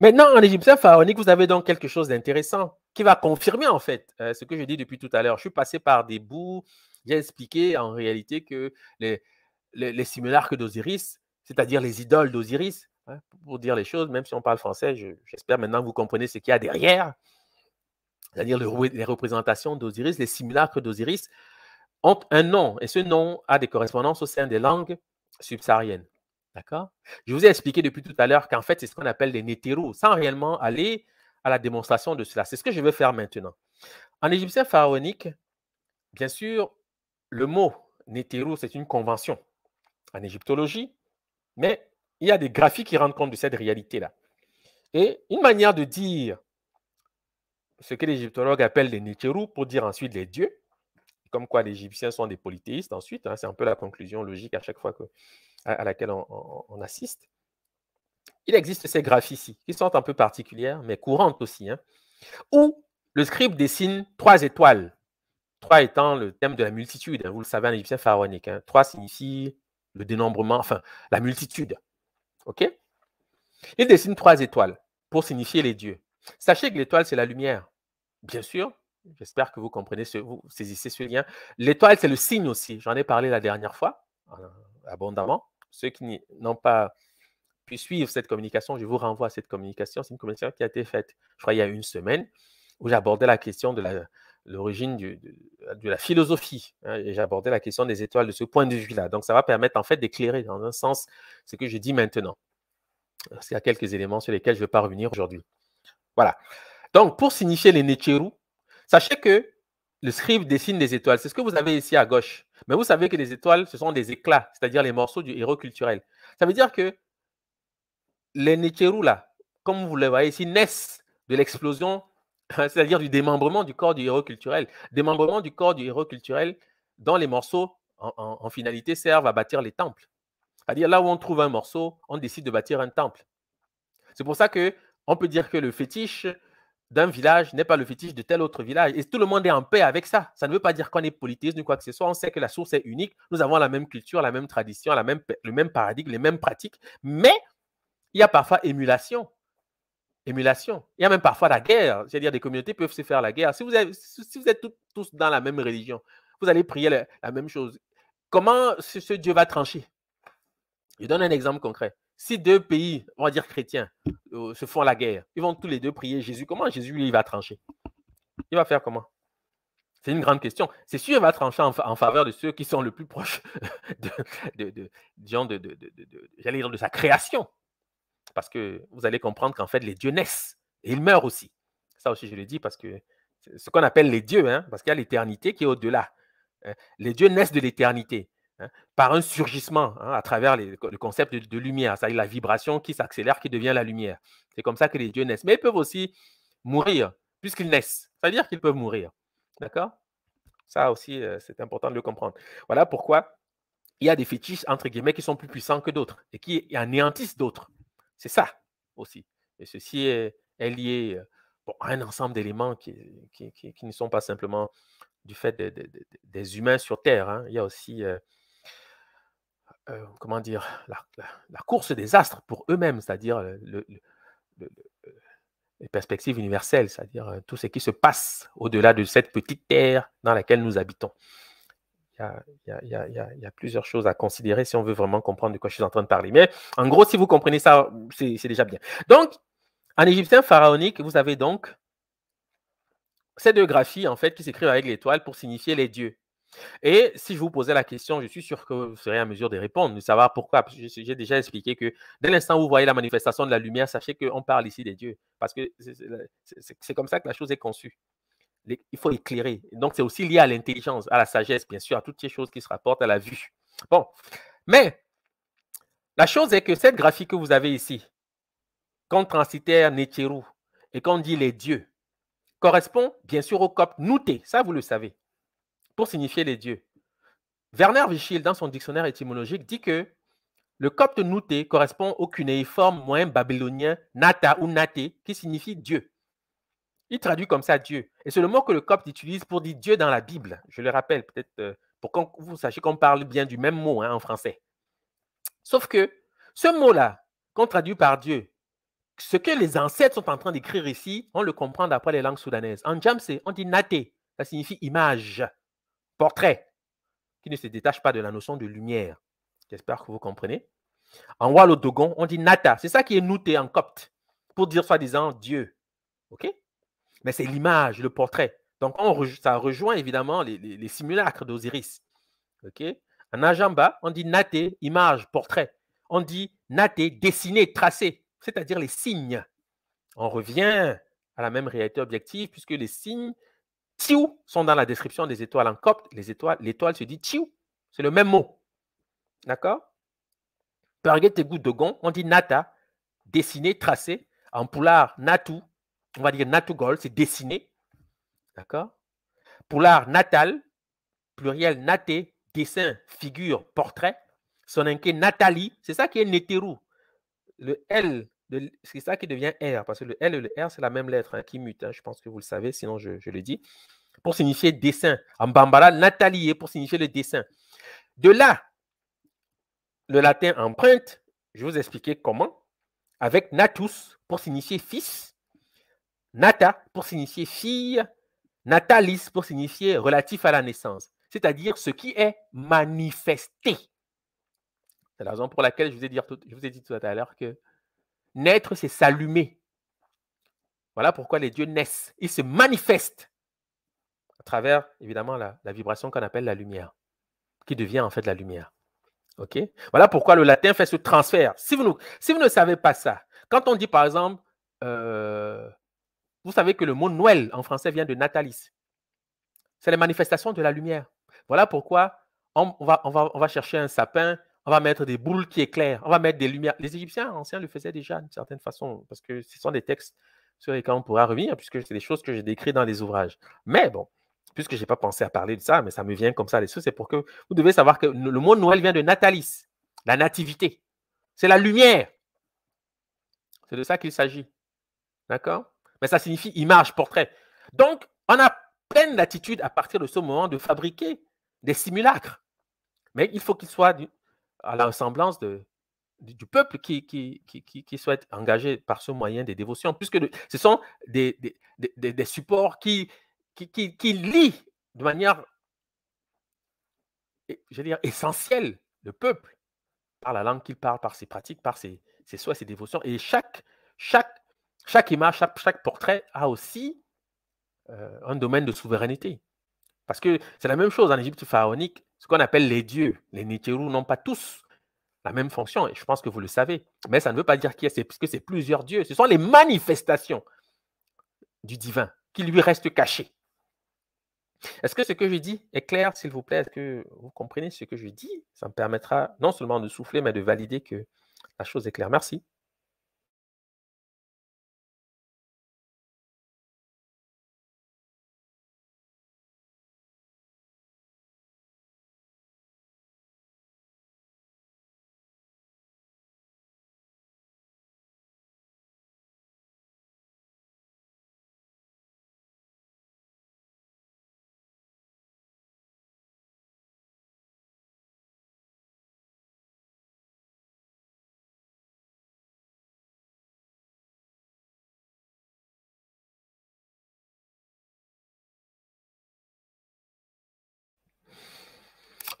Maintenant, en égyptien pharaonique, vous avez donc quelque chose d'intéressant qui va confirmer en fait euh, ce que je dis depuis tout à l'heure. Je suis passé par des bouts, j'ai expliqué en réalité que les, les, simulacres d'Osiris, c'est-à-dire les idoles d'Osiris, hein, pour dire les choses, même si on parle français, j'espère maintenant que vous comprenez ce qu'il y a derrière, c'est-à-dire les représentations d'Osiris, les simulacres d'Osiris, ont un nom et ce nom a des correspondances au sein des langues subsahariennes. D'accord Je vous ai expliqué depuis tout à l'heure qu'en fait, c'est ce qu'on appelle les nétéros, sans réellement aller à la démonstration de cela. C'est ce que je veux faire maintenant. En égyptien pharaonique, bien sûr, le mot nétéro, c'est une convention en égyptologie, mais il y a des graphies qui rendent compte de cette réalité-là. Et une manière de dire ce que l'égyptologue appelle les nétéros pour dire ensuite les dieux, comme quoi les Égyptiens sont des polythéistes ensuite. Hein, c'est un peu la conclusion logique à chaque fois à, laquelle on, assiste. Il existe ces graphies-ci, qui sont un peu particulières, mais courantes aussi, hein, où le scribe dessine trois étoiles. Trois étant le thème de la multitude. Hein, vous le savez un égyptien pharaonique. Trois signifie le dénombrement, enfin, la multitude. OK Il dessine trois étoiles pour signifier les dieux. Sachez que l'étoile, c'est la lumière. Bien sûr, J'espère que vous comprenez, ce, vous saisissez ce lien. L'étoile, c'est le signe aussi. J'en ai parlé la dernière fois, euh, abondamment. Ceux qui n'ont pas pu suivre cette communication, je vous renvoie à cette communication. C'est une communication qui a été faite, je crois, il y a une semaine, où j'abordais la question de l'origine de, la philosophie. Hein, et j'abordais la question des étoiles de ce point de vue-là. Donc, ça va permettre, en fait, d'éclairer, dans un sens, ce que je dis maintenant. Parce qu'il y a quelques éléments sur lesquels je ne vais pas revenir aujourd'hui. Voilà. Donc, pour signifier les Necheru, Sachez que le scribe dessine des étoiles. C'est ce que vous avez ici à gauche. Mais vous savez que les étoiles, ce sont des éclats, c'est-à-dire les morceaux du héros culturel. Ça veut dire que les Necheru, là, comme vous le voyez ici, naissent de l'explosion, c'est-à-dire du démembrement du corps du héros culturel. Démembrement du corps du héros culturel dont les morceaux, en, finalité, servent à bâtir les temples. C'est-à-dire là où on trouve un morceau, on décide de bâtir un temple. C'est pour ça que on peut dire que le fétiche, d'un village n'est pas le fétiche de tel autre village. Et tout le monde est en paix avec ça. Ça ne veut pas dire qu'on est politiste ni quoi que ce soit. On sait que la source est unique. Nous avons la même culture, la même tradition, la même, le même paradigme, les mêmes pratiques. Mais il y a parfois émulation. Émulation. Il y a même parfois la guerre. C'est-à-dire des communautés peuvent se faire la guerre. Si vous, êtes tous dans la même religion, vous allez prier la, même chose. Comment ce Dieu va trancher Je donne un exemple concret si deux pays, on va dire chrétiens, euh, se font la guerre, ils vont tous les deux prier Jésus. Comment Jésus, lui, il va trancher Il va faire comment C'est une grande question. C'est sûr, il va trancher en, faveur de ceux qui sont le plus proches de, de, sa création. Parce que vous allez comprendre qu'en fait, les dieux naissent et ils meurent aussi. Ça aussi, je le dis parce que ce qu'on appelle les dieux, hein, parce qu'il y a l'éternité qui est au-delà. Hein. Les dieux naissent de l'éternité. Hein, par un surgissement hein, à travers le concept de, lumière, c'est-à-dire la vibration qui s'accélère, qui devient la lumière. C'est comme ça que les dieux naissent. Mais ils peuvent aussi mourir, puisqu'ils naissent. C'est-à-dire qu'ils peuvent mourir. D'accord Ça aussi, euh, c'est important de le comprendre. Voilà pourquoi il y a des fétiches, entre guillemets, qui sont plus puissants que d'autres et qui anéantissent d'autres. C'est ça aussi. Et ceci est, lié euh, à un ensemble d'éléments qui, qui, ne sont pas simplement du fait des humains sur Terre. Hein. Il y a aussi euh, euh, comment dire, la, course des astres pour eux-mêmes, c'est-à-dire euh, les perspectives universelles, c'est-à-dire euh, tout ce qui se passe au-delà de cette petite terre dans laquelle nous habitons. Il y, a, plusieurs choses à considérer si on veut vraiment comprendre de quoi je suis en train de parler. Mais en gros, si vous comprenez ça, c'est déjà bien. Donc, en égyptien pharaonique, vous avez donc ces deux graphies en fait qui s'écrivent avec l'étoile pour signifier les dieux. Et si je vous posais la question, je suis sûr que vous serez en mesure de répondre, de savoir pourquoi. J'ai déjà expliqué que dès l'instant où vous voyez la manifestation de la lumière, sachez qu'on parle ici des dieux, parce que c'est comme ça que la chose est conçue. Il faut éclairer. Donc, c'est aussi lié à l'intelligence, à la sagesse, bien sûr, à toutes ces choses qui se rapportent à la vue. Bon, mais la chose est que cette graphique que vous avez ici, quand transitaire Necheru et quand dit les dieux, correspond bien sûr au copte Nouté, ça vous le savez signifier les dieux. Werner Vichil, dans son dictionnaire étymologique, dit que le copte nouté correspond au cunéiforme moyen babylonien nata ou nate, qui signifie Dieu. Il traduit comme ça Dieu. Et c'est le mot que le copte utilise pour dire Dieu dans la Bible. Je le rappelle, peut-être euh, pour que vous sachiez qu'on parle bien du même mot hein, en français. Sauf que ce mot-là, qu'on traduit par Dieu, ce que les ancêtres sont en train d'écrire ici, on le comprend d'après les langues soudanaises. En jamsé, on dit naté, ça signifie image portrait, qui ne se détache pas de la notion de lumière. J'espère que vous comprenez. En Wallodogon, on dit Nata. C'est ça qui est nouté en copte, pour dire soi-disant Dieu. OK Mais c'est l'image, le portrait. Donc, on ça rejoint évidemment les, simulacres d'Osiris. OK En Ajamba, on dit Naté, image, portrait. On dit Naté, dessiné, tracé, c'est-à-dire les signes. On revient à la même réalité objective, puisque les signes Tiou sont dans la description des étoiles en copte. Les étoiles, l'étoile se dit Tiou. C'est le même mot. D'accord Perget et on dit nata, dessiné, tracé. En poulard, natu, on va dire natugol », c'est dessiné. D'accord Poulard natal, pluriel naté, dessin, figure, portrait. Soninke natali », c'est ça qui est Neteru. Le L c'est ça qui devient R, parce que le L et le R, c'est la même lettre hein, qui mute. Hein, je pense que vous le savez, sinon je, le dis. Pour signifier dessin. En Bambara, natalier pour signifier le dessin. De là, le latin empreinte, je vous expliquer comment, avec natus pour signifier fils, nata pour signifier fille, natalis pour signifier relatif à la naissance, c'est-à-dire ce qui est manifesté. C'est la raison pour laquelle je je vous ai dit tout à l'heure que Naître, c'est s'allumer. Voilà pourquoi les dieux naissent. Ils se manifestent à travers, évidemment, la, vibration qu'on appelle la lumière, qui devient en fait la lumière. OK Voilà pourquoi le latin fait ce transfert. Si vous, ne savez pas ça, quand on dit par exemple, euh, vous savez que le mot Noël en français vient de Natalis. C'est les manifestations de la lumière. Voilà pourquoi on va chercher un sapin on va mettre des boules qui éclairent, on va mettre des lumières. Les Égyptiens anciens le faisaient déjà d'une certaine façon, parce que ce sont des textes sur lesquels on pourra revenir, puisque c'est des choses que j'ai décrites dans les ouvrages. Mais bon, puisque je n'ai pas pensé à parler de ça, mais ça me vient comme ça, les choses, c'est pour que vous devez savoir que le mot Noël vient de Natalis, la nativité. C'est la lumière. C'est de ça qu'il s'agit. D'accord Mais ça signifie image, portrait. Donc, on a pleine l'attitude à partir de ce moment de fabriquer des simulacres. Mais il faut qu'ils soient à la ressemblance du peuple qui, qui, souhaite engager par ce moyen des dévotions, puisque ce sont des, des, supports qui, qui, lient de manière, dire, essentielle le peuple par la langue qu'il parle, par ses pratiques, par ses, ses souhaits, ses dévotions. Et chaque, chaque, chaque image, chaque, portrait a aussi euh, un domaine de souveraineté. Parce que c'est la même chose en Égypte pharaonique ce qu'on appelle les dieux. Les Nichiru n'ont pas tous la même fonction, et je pense que vous le savez. Mais ça ne veut pas dire qu'il y a, que c'est plusieurs dieux. Ce sont les manifestations du divin qui lui restent cachées. Est-ce que ce que je dis est clair, s'il vous plaît Est-ce que vous comprenez ce que je dis Ça me permettra non seulement de souffler, mais de valider que la chose est claire. Merci.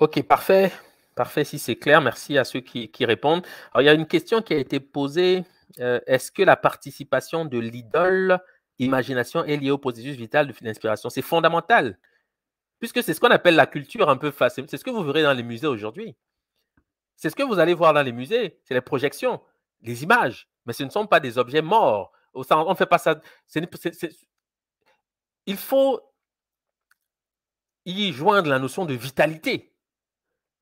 Ok, parfait. Parfait, si c'est clair. Merci à ceux qui, répondent. Alors, il y a une question qui a été posée. Euh, est-ce que la participation de l'idole imagination est liée au processus vital de l'inspiration C'est fondamental, puisque c'est ce qu'on appelle la culture un peu facile. C'est ce que vous verrez dans les musées aujourd'hui. C'est ce que vous allez voir dans les musées. C'est les projections, les images. Mais ce ne sont pas des objets morts. Oh, on ne fait pas ça. Il faut y joindre la notion de vitalité.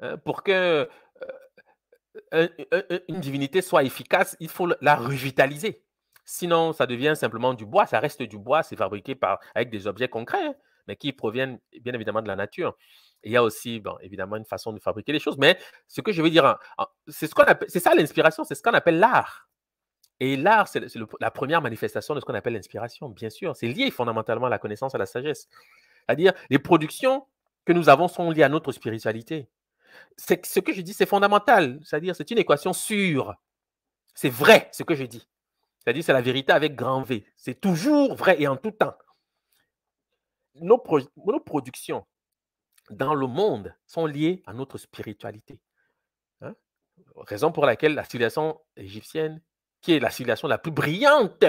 Euh, pour que euh, une divinité soit efficace, il faut la revitaliser. Sinon, ça devient simplement du bois, ça reste du bois, c'est fabriqué par, avec des objets concrets, hein, mais qui proviennent bien évidemment de la nature. il y a aussi, bon, évidemment, une façon de fabriquer les choses, mais ce que je veux dire, c'est ce c'est ça l'inspiration, c'est ce qu'on appelle l'art. Et l'art, c'est la première manifestation de ce qu'on appelle l'inspiration, bien sûr. C'est lié fondamentalement à la connaissance, à la sagesse. C'est-à-dire, les productions que nous avons sont liées à notre spiritualité. C'est ce que je dis, c'est fondamental. C'est-à-dire, c'est une équation sûre. C'est vrai ce que je dis. C'est-à-dire, c'est la vérité avec grand V. C'est toujours vrai et en tout temps. Nos, productions dans le monde sont liées à notre spiritualité. Hein. Raison pour laquelle la civilisation égyptienne, qui est la civilisation la plus brillante,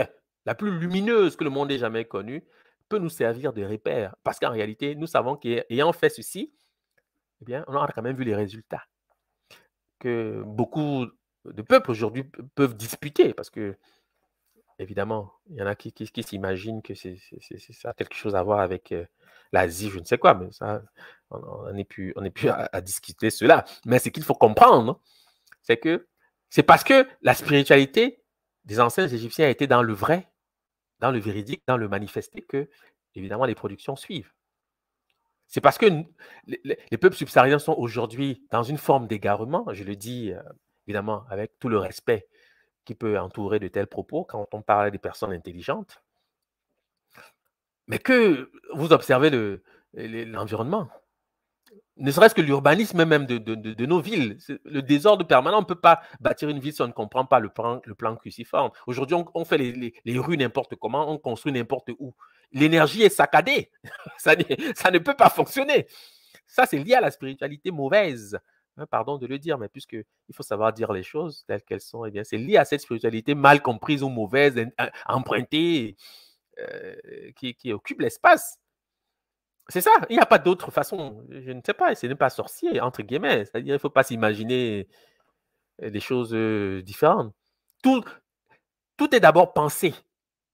la plus lumineuse que le monde ait jamais connue, peut nous servir de repère. Parce qu'en réalité, nous savons qu'ayant fait ceci, eh bien, on a quand même vu les résultats que beaucoup de peuples aujourd'hui peuvent disputer parce que, évidemment, il y en a qui, s'imaginent que c'est ça, quelque chose à voir avec euh, l'Asie, je ne sais quoi, mais ça, on n'est plus, plus à, discuter cela. Mais ce qu'il faut comprendre, c'est que c'est parce que la spiritualité des anciens Égyptiens été dans le vrai, dans le véridique, dans le manifesté que, évidemment, les productions suivent. C'est parce que les, peuples subsahariens sont aujourd'hui dans une forme d'égarement, je le dis euh, évidemment avec tout le respect qui peut entourer de tels propos quand on parle des personnes intelligentes, mais que vous observez l'environnement ne serait-ce que l'urbanisme même de, nos villes. Le désordre permanent, on ne peut pas bâtir une ville si on ne comprend pas le plan, le plan cruciforme. Aujourd'hui, on, fait les, rues n'importe comment, on construit n'importe où. L'énergie est saccadée. ça, ça, ne peut pas fonctionner. Ça, c'est lié à la spiritualité mauvaise. Hein, pardon de le dire, mais puisque il faut savoir dire les choses telles qu'elles sont, eh c'est lié à cette spiritualité mal comprise ou mauvaise, empruntée, euh, qui occupe l'espace c'est ça, il n'y a pas d'autre façon. Je ne sais pas, ce n'est pas sorcier, entre guillemets. C'est-à-dire, il ne faut pas s'imaginer euh, des choses euh, différentes. Tout, tout est d'abord pensé.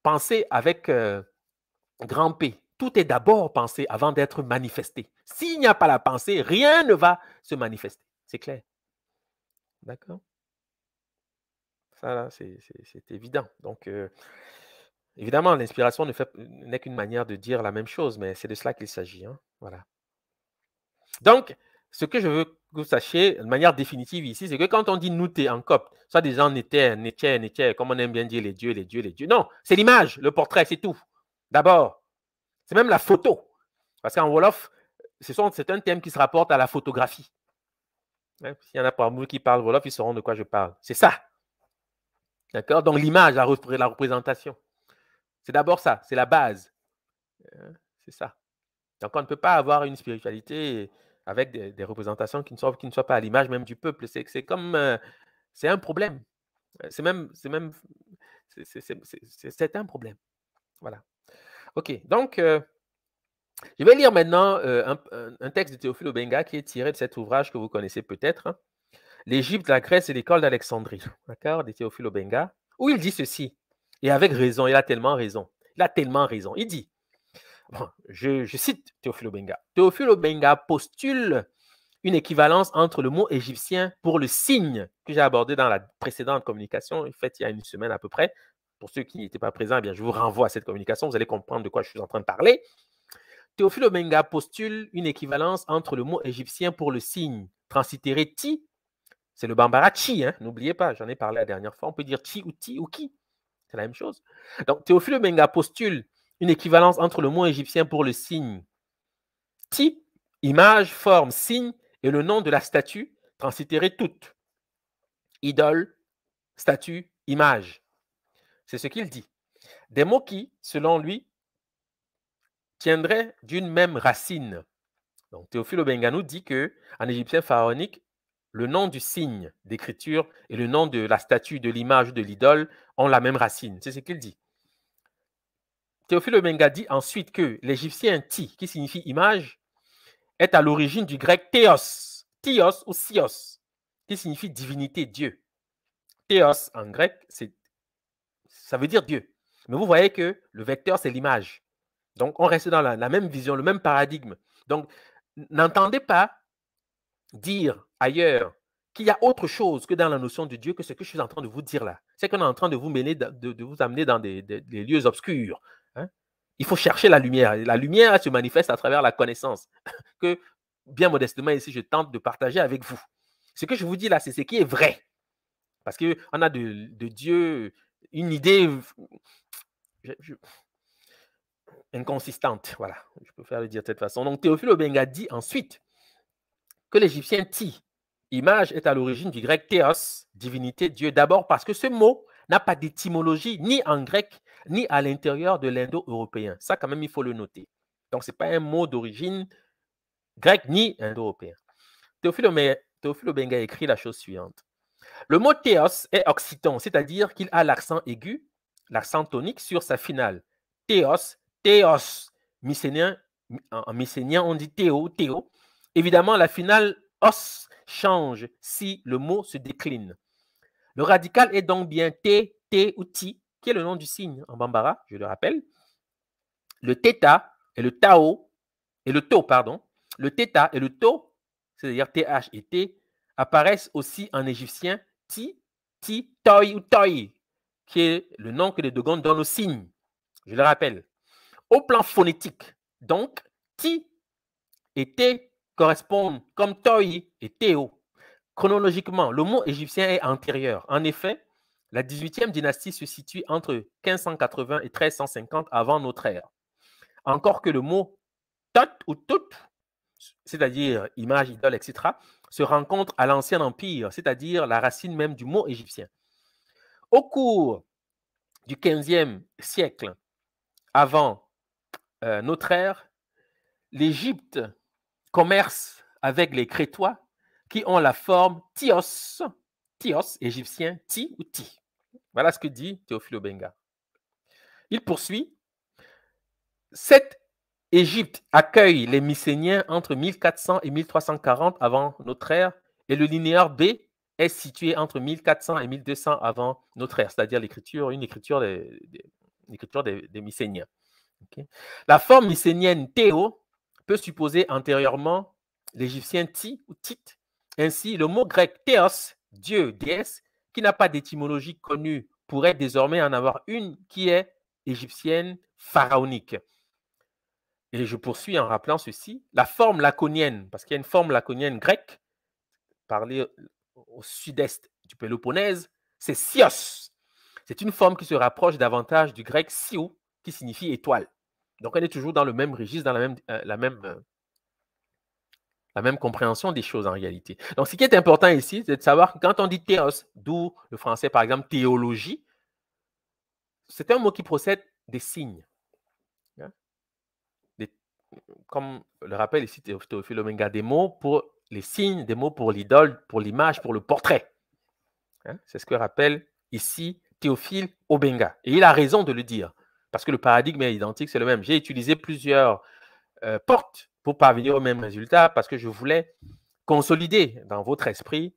Pensé avec euh, grand P. Tout est d'abord pensé avant d'être manifesté. S'il n'y a pas la pensée, rien ne va se manifester. C'est clair. D'accord Ça, c'est évident. Donc, Évidemment, l'inspiration n'est qu'une manière de dire la même chose, mais c'est de cela qu'il s'agit. Hein, voilà. Donc, ce que je veux que vous sachiez de manière définitive ici, c'est que quand on dit nous en copte, soit des gens n'étaient, n'étaient, n'étaient, comme on aime bien dire les dieux, les dieux, les dieux. Non, c'est l'image, le portrait, c'est tout. D'abord, c'est même la photo. Parce qu'en Wolof, c'est un thème qui se rapporte à la photographie. Hein, s'il y en a pas beaucoup qui parlent Wolof, ils sauront de quoi je parle. C'est ça. D'accord Donc l'image, la représentation. C'est d'abord ça, c'est la base. Euh, c'est ça. Donc on ne peut pas avoir une spiritualité avec des, représentations qui ne, soient, ne pas à l'image même du peuple. C'est comme... Euh, c'est un problème. Euh, c'est même... C'est même... C'est un problème. Voilà. OK. Donc, je vais lire maintenant un, texte de Théophile Obenga qui est tiré de cet ouvrage que vous connaissez peut-être. Hein. L'Égypte, la Grèce et l'école d'Alexandrie. D'accord De Théophile Obenga. Où il dit ceci. Et avec raison, il a tellement raison. Il a tellement raison. Il dit, je, cite Théophile Obenga, « Théophile Obenga postule une équivalence entre le mot égyptien pour le signe que j'ai abordé dans la précédente communication, en fait, il y a une semaine à peu près. Pour ceux qui n'étaient pas présents, eh bien, je vous renvoie à cette communication, vous allez comprendre de quoi je suis en train de parler. Théophile Obenga postule une équivalence entre le mot égyptien pour le signe transitéré ti, c'est le bambara chi, hein, n'oubliez pas, j'en ai parlé la dernière fois, on peut dire chi ou ti ou qui. C'est la même chose. Donc, Théophile Benga postule une équivalence entre le mot égyptien pour le signe type, image, forme, signe et le nom de la statue transitérée toute. Idole, statue, image. C'est ce qu'il dit. Des mots qui, selon lui, tiendraient d'une même racine. Donc Théophile Obenga nous dit que en égyptien pharaonique, le nom du signe d'écriture et le nom de la statue, de l'image, de l'idole ont la même racine. C'est ce qu'il dit. Théophile Menga dit ensuite que l'égyptien Ti, qui signifie image, est à l'origine du grec théos, théos ou sios, qui signifie divinité, Dieu. Théos en grec, ça veut dire Dieu. Mais vous voyez que le vecteur, c'est l'image. Donc, on reste dans la, même vision, le même paradigme. Donc, n'entendez pas dire ailleurs, qu'il y a autre chose que dans la notion de Dieu que ce que je suis en train de vous dire là. C'est qu'on est en train de vous mener, de, vous amener dans des, lieux obscurs. Hein. Il faut chercher la lumière. La lumière se manifeste à travers la connaissance que, bien modestement ici, je tente de partager avec vous. Ce que je vous dis là, c'est ce qui est vrai. Parce qu'on a de, Dieu une idée inconsistante. Voilà, je préfère le dire de cette façon. Donc Théophile Obenga dit ensuite que l'Égyptien Ti Image est à l'origine du grec théos, divinité, Dieu, d'abord parce que ce mot n'a pas d'étymologie ni en grec, ni à l'intérieur de l'indo-européen. Ça, quand même, il faut le noter. Donc, ce n'est pas un mot d'origine grec, ni indo-européen. Théophile, Théophile Benga écrit la chose suivante. Le mot théos est occitan, c'est-à-dire qu'il a l'accent aigu, l'accent tonique sur sa finale. Théos, théos. Mycénien, en mycénien, on dit théo, théo. Évidemment, la finale os change si le mot se décline. Le radical est donc bien T, T ou T, qui est le nom du signe en Bambara, je le rappelle. Le theta et le Tao et le To, pardon. Le theta et le tau, c'est-à-dire TH et T, apparaissent aussi en égyptien Ti, Ti, Toi ou Toi, qui est le nom que les Dogons donnent au signe. Je le rappelle. Au plan phonétique, donc, Ti et T correspondent comme Toi et Théo. Chronologiquement, le mot égyptien est antérieur. En effet, la 18e dynastie se situe entre 1580 et 1350 avant notre ère. Encore que le mot Tot ou Tout, c'est-à-dire image, idole, etc., se rencontre à l'Ancien Empire, c'est-à-dire la racine même du mot égyptien. Au cours du 15e siècle avant euh, notre ère, l'Égypte commerce avec les Crétois qui ont la forme Thios. Thios, égyptien, Ti ou Ti. Voilà ce que dit Théophile Benga. Il poursuit Cette Égypte accueille les Mycéniens entre 1400 et 1340 avant notre ère et le linéaire B est situé entre 1400 et 1200 avant notre ère, c'est-à-dire l'écriture, une écriture des, des, des, Mycéniens. La forme mycénienne Théo peut supposer antérieurement l'égyptien Ti ou Tit. Ainsi, le mot grec théos, Dieu, déesse, qui n'a pas d'étymologie connue, pourrait désormais en avoir une qui est égyptienne pharaonique. Et je poursuis en rappelant ceci, la forme laconienne, parce qu'il y a une forme laconienne grecque, parlée au sud-est du Péloponnèse, c'est sios. C'est une forme qui se rapproche davantage du grec siou, qui signifie étoile. Donc, elle est toujours dans le même registre, dans la même, euh, la même, euh, la même compréhension des choses en réalité. Donc, ce qui est important ici, c'est de savoir que quand on dit théos, d'où le français, par exemple, théologie, c'est un mot qui procède des signes. Hein. comme le rappelle ici Théophile Obenga, des mots pour les signes, des mots pour l'idole, pour l'image, pour le portrait. Hein. C'est ce que rappelle ici Théophile Obenga. Et il a raison de le dire. Parce que le paradigme est identique, c'est le même. J'ai utilisé plusieurs euh, portes pour parvenir au même résultat parce que je voulais consolider dans votre esprit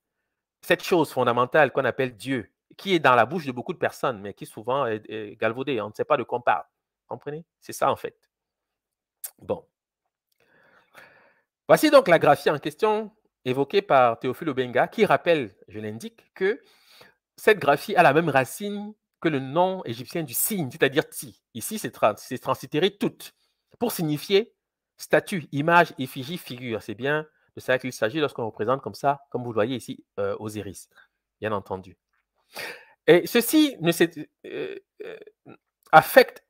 cette chose fondamentale qu'on appelle Dieu, qui est dans la bouche de beaucoup de personnes, mais qui souvent est, est galvaudée. On ne sait pas de quoi on parle. Comprenez C'est ça en fait. Bon. Voici donc la graphie en question évoquée par Théophile Obenga, qui rappelle, je l'indique, que cette graphie a la même racine que le nom égyptien du signe, c'est-à-dire Ti. Ici, c'est transitéré tout », pour signifier statue, image, effigie, figure. C'est bien de ça qu'il s'agit lorsqu'on représente comme ça, comme vous le voyez ici, euh, Osiris, bien entendu. Et ceci ne euh, euh, affecte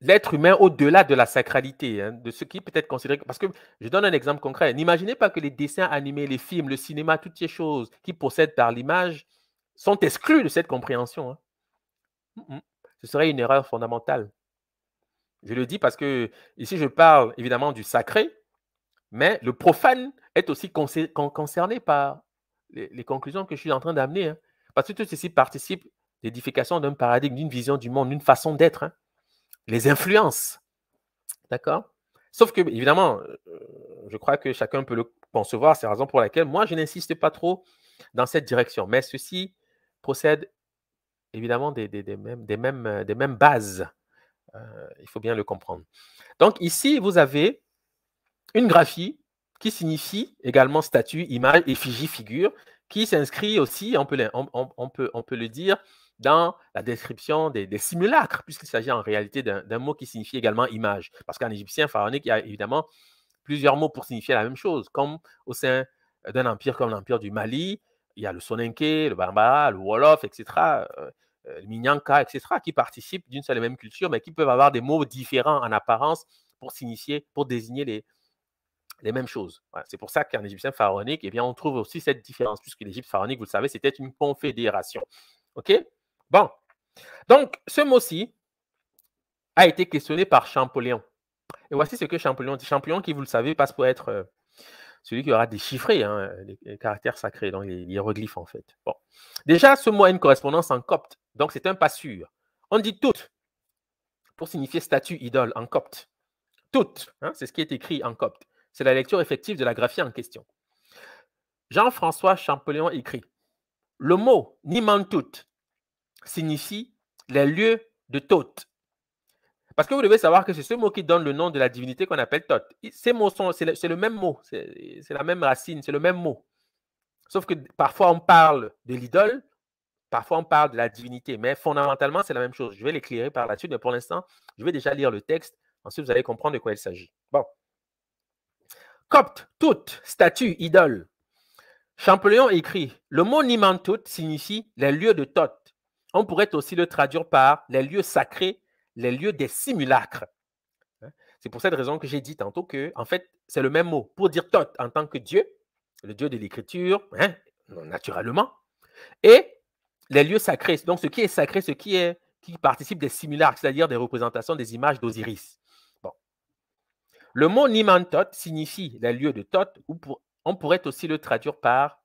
l'être humain au-delà de la sacralité, hein, de ce qui peut être considéré. Parce que je donne un exemple concret. N'imaginez pas que les dessins animés, les films, le cinéma, toutes ces choses qui possèdent par l'image sont exclus de cette compréhension. Hein. Mmh Ce serait une erreur fondamentale. Je le dis parce que ici, je parle évidemment du sacré, mais le profane est aussi concerné par les, conclusions que je suis en train d'amener. Hein. Parce que tout ceci participe l'édification d'un paradigme, d'une vision du monde, d'une façon d'être. Hein. Les influences. D'accord Sauf que, évidemment, euh, je crois que chacun peut le concevoir. C'est la raison pour laquelle moi, je n'insiste pas trop dans cette direction. Mais ceci procède évidemment euh, des, mêmes, bases. Euh, il faut bien le comprendre. Donc ici, vous avez une graphie qui signifie également statut, image, effigie, figure, qui s'inscrit aussi, on peut, le, on, dire, dans la description des, des simulacres, puisqu'il s'agit en réalité d'un mot qui signifie également image. Parce qu'en égyptien pharaonique, il y a évidemment plusieurs mots pour signifier la même chose, comme au sein d'un empire comme l'empire du Mali, il y a le Sonenke, le Bambara, le Wolof, etc., euh, euh, le Minyanka, etc., qui participent d'une seule et même culture, mais qui peuvent avoir des mots différents en apparence pour s'initier, pour désigner les, les mêmes choses. C'est pour ça qu'en Égyptien pharaonique, eh bien, on trouve aussi cette différence, puisque l'Égypte pharaonique, vous le savez, c'était une confédération. OK Bon. Donc, ce mot-ci a été questionné par Champollion. Et voici ce que Champollion dit. Champollion, qui, vous le savez, passe pour être euh, celui qui aura déchiffré hein, les, caractères sacrés, donc les, hiéroglyphes en fait. Bon. Déjà, ce mot a une correspondance en copte, donc c'est un pas sûr. On dit toutes pour signifier statue, idole en copte. Toutes, hein, c'est ce qui est écrit en copte. C'est la lecture effective de la graphie en question. Jean-François Champollion écrit Le mot Nimantout signifie les lieux de toutes ». Parce que vous devez savoir que c'est ce mot qui donne le nom de la divinité qu'on appelle Thoth. Ces mots sont, c'est le, même mot, c'est la même racine, c'est le même mot. Sauf que parfois on parle de l'idole, parfois on parle de la divinité, mais fondamentalement c'est la même chose. Je vais l'éclairer par la suite, mais pour l'instant, je vais déjà lire le texte. Ensuite, vous allez comprendre de quoi il s'agit. Bon. Copte, tout, statue, idole. Champollion écrit Le mot Nimantut signifie les lieux de Tot. On pourrait aussi le traduire par les lieux sacrés les lieux des simulacres. Hein. C'est pour cette raison que j'ai dit tantôt que, en fait, c'est le même mot pour dire Tot en tant que Dieu, le Dieu de l'Écriture, hein, naturellement, et les lieux sacrés, donc ce qui est sacré, ce qui, est, qui participe des simulacres, c'est-à-dire des représentations des images d'Osiris. Bon. Le mot Nimantot signifie les lieux de Tot, ou on pourrait aussi le traduire par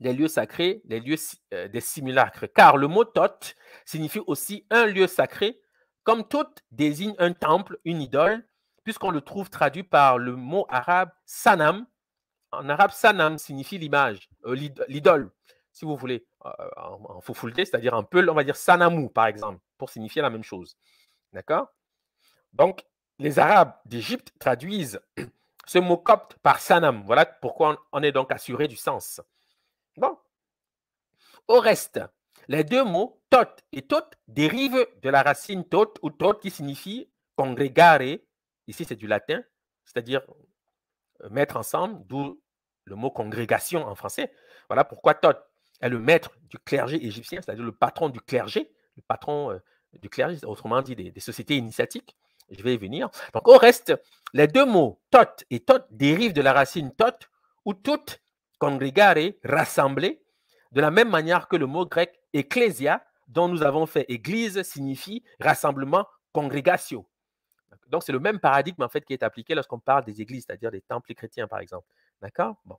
les lieux sacrés, les lieux euh, des simulacres, car le mot Tot signifie aussi un lieu sacré comme toute désigne un temple, une idole, puisqu'on le trouve traduit par le mot arabe sanam. En arabe, sanam signifie l'image, euh, l'idole, si vous voulez, euh, en, foufoulé, c'est-à-dire un peu, on va dire sanamou, par exemple, pour signifier la même chose. D'accord Donc, les Arabes d'Égypte traduisent ce mot copte par sanam. Voilà pourquoi on est donc assuré du sens. Bon. Au reste, les deux mots, tot et tot, dérivent de la racine tot ou tot qui signifie congrégare. Ici, c'est du latin, c'est-à-dire euh, mettre ensemble, d'où le mot congrégation en français. Voilà pourquoi tot est le maître du clergé égyptien, c'est-à-dire le patron du clergé, le patron euh, du clergé, autrement dit des, sociétés initiatiques. Je vais y venir. Donc, au reste, les deux mots tot et tot dérivent de la racine tot ou tot congrégare, rassembler, de la même manière que le mot grec Ecclesia, dont nous avons fait église, signifie rassemblement, congrégation. Donc, c'est le même paradigme, en fait, qui est appliqué lorsqu'on parle des églises, c'est-à-dire des temples chrétiens, par exemple. D'accord Bon.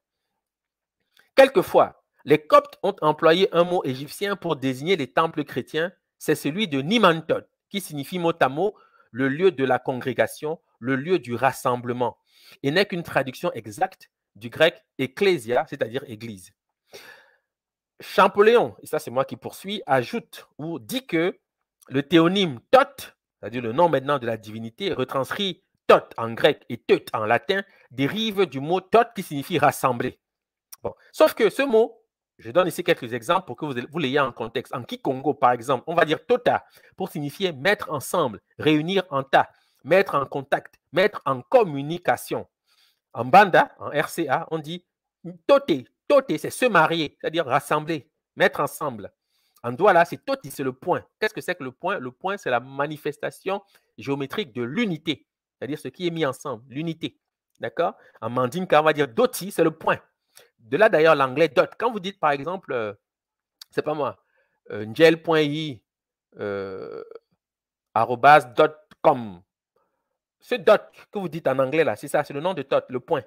Quelquefois, les Coptes ont employé un mot égyptien pour désigner les temples chrétiens. C'est celui de Nimanton, qui signifie mot à mot le lieu de la congrégation, le lieu du rassemblement, et n'est qu'une traduction exacte du grec ecclesia, c'est-à-dire église. Champollion, et ça c'est moi qui poursuis, ajoute ou dit que le théonyme tot, c'est-à-dire le nom maintenant de la divinité, retranscrit tot en grec et tot en latin, dérive du mot tot qui signifie rassembler. Bon. Sauf que ce mot, je donne ici quelques exemples pour que vous, vous l'ayez en contexte. En Kikongo, par exemple, on va dire tota pour signifier mettre ensemble, réunir en tas »,« mettre en contact, mettre en communication. En banda, en RCA, on dit toté, Toti, c'est se marier, c'est-à-dire rassembler, mettre ensemble. En là, c'est toti, c'est le point. Qu'est-ce que c'est que le point Le point, c'est la manifestation géométrique de l'unité, c'est-à-dire ce qui est mis ensemble, l'unité. D'accord En mandinka, on va dire doti, c'est le point. De là d'ailleurs l'anglais dot. Quand vous dites par exemple, euh, c'est pas moi, euh, euh ce dot que vous dites en anglais là, c'est ça, c'est le nom de tot, le point.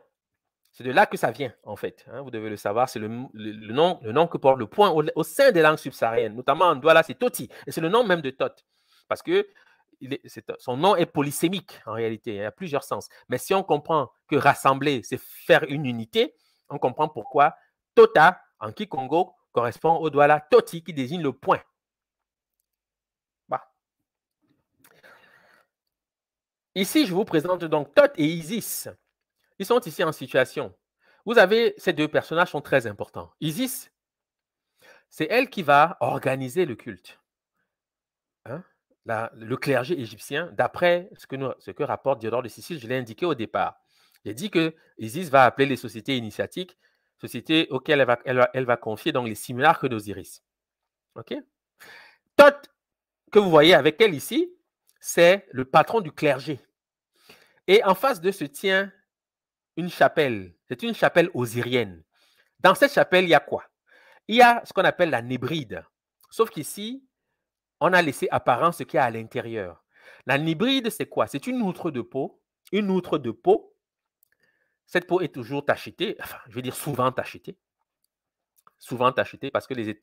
C'est de là que ça vient, en fait. Hein. vous devez le savoir. C'est le, nom, le nom que porte le point au, sein des langues subsahariennes, notamment en Douala, c'est Toti. Et c'est le nom même de Tot. Parce que son nom est polysémique, en réalité. Il y a plusieurs sens. Mais si on comprend que rassembler, c'est faire une unité, on comprend pourquoi Tota, en Kikongo, correspond au Douala Toti, qui désigne le point. Bah. Ici, je vous présente donc Tot et Isis. Ils sont ici en situation. Vous avez, ces deux personnages sont très importants. Isis, c'est elle qui va organiser le culte. Hein, le clergé égyptien, d'après ce, que rapporte Diodore de Sicile, je l'ai indiqué au départ. Il dit que Isis va appeler les sociétés initiatiques, sociétés auxquelles elle va, confier donc les simulacres d'Osiris. OK que vous voyez avec elle ici, c'est le patron du clergé. Et en face de ce tient une chapelle. C'est une chapelle osirienne. Dans cette chapelle, il y a quoi Il y a ce qu'on appelle la nébride. Sauf qu'ici, on a laissé apparent ce qu'il y a à l'intérieur. La nébride, c'est quoi C'est une outre de peau. Une outre de peau. Cette peau est toujours tachetée, enfin, je vais dire souvent tachetée. Souvent tachetée parce que les,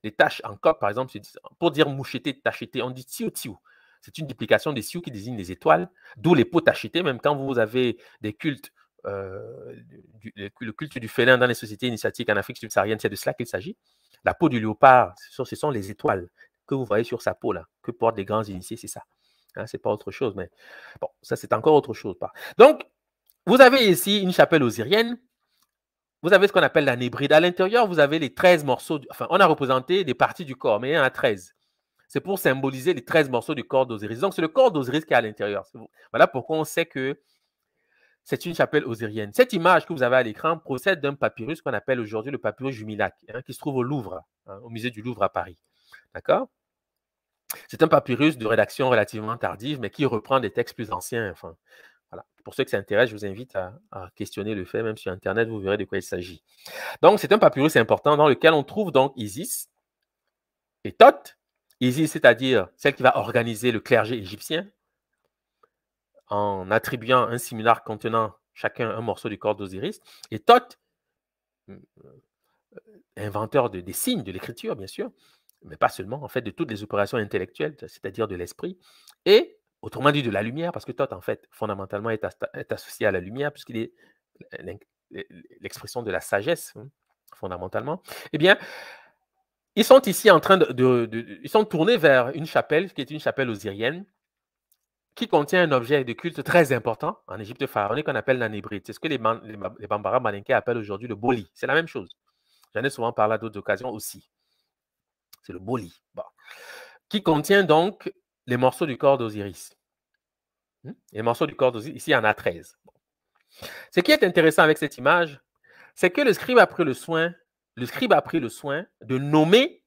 les, taches en cop, par exemple, pour dire mouchetée, tachetée, on dit tsiu tiou C'est une duplication des sioux qui désigne les étoiles, d'où les peaux tachetées. Même quand vous avez des cultes euh, le culte du félin dans les sociétés initiatiques en Afrique subsaharienne, c'est de cela qu'il s'agit. La peau du léopard, ce sont les étoiles que vous voyez sur sa peau, là, que portent les grands initiés, c'est ça. Hein, c'est pas autre chose, mais bon, ça c'est encore autre chose. Donc, vous avez ici une chapelle osirienne. Vous avez ce qu'on appelle la nébride. À l'intérieur, vous avez les 13 morceaux. Enfin, on a représenté des parties du corps, mais il y en a 13. C'est pour symboliser les 13 morceaux du corps d'Osiris. Donc, c'est le corps d'Osiris qui est à l'intérieur. Voilà pourquoi on sait que c'est une chapelle osirienne. Cette image que vous avez à l'écran procède d'un papyrus qu'on appelle aujourd'hui le papyrus Jumilac, hein, qui se trouve au Louvre, hein, au musée du Louvre à Paris. D'accord C'est un papyrus de rédaction relativement tardive, mais qui reprend des textes plus anciens. Enfin, voilà. Pour ceux qui s'intéressent, je vous invite à, questionner le fait, même sur Internet, vous verrez de quoi il s'agit. Donc, c'est un papyrus important dans lequel on trouve donc Isis et Thoth. Isis, c'est-à-dire celle qui va organiser le clergé égyptien, en attribuant un simulacre contenant chacun un morceau du corps d'Osiris. Et Thoth, euh, euh, inventeur des signes, de l'écriture, bien sûr, mais pas seulement, en fait, de toutes les opérations intellectuelles, c'est-à-dire de l'esprit, et autrement dit de la lumière, parce que Thoth, en fait, fondamentalement, est, associé à la lumière, puisqu'il est l'expression de la sagesse, hein, fondamentalement. Eh bien, ils sont ici en train de, de, Ils sont tournés vers une chapelle, qui est une chapelle osirienne, qui contient un objet de culte très important en Égypte pharaonique qu'on appelle l'Anébride. C'est ce que les, Bambara Malinké appellent aujourd'hui le boli. C'est la même chose. J'en ai souvent parlé à d'autres occasions aussi. C'est le boli. Qui contient donc les morceaux du corps d'Osiris. Hmm? Les morceaux du corps d'Osiris, ici il y en a 13. Ce qui est intéressant avec cette image, c'est que le scribe a pris le soin, le scribe a pris le soin de nommer,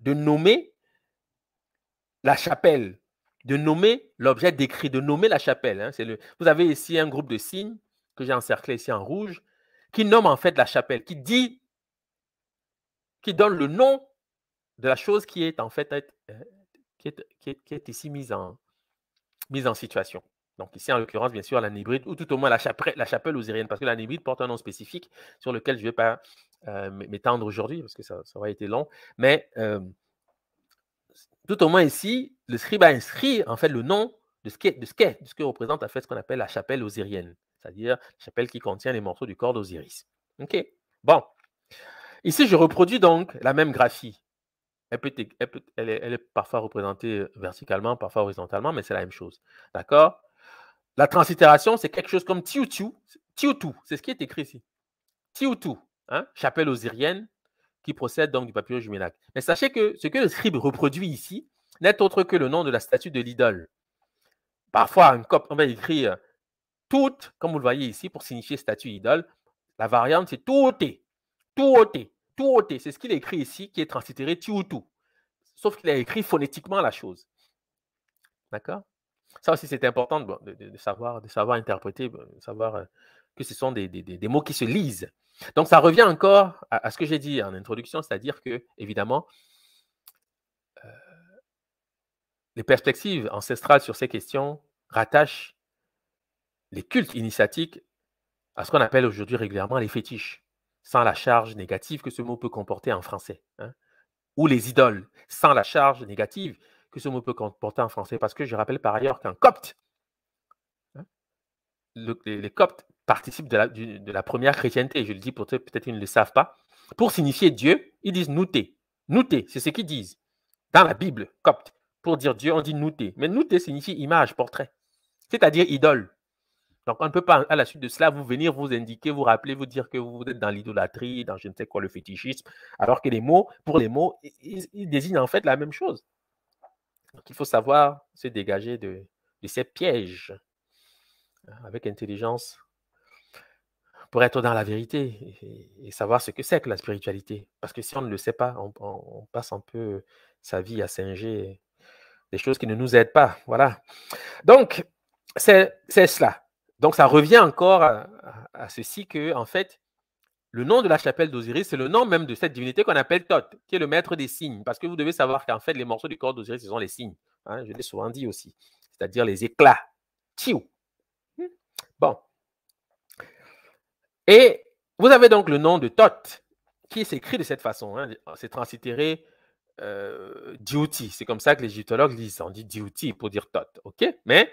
de nommer la chapelle de nommer l'objet décrit, de nommer la chapelle. Hein. le... Vous avez ici un groupe de signes que j'ai encerclé ici en rouge, qui nomme en fait la chapelle, qui dit, qui donne le nom de la chose qui est en fait euh, qui, est, ici mise en, mise en situation. Donc ici, en l'occurrence, bien sûr, la ou tout au moins la chapelle, la chapelle parce que la nébride porte un nom spécifique sur lequel je ne vais pas euh, m'étendre aujourd'hui, parce que ça, aurait été long. Mais euh, tout au moins ici, le scribe a inscrit en fait le nom de ce qu'est, de ce que représente en fait ce qu'on appelle la chapelle osirienne, c'est-à-dire la chapelle qui contient les morceaux du corps d'Osiris. Ok, bon. Ici, je reproduis donc la même graphie. Elle, est, parfois représentée euh, verticalement, parfois horizontalement, mais c'est la même chose. D'accord La transitération, c'est quelque chose comme Tioutou. c'est ce qui est écrit ici. Tioutou, hein? chapelle osirienne, qui procède donc du papillon juménac. Mais sachez que ce que le scribe reproduit ici n'est autre que le nom de la statue de l'idole. Parfois, on va écrire euh, tout », comme vous le voyez ici, pour signifier statue idole. La variante, c'est tout et « tout tout C'est ce qu'il écrit ici, qui est ou « tout ». Sauf qu'il a écrit phonétiquement la chose. D'accord Ça aussi, c'est important de, savoir, de savoir interpréter, de euh, savoir euh, que ce sont des, mots qui se lisent. Donc, ça revient encore à, ce que j'ai dit en introduction, c'est-à-dire que, évidemment, euh, les perspectives ancestrales sur ces questions rattachent les cultes initiatiques à ce qu'on appelle aujourd'hui régulièrement les fétiches, sans la charge négative que ce mot peut comporter en français, hein, ou les idoles, sans la charge négative que ce mot peut comporter en français, parce que je rappelle par ailleurs qu'un copte, les, Coptes participent de la, première chrétienté. Je le dis pour ceux peut-être qui ne le savent pas. Pour signifier Dieu, ils disent nouté. Nouté, c'est ce qu'ils disent. Dans la Bible, copte, pour dire Dieu, on dit nouté. Mais nouté signifie image, portrait, c'est-à-dire idole. Donc on ne peut pas, à la suite de cela, vous venir vous indiquer, vous rappeler, vous dire que vous êtes dans l'idolâtrie, dans je ne sais quoi, le fétichisme, alors que les mots, pour les mots, ils, désignent en fait la même chose. Donc il faut savoir se dégager de ces pièges avec intelligence, pour être dans la vérité et, savoir ce que c'est que la spiritualité. Parce que si on ne le sait pas, on, passe un peu sa vie à singer des choses qui ne nous aident pas. Voilà. Donc, c'est cela. Donc, ça revient encore à, ceci que, en fait, le nom de la chapelle d'Osiris, c'est le nom même de cette divinité qu'on appelle Thoth, qui est le maître des signes. Parce que vous devez savoir qu'en fait, les morceaux du corps d'Osiris, ce sont les signes. Hein. je l'ai souvent dit aussi. C'est-à-dire les éclats. Tchiou. Bon. Et vous avez donc le nom de Thoth qui s'écrit de cette façon. Hein, c'est transitéré euh, C'est comme ça que les égyptologues lisent. On dit duty pour dire Thoth. OK Mais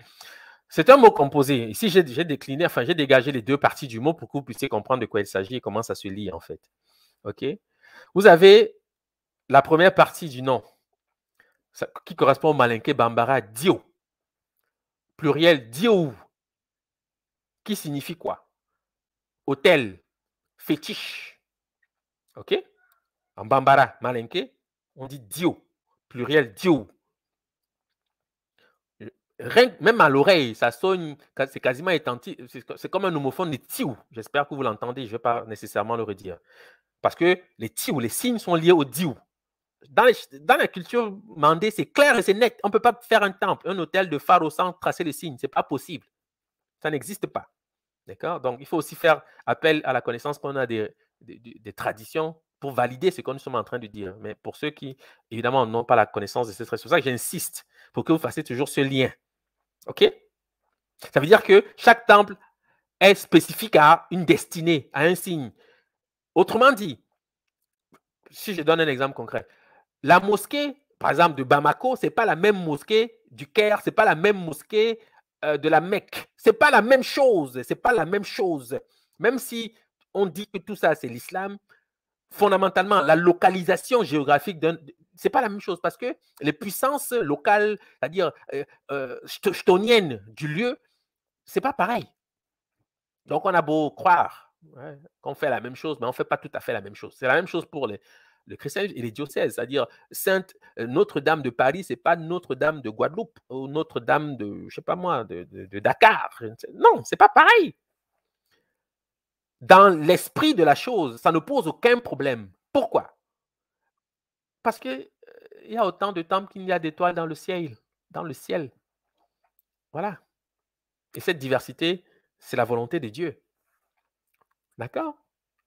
c'est un mot composé. Ici, j'ai décliné, enfin, j'ai dégagé les deux parties du mot pour que vous puissiez comprendre de quoi il s'agit et comment ça se lit en fait. OK Vous avez la première partie du nom qui correspond au malinke bambara dio. Pluriel Dio qui signifie quoi Hôtel, fétiche. OK En bambara, Malenke, on dit dio, pluriel dio. même à l'oreille, ça sonne, c'est quasiment étant, c'est comme un homophone de tiou. J'espère que vous l'entendez, je ne vais pas nécessairement le redire. Parce que les tiou, les signes sont liés au diou. Dans, la culture mandée, c'est clair et c'est net. On ne peut pas faire un temple, un hôtel de phare au centre, tracer les signes. Ce n'est pas possible. Ça n'existe pas. D'accord Donc, il faut aussi faire appel à la connaissance qu'on a des, traditions pour valider ce que nous sommes en train de dire. Mais pour ceux qui, évidemment, n'ont pas la connaissance de ces traits, c'est pour ça que j'insiste pour que vous fassiez toujours ce lien. OK Ça veut dire que chaque temple est spécifique à une destinée, à un signe. Autrement dit, si je donne un exemple concret, la mosquée, par exemple, de Bamako, ce n'est pas la même mosquée du Caire, ce n'est pas la même mosquée euh, de la Mecque. C'est pas la même chose. C'est pas la même chose. Même si on dit que tout ça c'est l'islam, fondamentalement la localisation géographique d'un c'est pas la même chose parce que les puissances locales, c'est-à-dire euh, euh, du lieu, c'est pas pareil. Donc on a beau croire qu'on fait la même chose, mais on fait pas tout à fait la même chose. C'est la même chose pour les, le et les diocèses, c'est-à-dire Sainte euh, Notre-Dame de Paris, ce n'est pas Notre-Dame de Guadeloupe ou Notre-Dame de, je sais pas moi, de, Dakar. Non, ce n'est pas pareil. Dans l'esprit de la chose, ça ne pose aucun problème. Pourquoi Parce qu'il euh, y a autant de temples qu'il y a d'étoiles dans le ciel, dans le ciel. Voilà. Et cette diversité, c'est la volonté de Dieu. D'accord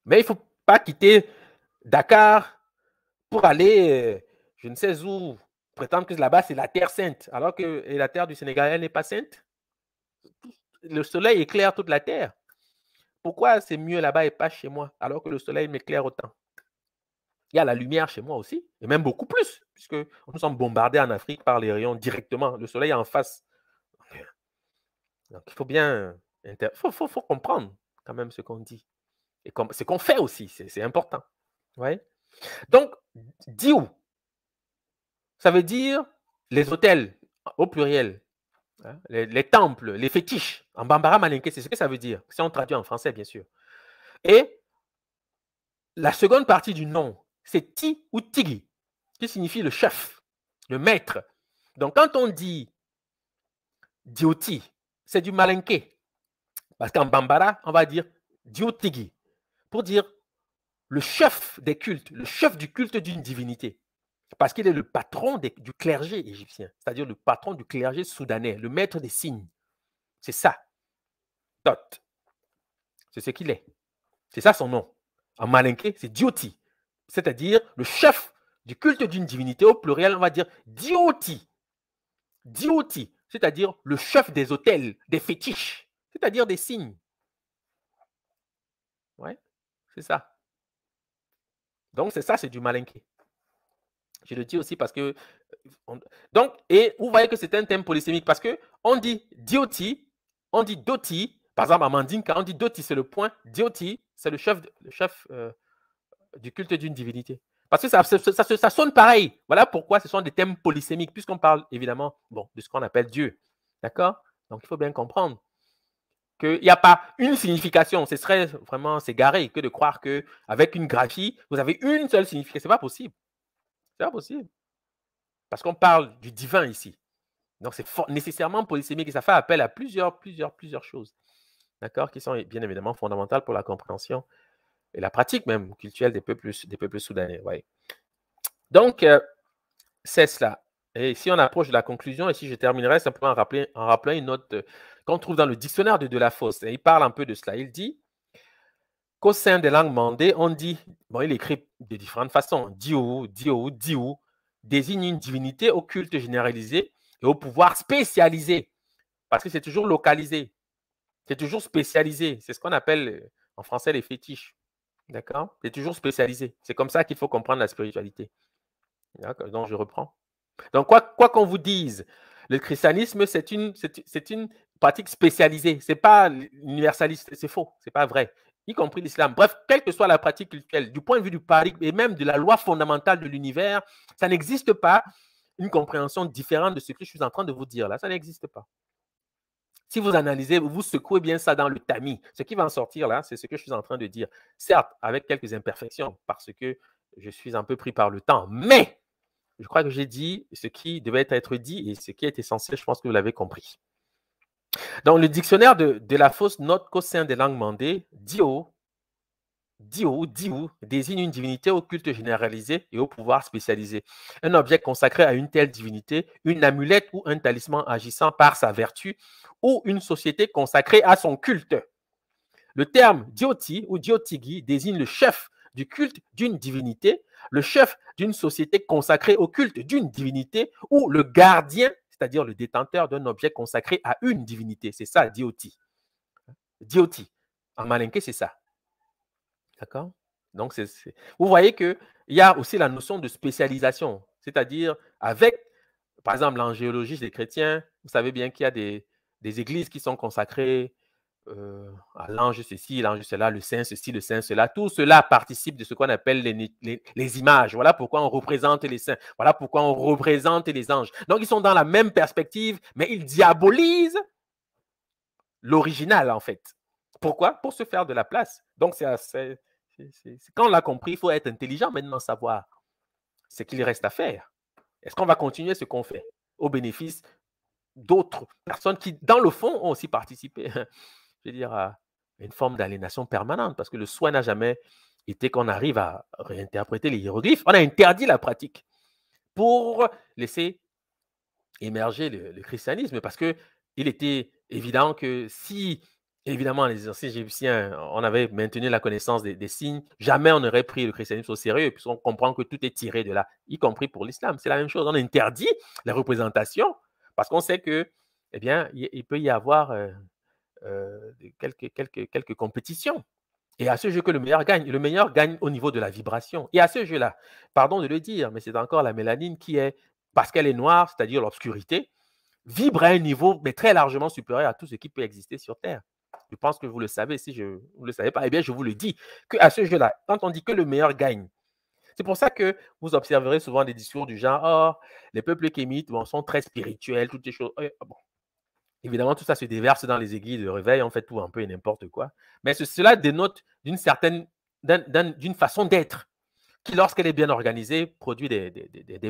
Mais il ne faut pas quitter Dakar, pour aller, euh, je ne sais où, prétendre que là-bas, c'est la terre sainte, alors que la terre du Sénégal, n'est pas sainte. Le soleil éclaire toute la terre. Pourquoi c'est mieux là-bas et pas chez moi, alors que le soleil m'éclaire autant Il y a la lumière chez moi aussi, et même beaucoup plus, puisque nous sommes bombardés en Afrique par les rayons directement. Le soleil est en face. Donc, il faut bien faut, comprendre quand même ce qu'on dit. Et ce qu'on fait aussi, c'est important. Ouais. Donc, Diou, ça veut dire les hôtels au pluriel, hein, les, temples, les fétiches. En bambara malinke, c'est ce que ça veut dire, si on traduit en français, bien sûr. Et la seconde partie du nom, c'est ti ou tigi, qui signifie le chef, le maître. Donc, quand on dit dioti, c'est du malinké. Parce qu'en bambara, on va dire diotigi, pour dire le chef des cultes, le chef du culte d'une divinité, parce qu'il est le patron du clergé égyptien, c'est-à-dire le patron du clergé soudanais, le maître des signes. C'est ça. Tot. C'est ce qu'il est. C'est ça son nom. En malinqué, c'est Dioti, c'est-à-dire le chef du culte d'une divinité, au pluriel, on va dire Dioti. Dioti, c'est-à-dire le chef des hôtels, des fétiches, c'est-à-dire des signes. Ouais, c'est ça. Donc, c'est ça, c'est du malinqué. Je le dis aussi parce que. Donc, et vous voyez que c'est un thème polysémique parce que on dit dioti, on dit doti. Par exemple, à Mandinka, on dit doti, c'est le point. Dioti, c'est le chef, le chef euh, du culte d'une divinité. Parce que ça, sonne pareil. Voilà pourquoi ce sont des thèmes polysémiques, puisqu'on parle évidemment bon, de ce qu'on appelle Dieu. D'accord Donc, il faut bien comprendre qu'il n'y a pas une signification. Ce serait vraiment s'égarer que de croire qu'avec une graphie, vous avez une seule signification. Ce n'est pas possible. Ce n'est pas possible. Parce qu'on parle du divin ici. Donc, c'est nécessairement polysémique et ça fait appel à plusieurs, plusieurs, plusieurs choses. D'accord Qui sont bien évidemment fondamentales pour la compréhension et la pratique même culturelle des peuples, des peuples soudanais. Donc, euh, c'est cela. Et si on approche de la conclusion, et si je terminerai simplement en, en rappelant une autre qu'on trouve dans le dictionnaire de Delafosse. Et il parle un peu de cela. Il dit qu'au sein des langues mandées, on dit, bon, il écrit de différentes façons, Diou, Diou, Diou, désigne une divinité au culte généralisé et au pouvoir spécialisé, parce que c'est toujours localisé, c'est toujours spécialisé, c'est ce qu'on appelle euh, en français les fétiches. D'accord C'est toujours spécialisé. C'est comme ça qu'il faut comprendre la spiritualité. D'accord Donc, je reprends. Donc, quoi qu'on vous dise, le christianisme, c'est une, une, pratique spécialisée. C'est pas universaliste, c'est faux, c'est pas vrai. Y compris l'islam. Bref, quelle que soit la pratique culturelle, du point de vue du paradigme et même de la loi fondamentale de l'univers, ça n'existe pas une compréhension différente de ce que je suis en train de vous dire là. Ça n'existe pas. Si vous analysez, vous secouez bien ça dans le tamis. Ce qui va en sortir là, c'est ce que je suis en train de dire. Certes, avec quelques imperfections, parce que je suis un peu pris par le temps, mais je crois que j'ai dit ce qui devait être dit et ce qui est essentiel, je pense que vous l'avez compris. Dans le dictionnaire de, la fausse note qu'au sein des langues mandées, Dio, Dio, désigne une divinité au culte généralisé et au pouvoir spécialisé. Un objet consacré à une telle divinité, une amulette ou un talisman agissant par sa vertu, ou une société consacrée à son culte. Le terme dioti ou diotigi désigne le chef du culte d'une divinité, le chef d'une société consacrée au culte d'une divinité ou le gardien c'est-à-dire le détenteur d'un objet consacré à une divinité. C'est ça, dioti. Dioti. En malinqué, c'est ça. D'accord Donc, vous voyez qu'il y a aussi la notion de spécialisation, c'est-à-dire avec, par exemple, l'angéologie des chrétiens, vous savez bien qu'il y a des, des églises qui sont consacrées à euh, ah, l'ange ceci, l'ange cela, le saint ceci, le saint cela. Tout cela participe de ce qu'on appelle les, images. Voilà pourquoi on représente les saints. Voilà pourquoi on représente les anges. Donc ils sont dans la même perspective, mais ils diabolisent l'original en fait. Pourquoi Pour se faire de la place. Donc c'est assez... Quand on l'a compris, il faut être intelligent maintenant, savoir ce qu'il reste à faire. Est-ce qu'on va continuer ce qu'on fait au bénéfice d'autres personnes qui, dans le fond, ont aussi participé je veux dire, à une forme d'aliénation permanente, parce que le soin n'a jamais été qu'on arrive à réinterpréter les hiéroglyphes. On a interdit la pratique pour laisser émerger le, christianisme, parce qu'il était évident que si, évidemment, les anciens égyptiens, on avait maintenu la connaissance des, signes, jamais on n'aurait pris le christianisme au sérieux, puisqu'on comprend que tout est tiré de là, y compris pour l'islam. C'est la même chose, on interdit la représentation, parce qu'on sait que, eh bien, il, peut y avoir... Euh, euh, quelques, quelques, quelques compétitions. Et à ce jeu que le meilleur gagne, le meilleur gagne au niveau de la vibration. Et à ce jeu-là, pardon de le dire, mais c'est encore la mélanine qui est, parce qu'elle est noire, c'est-à-dire l'obscurité, vibre à un niveau mais très largement supérieur à tout ce qui peut exister sur Terre. Je pense que vous le savez. Si je, vous ne le savez pas, eh bien, je vous le dis. Que à ce jeu-là, quand on dit que le meilleur gagne, c'est pour ça que vous observerez souvent des discours du genre Oh, les peuples kémites bon, sont très spirituels, toutes ces choses. Eh, ah bon, Évidemment, tout ça se déverse dans les églises de réveil, en fait, tout un peu et n'importe quoi. Mais cela dénote d'une certaine, d'une façon d'être qui, lorsqu'elle est bien organisée, produit des,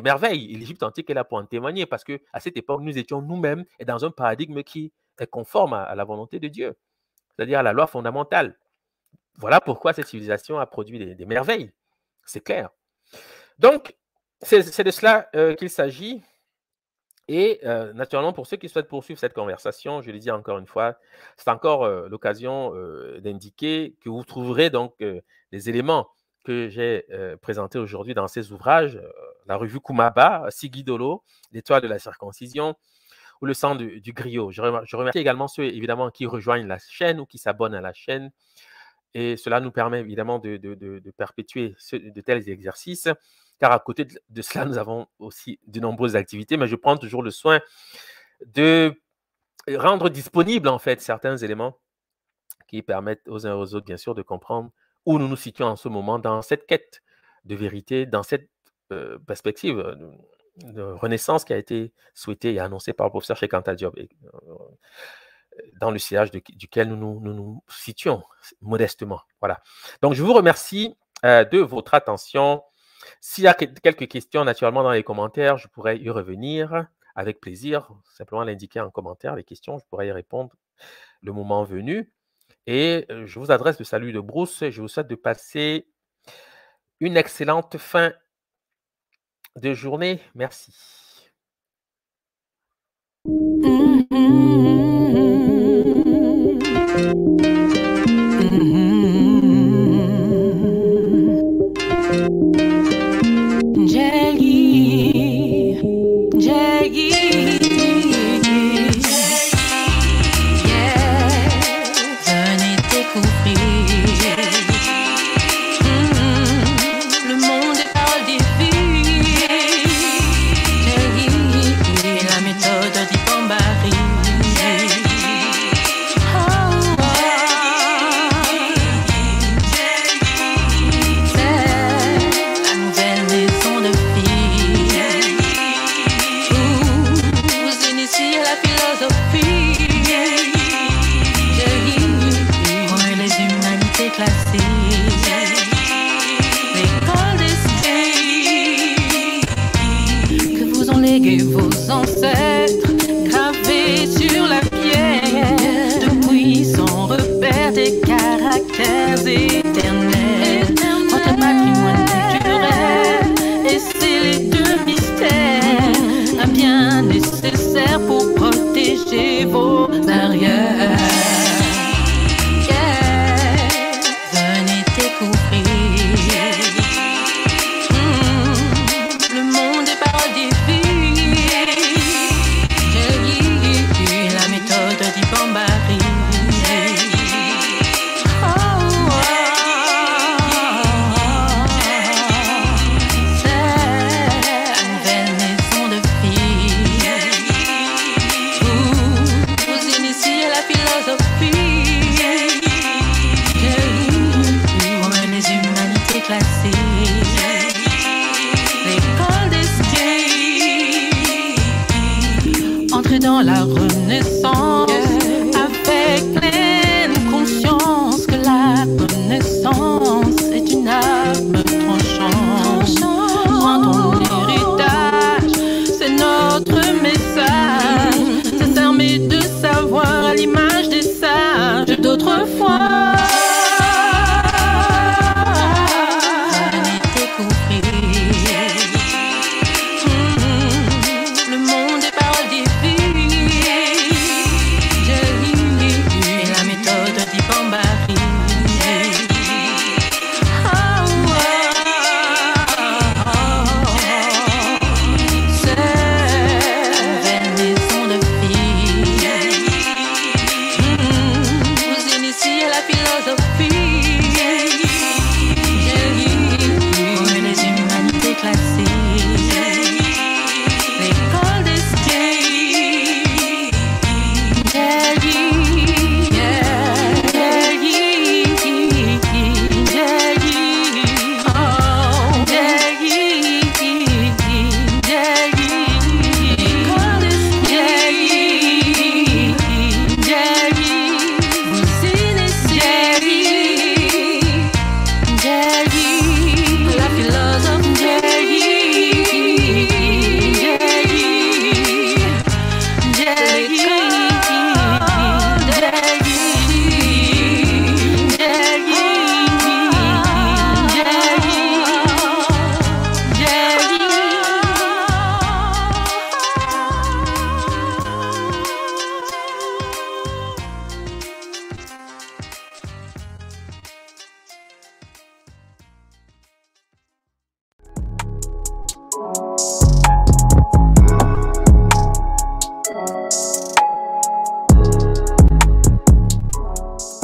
merveilles. L'Égypte antique est là pour en témoigner parce que à cette époque, nous étions nous-mêmes dans un paradigme qui est conforme à, la volonté de Dieu, c'est-à-dire à la loi fondamentale. Voilà pourquoi cette civilisation a produit des merveilles. C'est clair. Donc, c'est de cela euh, qu'il s'agit. Et naturellement, pour ceux qui souhaitent poursuivre cette conversation, je le dis encore une fois, c'est encore l'occasion d'indiquer que vous trouverez donc les éléments que j'ai présentés aujourd'hui dans ces ouvrages, la revue Kumaba, Sigidolo, l'étoile de la circoncision ou le sang du, griot. Je, remercie également ceux évidemment qui rejoignent la chaîne ou qui s'abonnent à la chaîne. Et cela nous permet évidemment de, perpétuer de tels exercices car à côté de cela, nous avons aussi de nombreuses activités, mais je prends toujours le soin de rendre disponible en fait certains éléments qui permettent aux uns et aux autres, bien sûr, de comprendre où nous nous situons en ce moment dans cette quête de vérité, dans cette euh, perspective euh, de, renaissance qui a été souhaitée et annoncée par le professeur Chekanta Diop, euh, dans le sillage duquel nous nous, nous situons modestement. Voilà. Donc, je vous remercie de votre attention. S'il y a quelques questions, naturellement, dans les commentaires, je pourrais y revenir avec plaisir. Simplement l'indiquer en commentaire, les questions, je pourrais y répondre le moment venu. Et euh, je vous adresse le salut de Bruce. Je vous souhaite de passer une excellente fin de journée. Merci. Mm-hmm.